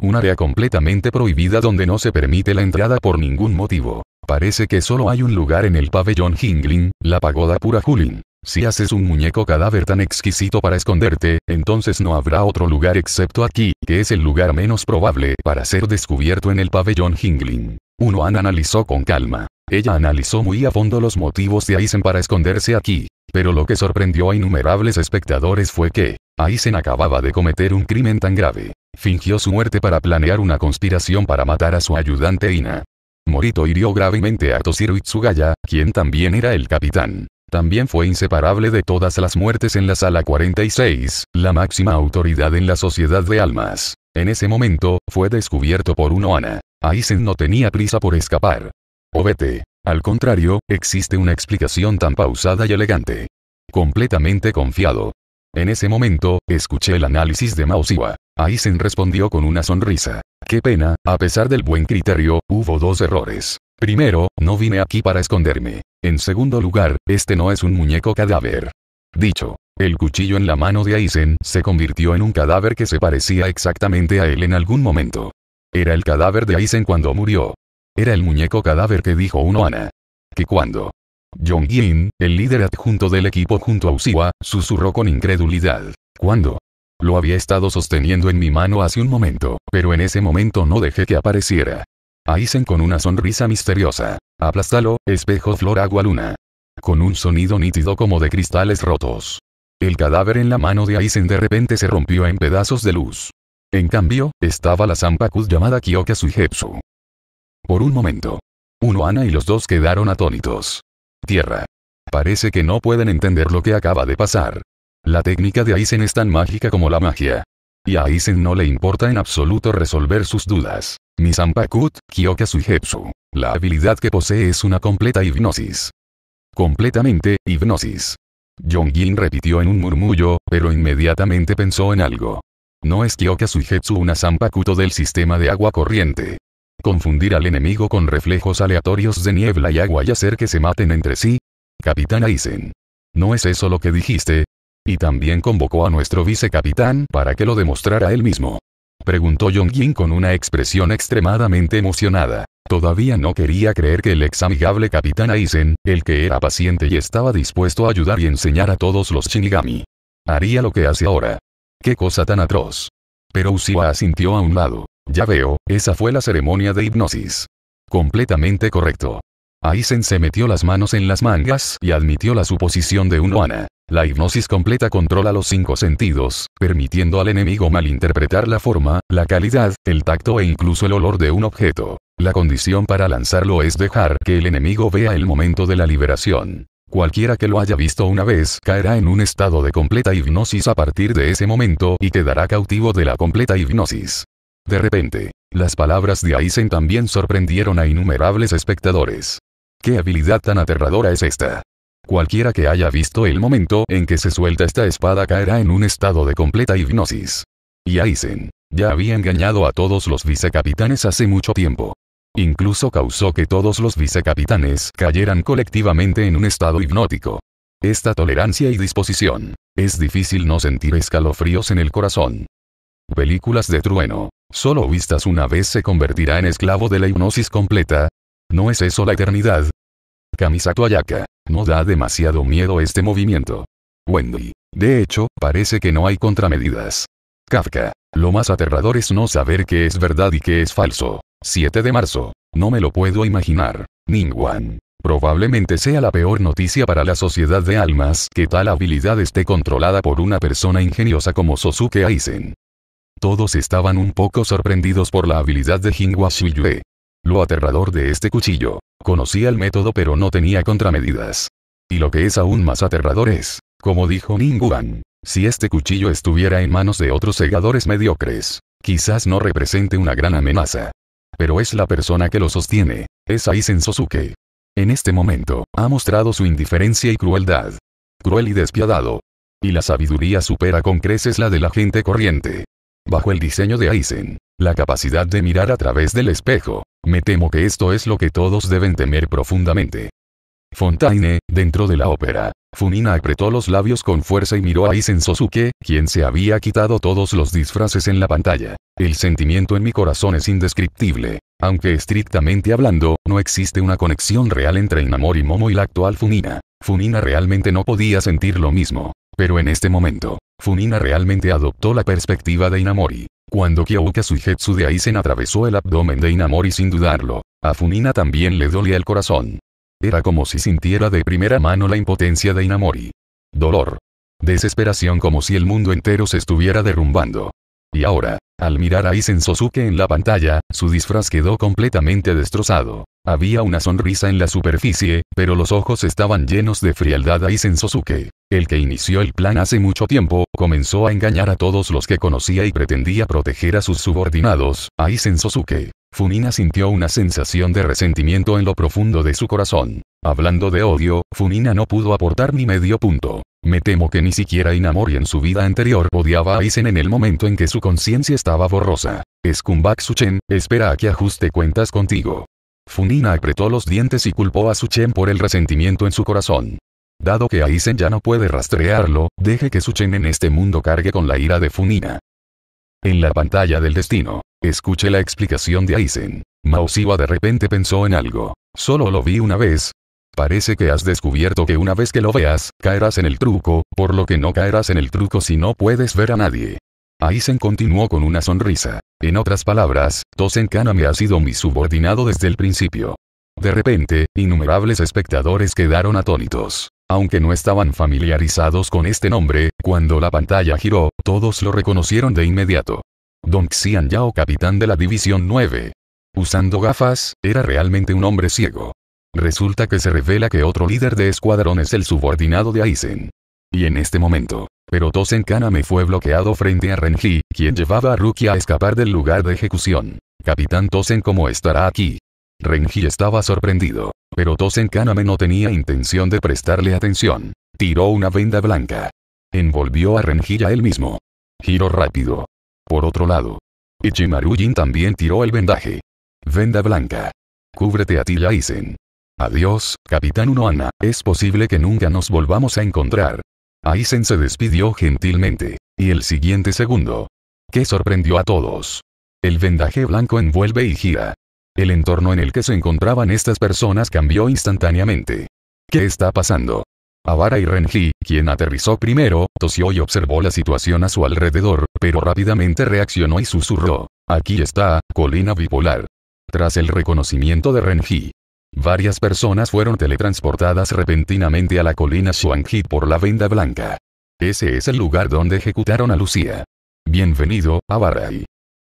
Un área completamente prohibida donde no se permite la entrada por ningún motivo. Parece que solo hay un lugar en el pabellón Hingling, la pagoda pura Julin. Si haces un muñeco cadáver tan exquisito para esconderte, entonces no habrá otro lugar excepto aquí, que es el lugar menos probable para ser descubierto en el pabellón Hingling. Uno analizó con calma. Ella analizó muy a fondo los motivos de Aizen para esconderse aquí. Pero lo que sorprendió a innumerables espectadores fue que, Aizen acababa de cometer un crimen tan grave. Fingió su muerte para planear una conspiración para matar a su ayudante Ina. Morito hirió gravemente a Toshiro Itsugaya, quien también era el capitán. También fue inseparable de todas las muertes en la sala 46, la máxima autoridad en la sociedad de almas. En ese momento, fue descubierto por un Aizen no tenía prisa por escapar. Obete, al contrario, existe una explicación tan pausada y elegante. Completamente confiado. En ese momento, escuché el análisis de Mausiwa. Aizen respondió con una sonrisa. Qué pena, a pesar del buen criterio, hubo dos errores. Primero, no vine aquí para esconderme. En segundo lugar, este no es un muñeco cadáver. Dicho, el cuchillo en la mano de Aizen se convirtió en un cadáver que se parecía exactamente a él en algún momento. Era el cadáver de Aizen cuando murió. Era el muñeco cadáver que dijo uno Ana. Que cuando Jong In, el líder adjunto del equipo junto a Usiwa, susurró con incredulidad. ¿Cuándo? Lo había estado sosteniendo en mi mano hace un momento, pero en ese momento no dejé que apareciera. Aizen con una sonrisa misteriosa. Aplástalo, espejo flor agua luna. Con un sonido nítido como de cristales rotos. El cadáver en la mano de Aizen de repente se rompió en pedazos de luz. En cambio, estaba la zampacus llamada Kyoka Suijepsu. Por un momento. uno Ana y los dos quedaron atónitos. Tierra. Parece que no pueden entender lo que acaba de pasar. La técnica de Aizen es tan mágica como la magia. Y a Aizen no le importa en absoluto resolver sus dudas. Misampakut, Kyoka Jetsu. La habilidad que posee es una completa hipnosis. Completamente, hipnosis. jong repitió en un murmullo, pero inmediatamente pensó en algo. No es Kyoka Jetsu una sampakuto del sistema de agua corriente. Confundir al enemigo con reflejos aleatorios de niebla y agua y hacer que se maten entre sí. Capitán Aizen. ¿No es eso lo que dijiste? Y también convocó a nuestro vicecapitán para que lo demostrara él mismo. Preguntó jong con una expresión extremadamente emocionada. Todavía no quería creer que el examigable capitán Aizen, el que era paciente y estaba dispuesto a ayudar y enseñar a todos los Shinigami, haría lo que hace ahora. ¡Qué cosa tan atroz! Pero Uchiha asintió a un lado. Ya veo, esa fue la ceremonia de hipnosis. Completamente correcto. Aizen se metió las manos en las mangas y admitió la suposición de un oana. La hipnosis completa controla los cinco sentidos, permitiendo al enemigo malinterpretar la forma, la calidad, el tacto e incluso el olor de un objeto. La condición para lanzarlo es dejar que el enemigo vea el momento de la liberación. Cualquiera que lo haya visto una vez caerá en un estado de completa hipnosis a partir de ese momento y quedará cautivo de la completa hipnosis. De repente, las palabras de Aizen también sorprendieron a innumerables espectadores. ¿Qué habilidad tan aterradora es esta? Cualquiera que haya visto el momento en que se suelta esta espada caerá en un estado de completa hipnosis. Y Aizen, ya había engañado a todos los vicecapitanes hace mucho tiempo. Incluso causó que todos los vicecapitanes cayeran colectivamente en un estado hipnótico. Esta tolerancia y disposición. Es difícil no sentir escalofríos en el corazón. Películas de trueno solo vistas una vez se convertirá en esclavo de la hipnosis completa. ¿No es eso la eternidad? Kamisato Ayaka. No da demasiado miedo este movimiento. Wendy. De hecho, parece que no hay contramedidas. Kafka. Lo más aterrador es no saber qué es verdad y qué es falso. 7 de marzo. No me lo puedo imaginar. Ningwan. Probablemente sea la peor noticia para la sociedad de almas que tal habilidad esté controlada por una persona ingeniosa como Sosuke Aizen. Todos estaban un poco sorprendidos por la habilidad de Jingwa Lo aterrador de este cuchillo. Conocía el método pero no tenía contramedidas. Y lo que es aún más aterrador es, como dijo Ningguan, si este cuchillo estuviera en manos de otros segadores mediocres, quizás no represente una gran amenaza. Pero es la persona que lo sostiene, es Aizen Sosuke. En este momento, ha mostrado su indiferencia y crueldad. Cruel y despiadado. Y la sabiduría supera con creces la de la gente corriente. Bajo el diseño de Aizen, la capacidad de mirar a través del espejo, me temo que esto es lo que todos deben temer profundamente. Fontaine, dentro de la ópera, Funina apretó los labios con fuerza y miró a Aizen Sosuke, quien se había quitado todos los disfraces en la pantalla. El sentimiento en mi corazón es indescriptible. Aunque estrictamente hablando, no existe una conexión real entre y Momo y la actual Funina. Funina realmente no podía sentir lo mismo. Pero en este momento, Funina realmente adoptó la perspectiva de Inamori. Cuando Kyouka Suijetsu de Aizen atravesó el abdomen de Inamori sin dudarlo, a Funina también le dolía el corazón. Era como si sintiera de primera mano la impotencia de Inamori. Dolor. Desesperación como si el mundo entero se estuviera derrumbando. Y ahora, al mirar a Aizen Sosuke en la pantalla, su disfraz quedó completamente destrozado. Había una sonrisa en la superficie, pero los ojos estaban llenos de frialdad. Aizen Sosuke, el que inició el plan hace mucho tiempo, comenzó a engañar a todos los que conocía y pretendía proteger a sus subordinados. Aizen Sosuke. Funina sintió una sensación de resentimiento en lo profundo de su corazón. Hablando de odio, Funina no pudo aportar ni medio punto. Me temo que ni siquiera Inamori en su vida anterior odiaba a Aizen en el momento en que su conciencia estaba borrosa. Skumbak Suchen, espera a que ajuste cuentas contigo. Funina apretó los dientes y culpó a Suchen por el resentimiento en su corazón. Dado que Aizen ya no puede rastrearlo, deje que Suchen en este mundo cargue con la ira de Funina. En la pantalla del destino, escuche la explicación de Aizen. Mausiwa de repente pensó en algo. Solo lo vi una vez. Parece que has descubierto que una vez que lo veas, caerás en el truco, por lo que no caerás en el truco si no puedes ver a nadie. Aizen continuó con una sonrisa. En otras palabras, Tosen me ha sido mi subordinado desde el principio. De repente, innumerables espectadores quedaron atónitos. Aunque no estaban familiarizados con este nombre, cuando la pantalla giró, todos lo reconocieron de inmediato. Don Xian Yao capitán de la División 9. Usando gafas, era realmente un hombre ciego. Resulta que se revela que otro líder de escuadrón es el subordinado de Aizen. Y en este momento, pero Tosen Kaname fue bloqueado frente a Renji, quien llevaba a Rukia a escapar del lugar de ejecución. Capitán Tosen ¿cómo estará aquí? Renji estaba sorprendido, pero Tosen Kaname no tenía intención de prestarle atención. Tiró una venda blanca. Envolvió a Renji a él mismo. Giro rápido. Por otro lado, Ichimaru Jin también tiró el vendaje. Venda blanca. Cúbrete a ti Yaisen. Adiós, Capitán Unoana, es posible que nunca nos volvamos a encontrar. Aizen se despidió gentilmente. Y el siguiente segundo. Que sorprendió a todos. El vendaje blanco envuelve y gira. El entorno en el que se encontraban estas personas cambió instantáneamente. ¿Qué está pasando? Avara y Renji, quien aterrizó primero, tosió y observó la situación a su alrededor, pero rápidamente reaccionó y susurró. Aquí está, colina bipolar. Tras el reconocimiento de Renji, Varias personas fueron teletransportadas repentinamente a la colina Suanji por la venda blanca. Ese es el lugar donde ejecutaron a Lucía. Bienvenido, a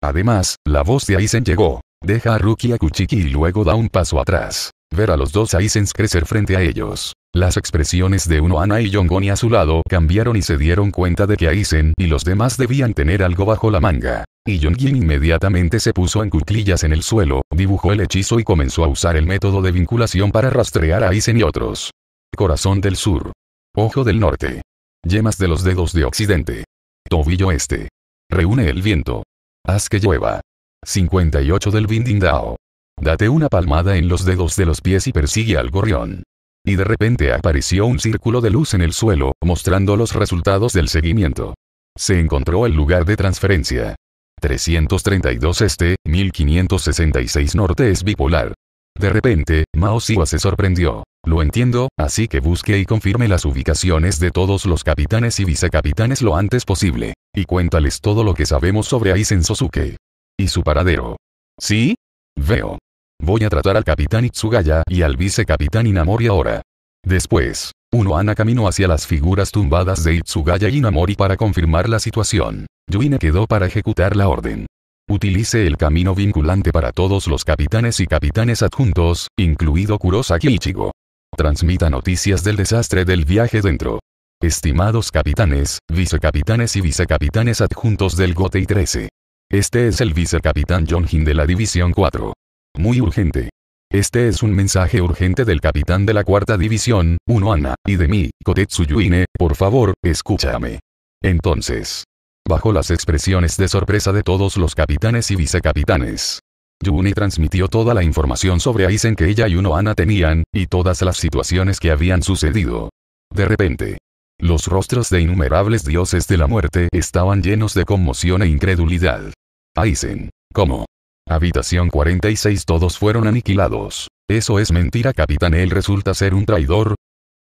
Además, la voz de Aizen llegó. Deja a Ruki a Kuchiki y luego da un paso atrás. Ver a los dos Aizens crecer frente a ellos. Las expresiones de uno Ana y Yongoni a su lado cambiaron y se dieron cuenta de que Aizen y los demás debían tener algo bajo la manga. Y Yongin inmediatamente se puso en cuclillas en el suelo, dibujó el hechizo y comenzó a usar el método de vinculación para rastrear a Aizen y otros. Corazón del sur. Ojo del norte. Yemas de los dedos de occidente. Tobillo este. Reúne el viento. Haz que llueva. 58 del Binding Dao. Date una palmada en los dedos de los pies y persigue al gorrión y de repente apareció un círculo de luz en el suelo, mostrando los resultados del seguimiento. Se encontró el lugar de transferencia. 332 este, 1566 norte es bipolar. De repente, Mao Siwa se sorprendió. Lo entiendo, así que busque y confirme las ubicaciones de todos los capitanes y vicecapitanes lo antes posible. Y cuéntales todo lo que sabemos sobre Aizen Sosuke. Y su paradero. ¿Sí? Veo. Voy a tratar al capitán Itsugaya y al vicecapitán Inamori ahora. Después, ana caminó hacia las figuras tumbadas de Itsugaya y Inamori para confirmar la situación. Yuine quedó para ejecutar la orden. Utilice el camino vinculante para todos los capitanes y capitanes adjuntos, incluido Kurosaki Ichigo. Transmita noticias del desastre del viaje dentro. Estimados capitanes, vicecapitanes y vicecapitanes adjuntos del GOTEI 13. Este es el vicecapitán Jonhin de la División 4. Muy urgente. Este es un mensaje urgente del capitán de la cuarta división, Uno Ana, y de mí, Kotetsu Yuine, por favor, escúchame. Entonces. Bajo las expresiones de sorpresa de todos los capitanes y vicecapitanes, Yuni transmitió toda la información sobre Aizen que ella y Uno Ana tenían, y todas las situaciones que habían sucedido. De repente, los rostros de innumerables dioses de la muerte estaban llenos de conmoción e incredulidad. Aizen, ¿cómo? Habitación 46 todos fueron aniquilados. Eso es mentira capitán él resulta ser un traidor.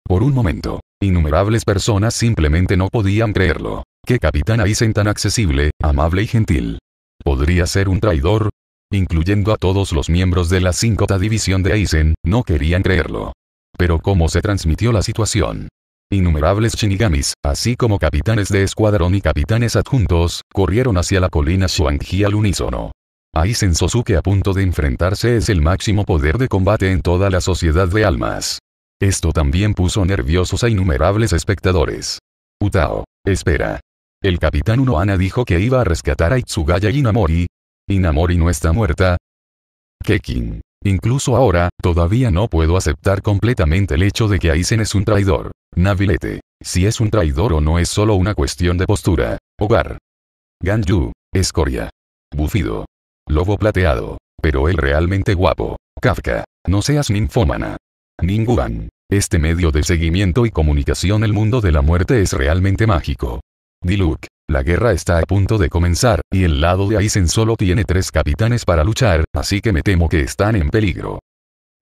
Por un momento, innumerables personas simplemente no podían creerlo. ¿Qué capitán Aizen tan accesible, amable y gentil? ¿Podría ser un traidor? Incluyendo a todos los miembros de la 5 División de Aizen, no querían creerlo. Pero ¿cómo se transmitió la situación? Innumerables shinigamis, así como capitanes de escuadrón y capitanes adjuntos, corrieron hacia la colina Shuangji al unísono. Aizen Sosuke a punto de enfrentarse es el máximo poder de combate en toda la sociedad de almas. Esto también puso nerviosos a innumerables espectadores. Utao, espera. El capitán Unoana dijo que iba a rescatar a Itsugaya Inamori. Inamori no está muerta. Kekin. Incluso ahora, todavía no puedo aceptar completamente el hecho de que Aizen es un traidor. Navilete. Si es un traidor o no es solo una cuestión de postura. Hogar. Ganju. Escoria. Bufido. Lobo plateado. Pero él realmente guapo. Kafka. No seas ninfómana. Ninguan. Este medio de seguimiento y comunicación el mundo de la muerte es realmente mágico. Diluc. La guerra está a punto de comenzar, y el lado de Aizen solo tiene tres capitanes para luchar, así que me temo que están en peligro.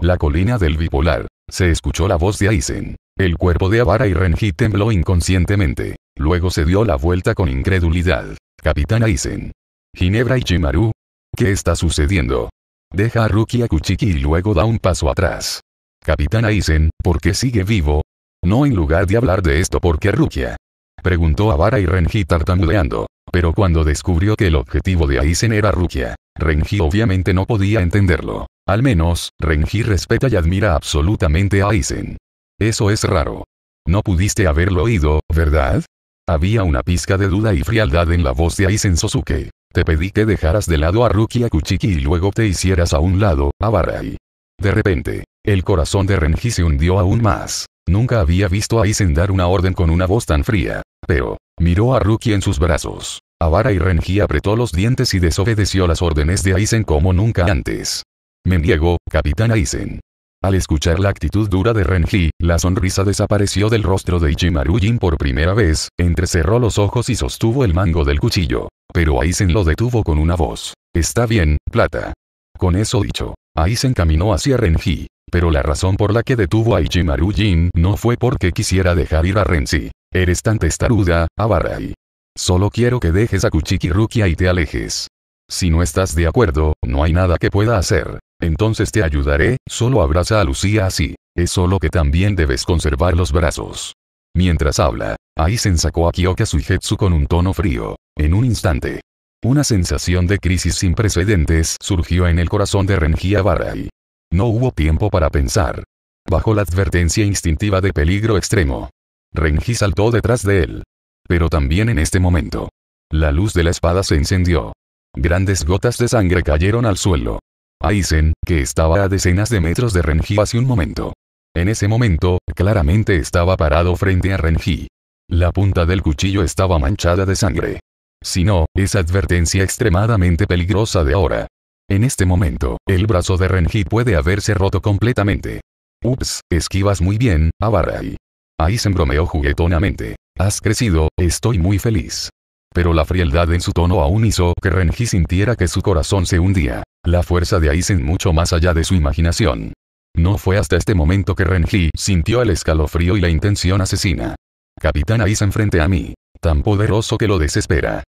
La colina del bipolar. Se escuchó la voz de Aizen. El cuerpo de Avara y Renji tembló inconscientemente. Luego se dio la vuelta con incredulidad. Capitán Aizen. Ginebra y Chimaru, ¿Qué está sucediendo? Deja a Rukia Kuchiki y luego da un paso atrás. Capitán Aizen, ¿por qué sigue vivo? No en lugar de hablar de esto porque Rukia. Preguntó a Vara y Renji tartamudeando. Pero cuando descubrió que el objetivo de Aizen era Rukia, Renji obviamente no podía entenderlo. Al menos, Renji respeta y admira absolutamente a Aizen. Eso es raro. No pudiste haberlo oído, ¿verdad? Había una pizca de duda y frialdad en la voz de Aizen Sosuke. Te pedí que dejaras de lado a a Kuchiki y luego te hicieras a un lado, a Barai. De repente, el corazón de Renji se hundió aún más. Nunca había visto a Aizen dar una orden con una voz tan fría. Pero, miró a Ruki en sus brazos. Avara y Renji apretó los dientes y desobedeció las órdenes de Aizen como nunca antes. Me niego, capitán Aizen. Al escuchar la actitud dura de Renji, la sonrisa desapareció del rostro de Ichimaru Jin por primera vez, entrecerró los ojos y sostuvo el mango del cuchillo. Pero Aizen lo detuvo con una voz. Está bien, plata. Con eso dicho, Aizen caminó hacia Renji. Pero la razón por la que detuvo a Ichimaru Jin no fue porque quisiera dejar ir a Renji. Eres tan testaruda, Abarai. Solo quiero que dejes a Kuchiki Rukia y te alejes. Si no estás de acuerdo, no hay nada que pueda hacer. Entonces te ayudaré, solo abraza a Lucía así. Es solo que también debes conservar los brazos. Mientras habla, Aizen sacó a Kyoka Suijetsu con un tono frío. En un instante. Una sensación de crisis sin precedentes surgió en el corazón de Renji Abarai. No hubo tiempo para pensar. Bajo la advertencia instintiva de peligro extremo. Renji saltó detrás de él. Pero también en este momento. La luz de la espada se encendió. Grandes gotas de sangre cayeron al suelo. Aizen, que estaba a decenas de metros de Renji hace un momento. En ese momento, claramente estaba parado frente a Renji. La punta del cuchillo estaba manchada de sangre. Si no, esa advertencia extremadamente peligrosa de ahora. En este momento, el brazo de Renji puede haberse roto completamente. Ups, esquivas muy bien, Abarai. Aizen bromeó juguetonamente. Has crecido, estoy muy feliz pero la frialdad en su tono aún hizo que Renji sintiera que su corazón se hundía. La fuerza de Aizen mucho más allá de su imaginación. No fue hasta este momento que Renji sintió el escalofrío y la intención asesina. Capitán Aizen frente a mí. Tan poderoso que lo desespera.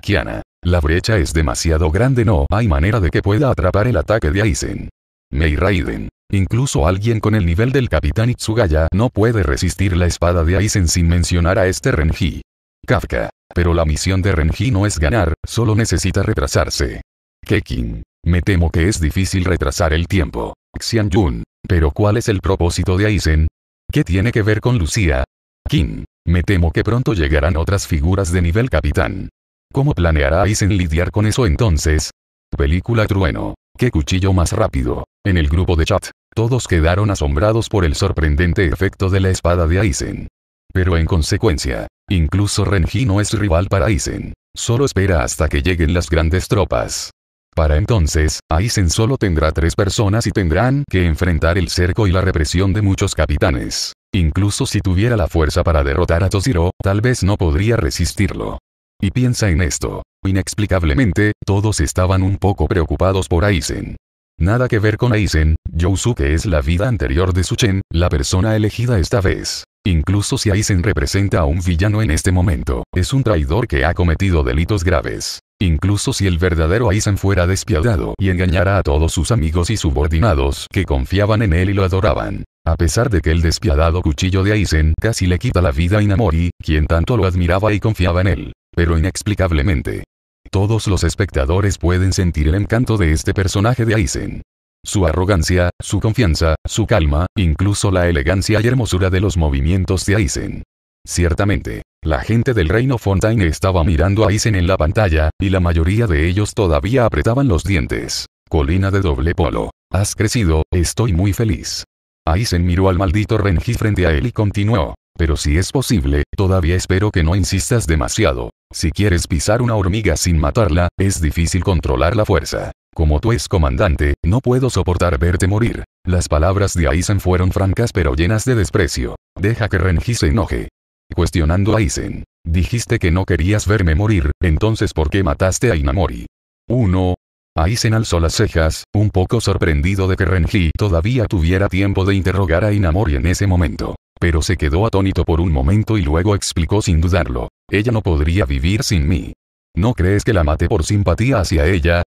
Kiana. La brecha es demasiado grande no hay manera de que pueda atrapar el ataque de Aizen. Mei Raiden. Incluso alguien con el nivel del Capitán Itsugaya no puede resistir la espada de Aizen sin mencionar a este Renji. Kafka. Pero la misión de Renji no es ganar, solo necesita retrasarse. Kekin. Me temo que es difícil retrasar el tiempo. Xian Yun. Pero ¿cuál es el propósito de Aizen? ¿Qué tiene que ver con Lucía? Kim. Me temo que pronto llegarán otras figuras de nivel capitán. ¿Cómo planeará Aizen lidiar con eso entonces? Película Trueno. ¿Qué cuchillo más rápido? En el grupo de chat, todos quedaron asombrados por el sorprendente efecto de la espada de Aizen. Pero en consecuencia, Incluso Renji no es rival para Aizen. Solo espera hasta que lleguen las grandes tropas. Para entonces, Aizen solo tendrá tres personas y tendrán que enfrentar el cerco y la represión de muchos capitanes. Incluso si tuviera la fuerza para derrotar a Toshiro, tal vez no podría resistirlo. Y piensa en esto. Inexplicablemente, todos estaban un poco preocupados por Aizen. Nada que ver con Aizen, Yosuke es la vida anterior de Suchen, la persona elegida esta vez. Incluso si Aizen representa a un villano en este momento, es un traidor que ha cometido delitos graves. Incluso si el verdadero Aizen fuera despiadado y engañara a todos sus amigos y subordinados que confiaban en él y lo adoraban. A pesar de que el despiadado cuchillo de Aizen casi le quita la vida a Inamori, quien tanto lo admiraba y confiaba en él. Pero inexplicablemente. Todos los espectadores pueden sentir el encanto de este personaje de Aizen. Su arrogancia, su confianza, su calma, incluso la elegancia y hermosura de los movimientos de Aizen. Ciertamente, la gente del reino Fontaine estaba mirando a Aizen en la pantalla, y la mayoría de ellos todavía apretaban los dientes. Colina de doble polo. Has crecido, estoy muy feliz. Aizen miró al maldito Renji frente a él y continuó. Pero si es posible, todavía espero que no insistas demasiado. Si quieres pisar una hormiga sin matarla, es difícil controlar la fuerza. Como tú es comandante, no puedo soportar verte morir. Las palabras de Aizen fueron francas pero llenas de desprecio. Deja que Renji se enoje. Cuestionando a Aizen. Dijiste que no querías verme morir, entonces ¿por qué mataste a Inamori? 1. Aizen alzó las cejas, un poco sorprendido de que Renji todavía tuviera tiempo de interrogar a Inamori en ese momento. Pero se quedó atónito por un momento y luego explicó sin dudarlo. Ella no podría vivir sin mí. ¿No crees que la maté por simpatía hacia ella?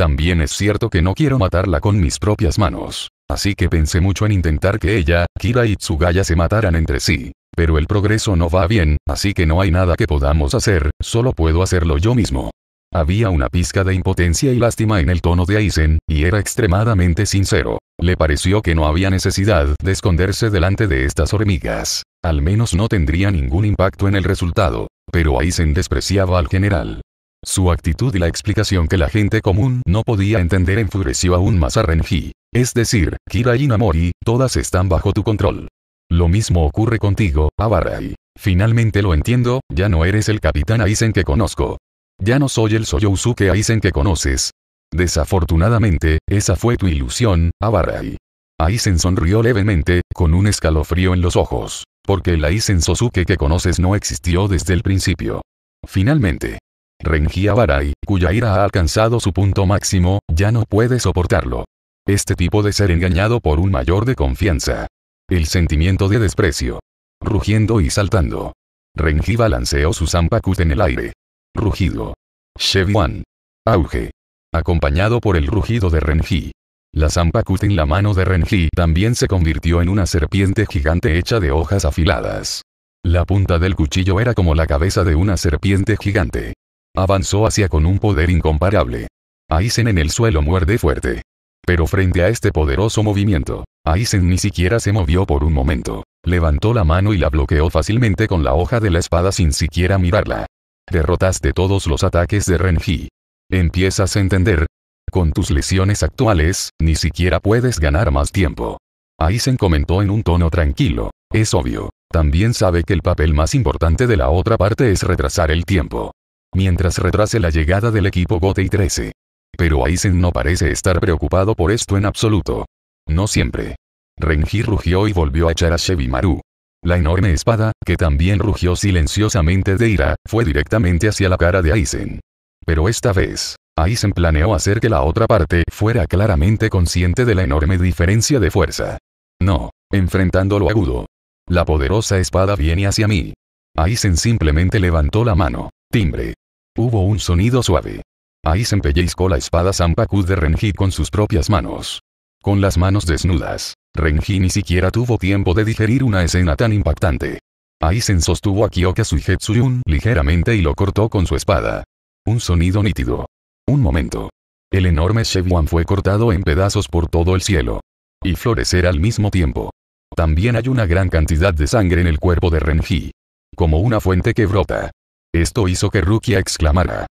También es cierto que no quiero matarla con mis propias manos. Así que pensé mucho en intentar que ella, Kira y Tsugaya se mataran entre sí. Pero el progreso no va bien, así que no hay nada que podamos hacer, solo puedo hacerlo yo mismo. Había una pizca de impotencia y lástima en el tono de Aizen, y era extremadamente sincero. Le pareció que no había necesidad de esconderse delante de estas hormigas. Al menos no tendría ningún impacto en el resultado. Pero Aizen despreciaba al general. Su actitud y la explicación que la gente común no podía entender enfureció aún más a Renji. Es decir, Kira y Namori, todas están bajo tu control. Lo mismo ocurre contigo, Abarai. Finalmente lo entiendo, ya no eres el capitán Aizen que conozco. Ya no soy el Soyouzuke Aizen que conoces. Desafortunadamente, esa fue tu ilusión, Abarai. Aizen sonrió levemente, con un escalofrío en los ojos, porque el Aizen Sosuke que conoces no existió desde el principio. Finalmente, Renji Abarai, cuya ira ha alcanzado su punto máximo, ya no puede soportarlo. Este tipo de ser engañado por un mayor de confianza. El sentimiento de desprecio. Rugiendo y saltando. Renji balanceó su Zampakut en el aire. Rugido. Sheviwan. Auge. Acompañado por el rugido de Renji. La Zampakut en la mano de Renji también se convirtió en una serpiente gigante hecha de hojas afiladas. La punta del cuchillo era como la cabeza de una serpiente gigante. Avanzó hacia con un poder incomparable. Aizen en el suelo muerde fuerte. Pero frente a este poderoso movimiento, Aizen ni siquiera se movió por un momento. Levantó la mano y la bloqueó fácilmente con la hoja de la espada sin siquiera mirarla. Derrotaste todos los ataques de Renji. Empiezas a entender. Con tus lesiones actuales, ni siquiera puedes ganar más tiempo. Aizen comentó en un tono tranquilo. Es obvio. También sabe que el papel más importante de la otra parte es retrasar el tiempo mientras retrase la llegada del equipo Gotei 13. Pero Aizen no parece estar preocupado por esto en absoluto. No siempre. Renji rugió y volvió a echar a Shebimaru. La enorme espada, que también rugió silenciosamente de ira, fue directamente hacia la cara de Aizen. Pero esta vez, Aizen planeó hacer que la otra parte fuera claramente consciente de la enorme diferencia de fuerza. No, enfrentando lo agudo. La poderosa espada viene hacia mí. Aizen simplemente levantó la mano. Timbre. Hubo un sonido suave. Ahí se la espada sampaku de Renji con sus propias manos. Con las manos desnudas, Renji ni siquiera tuvo tiempo de digerir una escena tan impactante. Aizen sostuvo a Kyoka Suijetsuyun ligeramente y lo cortó con su espada. Un sonido nítido. Un momento. El enorme Shebuan fue cortado en pedazos por todo el cielo. Y florecer al mismo tiempo. También hay una gran cantidad de sangre en el cuerpo de Renji. Como una fuente que brota. Esto hizo que Rukia exclamara.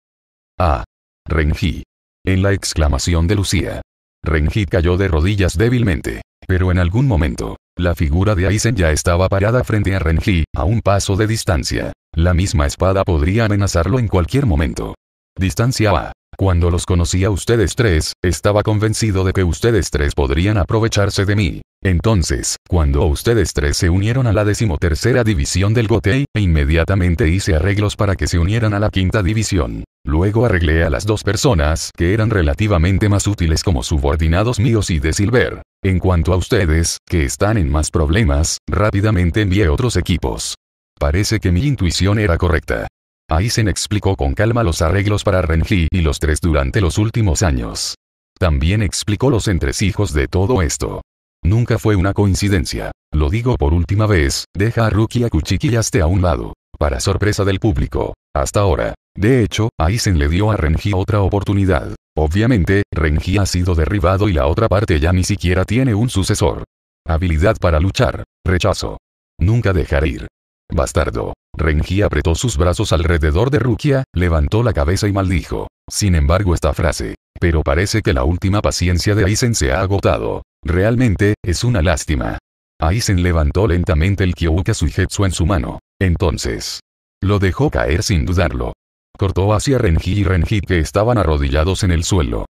Ah. Renji. En la exclamación de Lucía. Renji cayó de rodillas débilmente. Pero en algún momento, la figura de Aizen ya estaba parada frente a Renji, a un paso de distancia. La misma espada podría amenazarlo en cualquier momento. Distancia A. Cuando los conocí a ustedes tres, estaba convencido de que ustedes tres podrían aprovecharse de mí. Entonces, cuando ustedes tres se unieron a la decimotercera división del Gotei, e inmediatamente hice arreglos para que se unieran a la quinta división. Luego arreglé a las dos personas que eran relativamente más útiles como subordinados míos y de Silver. En cuanto a ustedes, que están en más problemas, rápidamente envié otros equipos. Parece que mi intuición era correcta. Aizen explicó con calma los arreglos para Renji y los tres durante los últimos años. También explicó los entresijos de todo esto. Nunca fue una coincidencia. Lo digo por última vez, deja a Ruki y a un lado. Para sorpresa del público. Hasta ahora. De hecho, Aizen le dio a Renji otra oportunidad. Obviamente, Renji ha sido derribado y la otra parte ya ni siquiera tiene un sucesor. Habilidad para luchar. Rechazo. Nunca dejar ir. Bastardo. Renji apretó sus brazos alrededor de Rukia, levantó la cabeza y maldijo. Sin embargo esta frase. Pero parece que la última paciencia de Aizen se ha agotado. Realmente, es una lástima. Aizen levantó lentamente el Kyouka Suijetsu en su mano. Entonces. Lo dejó caer sin dudarlo. Cortó hacia Renji y Renji que estaban arrodillados en el suelo.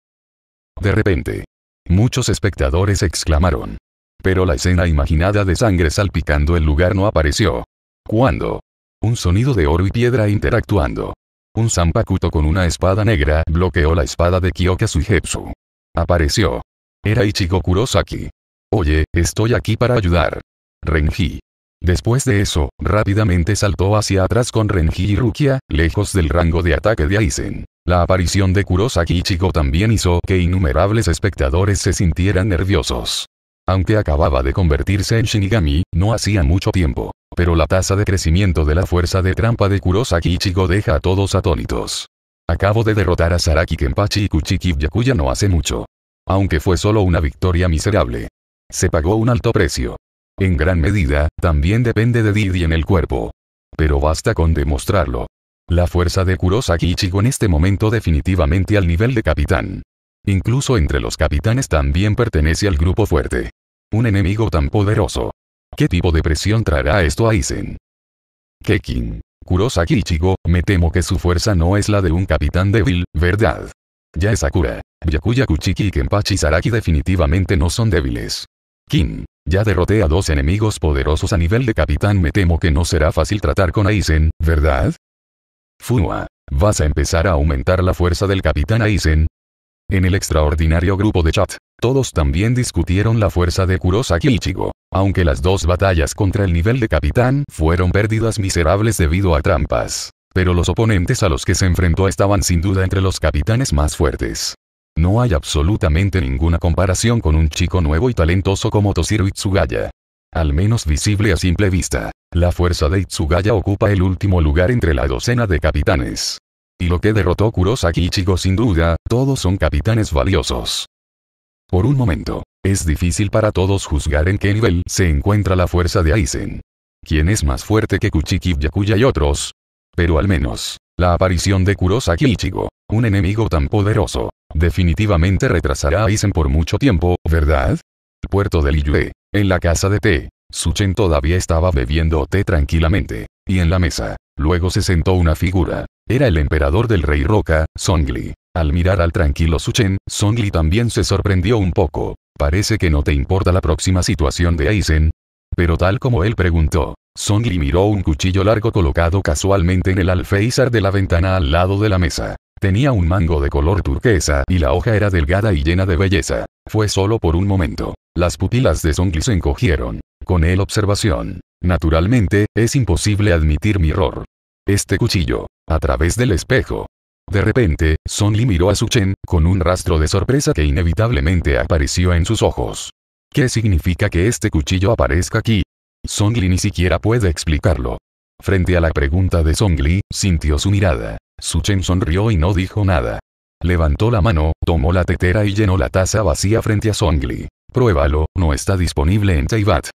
De repente. Muchos espectadores exclamaron. Pero la escena imaginada de sangre salpicando el lugar no apareció. Cuando un sonido de oro y piedra interactuando. Un Zampakuto con una espada negra bloqueó la espada de Kyoka Jepsu. Apareció. Era Ichigo Kurosaki. Oye, estoy aquí para ayudar. Renji. Después de eso, rápidamente saltó hacia atrás con Renji y Rukia, lejos del rango de ataque de Aizen. La aparición de Kurosaki Ichigo también hizo que innumerables espectadores se sintieran nerviosos. Aunque acababa de convertirse en Shinigami, no hacía mucho tiempo. Pero la tasa de crecimiento de la fuerza de trampa de Kurosaki Ichigo deja a todos atónitos. Acabo de derrotar a Saraki Kenpachi y Kuchiki Yakuya no hace mucho. Aunque fue solo una victoria miserable. Se pagó un alto precio. En gran medida, también depende de Didi en el cuerpo. Pero basta con demostrarlo. La fuerza de Kurosaki Ichigo en este momento definitivamente al nivel de capitán. Incluso entre los capitanes también pertenece al grupo fuerte. Un enemigo tan poderoso. ¿Qué tipo de presión traerá esto a Aizen? Kekin. Kurosaki Ichigo, me temo que su fuerza no es la de un capitán débil, ¿verdad? Ya es Akura, Yakuya Kuchiki y Kenpachi Saraki definitivamente no son débiles. Kim. Ya derroté a dos enemigos poderosos a nivel de capitán me temo que no será fácil tratar con Aizen, ¿verdad? Funua. ¿Vas a empezar a aumentar la fuerza del capitán Aizen? En el extraordinario grupo de chat, todos también discutieron la fuerza de Kurosaki Ichigo. Aunque las dos batallas contra el nivel de capitán fueron pérdidas miserables debido a trampas. Pero los oponentes a los que se enfrentó estaban sin duda entre los capitanes más fuertes. No hay absolutamente ninguna comparación con un chico nuevo y talentoso como Toshiro Itsugaya. Al menos visible a simple vista, la fuerza de Itsugaya ocupa el último lugar entre la docena de capitanes. Y lo que derrotó Kurosaki Ichigo sin duda, todos son capitanes valiosos. Por un momento, es difícil para todos juzgar en qué nivel se encuentra la fuerza de Aizen. ¿Quién es más fuerte que Kuchiki Yakuya y otros? Pero al menos, la aparición de Kurosaki Ichigo, un enemigo tan poderoso, definitivamente retrasará a Aizen por mucho tiempo, ¿verdad? El puerto de Liyue, en la casa de té, Suchen todavía estaba bebiendo té tranquilamente, y en la mesa, luego se sentó una figura. Era el emperador del rey Roca, Songli. Al mirar al tranquilo Suchen, Songli también se sorprendió un poco. Parece que no te importa la próxima situación de Aizen. Pero tal como él preguntó, Song miró un cuchillo largo colocado casualmente en el alféizar de la ventana al lado de la mesa. Tenía un mango de color turquesa y la hoja era delgada y llena de belleza. Fue solo por un momento. Las pupilas de Songli se encogieron. Con él observación. Naturalmente, es imposible admitir mi error. Este cuchillo. A través del espejo. De repente, Son Li miró a Su Chen, con un rastro de sorpresa que inevitablemente apareció en sus ojos. ¿Qué significa que este cuchillo aparezca aquí? Son Li ni siquiera puede explicarlo. Frente a la pregunta de Song Li, sintió su mirada. Su Chen sonrió y no dijo nada. Levantó la mano, tomó la tetera y llenó la taza vacía frente a Song Li. Pruébalo, no está disponible en Taivat.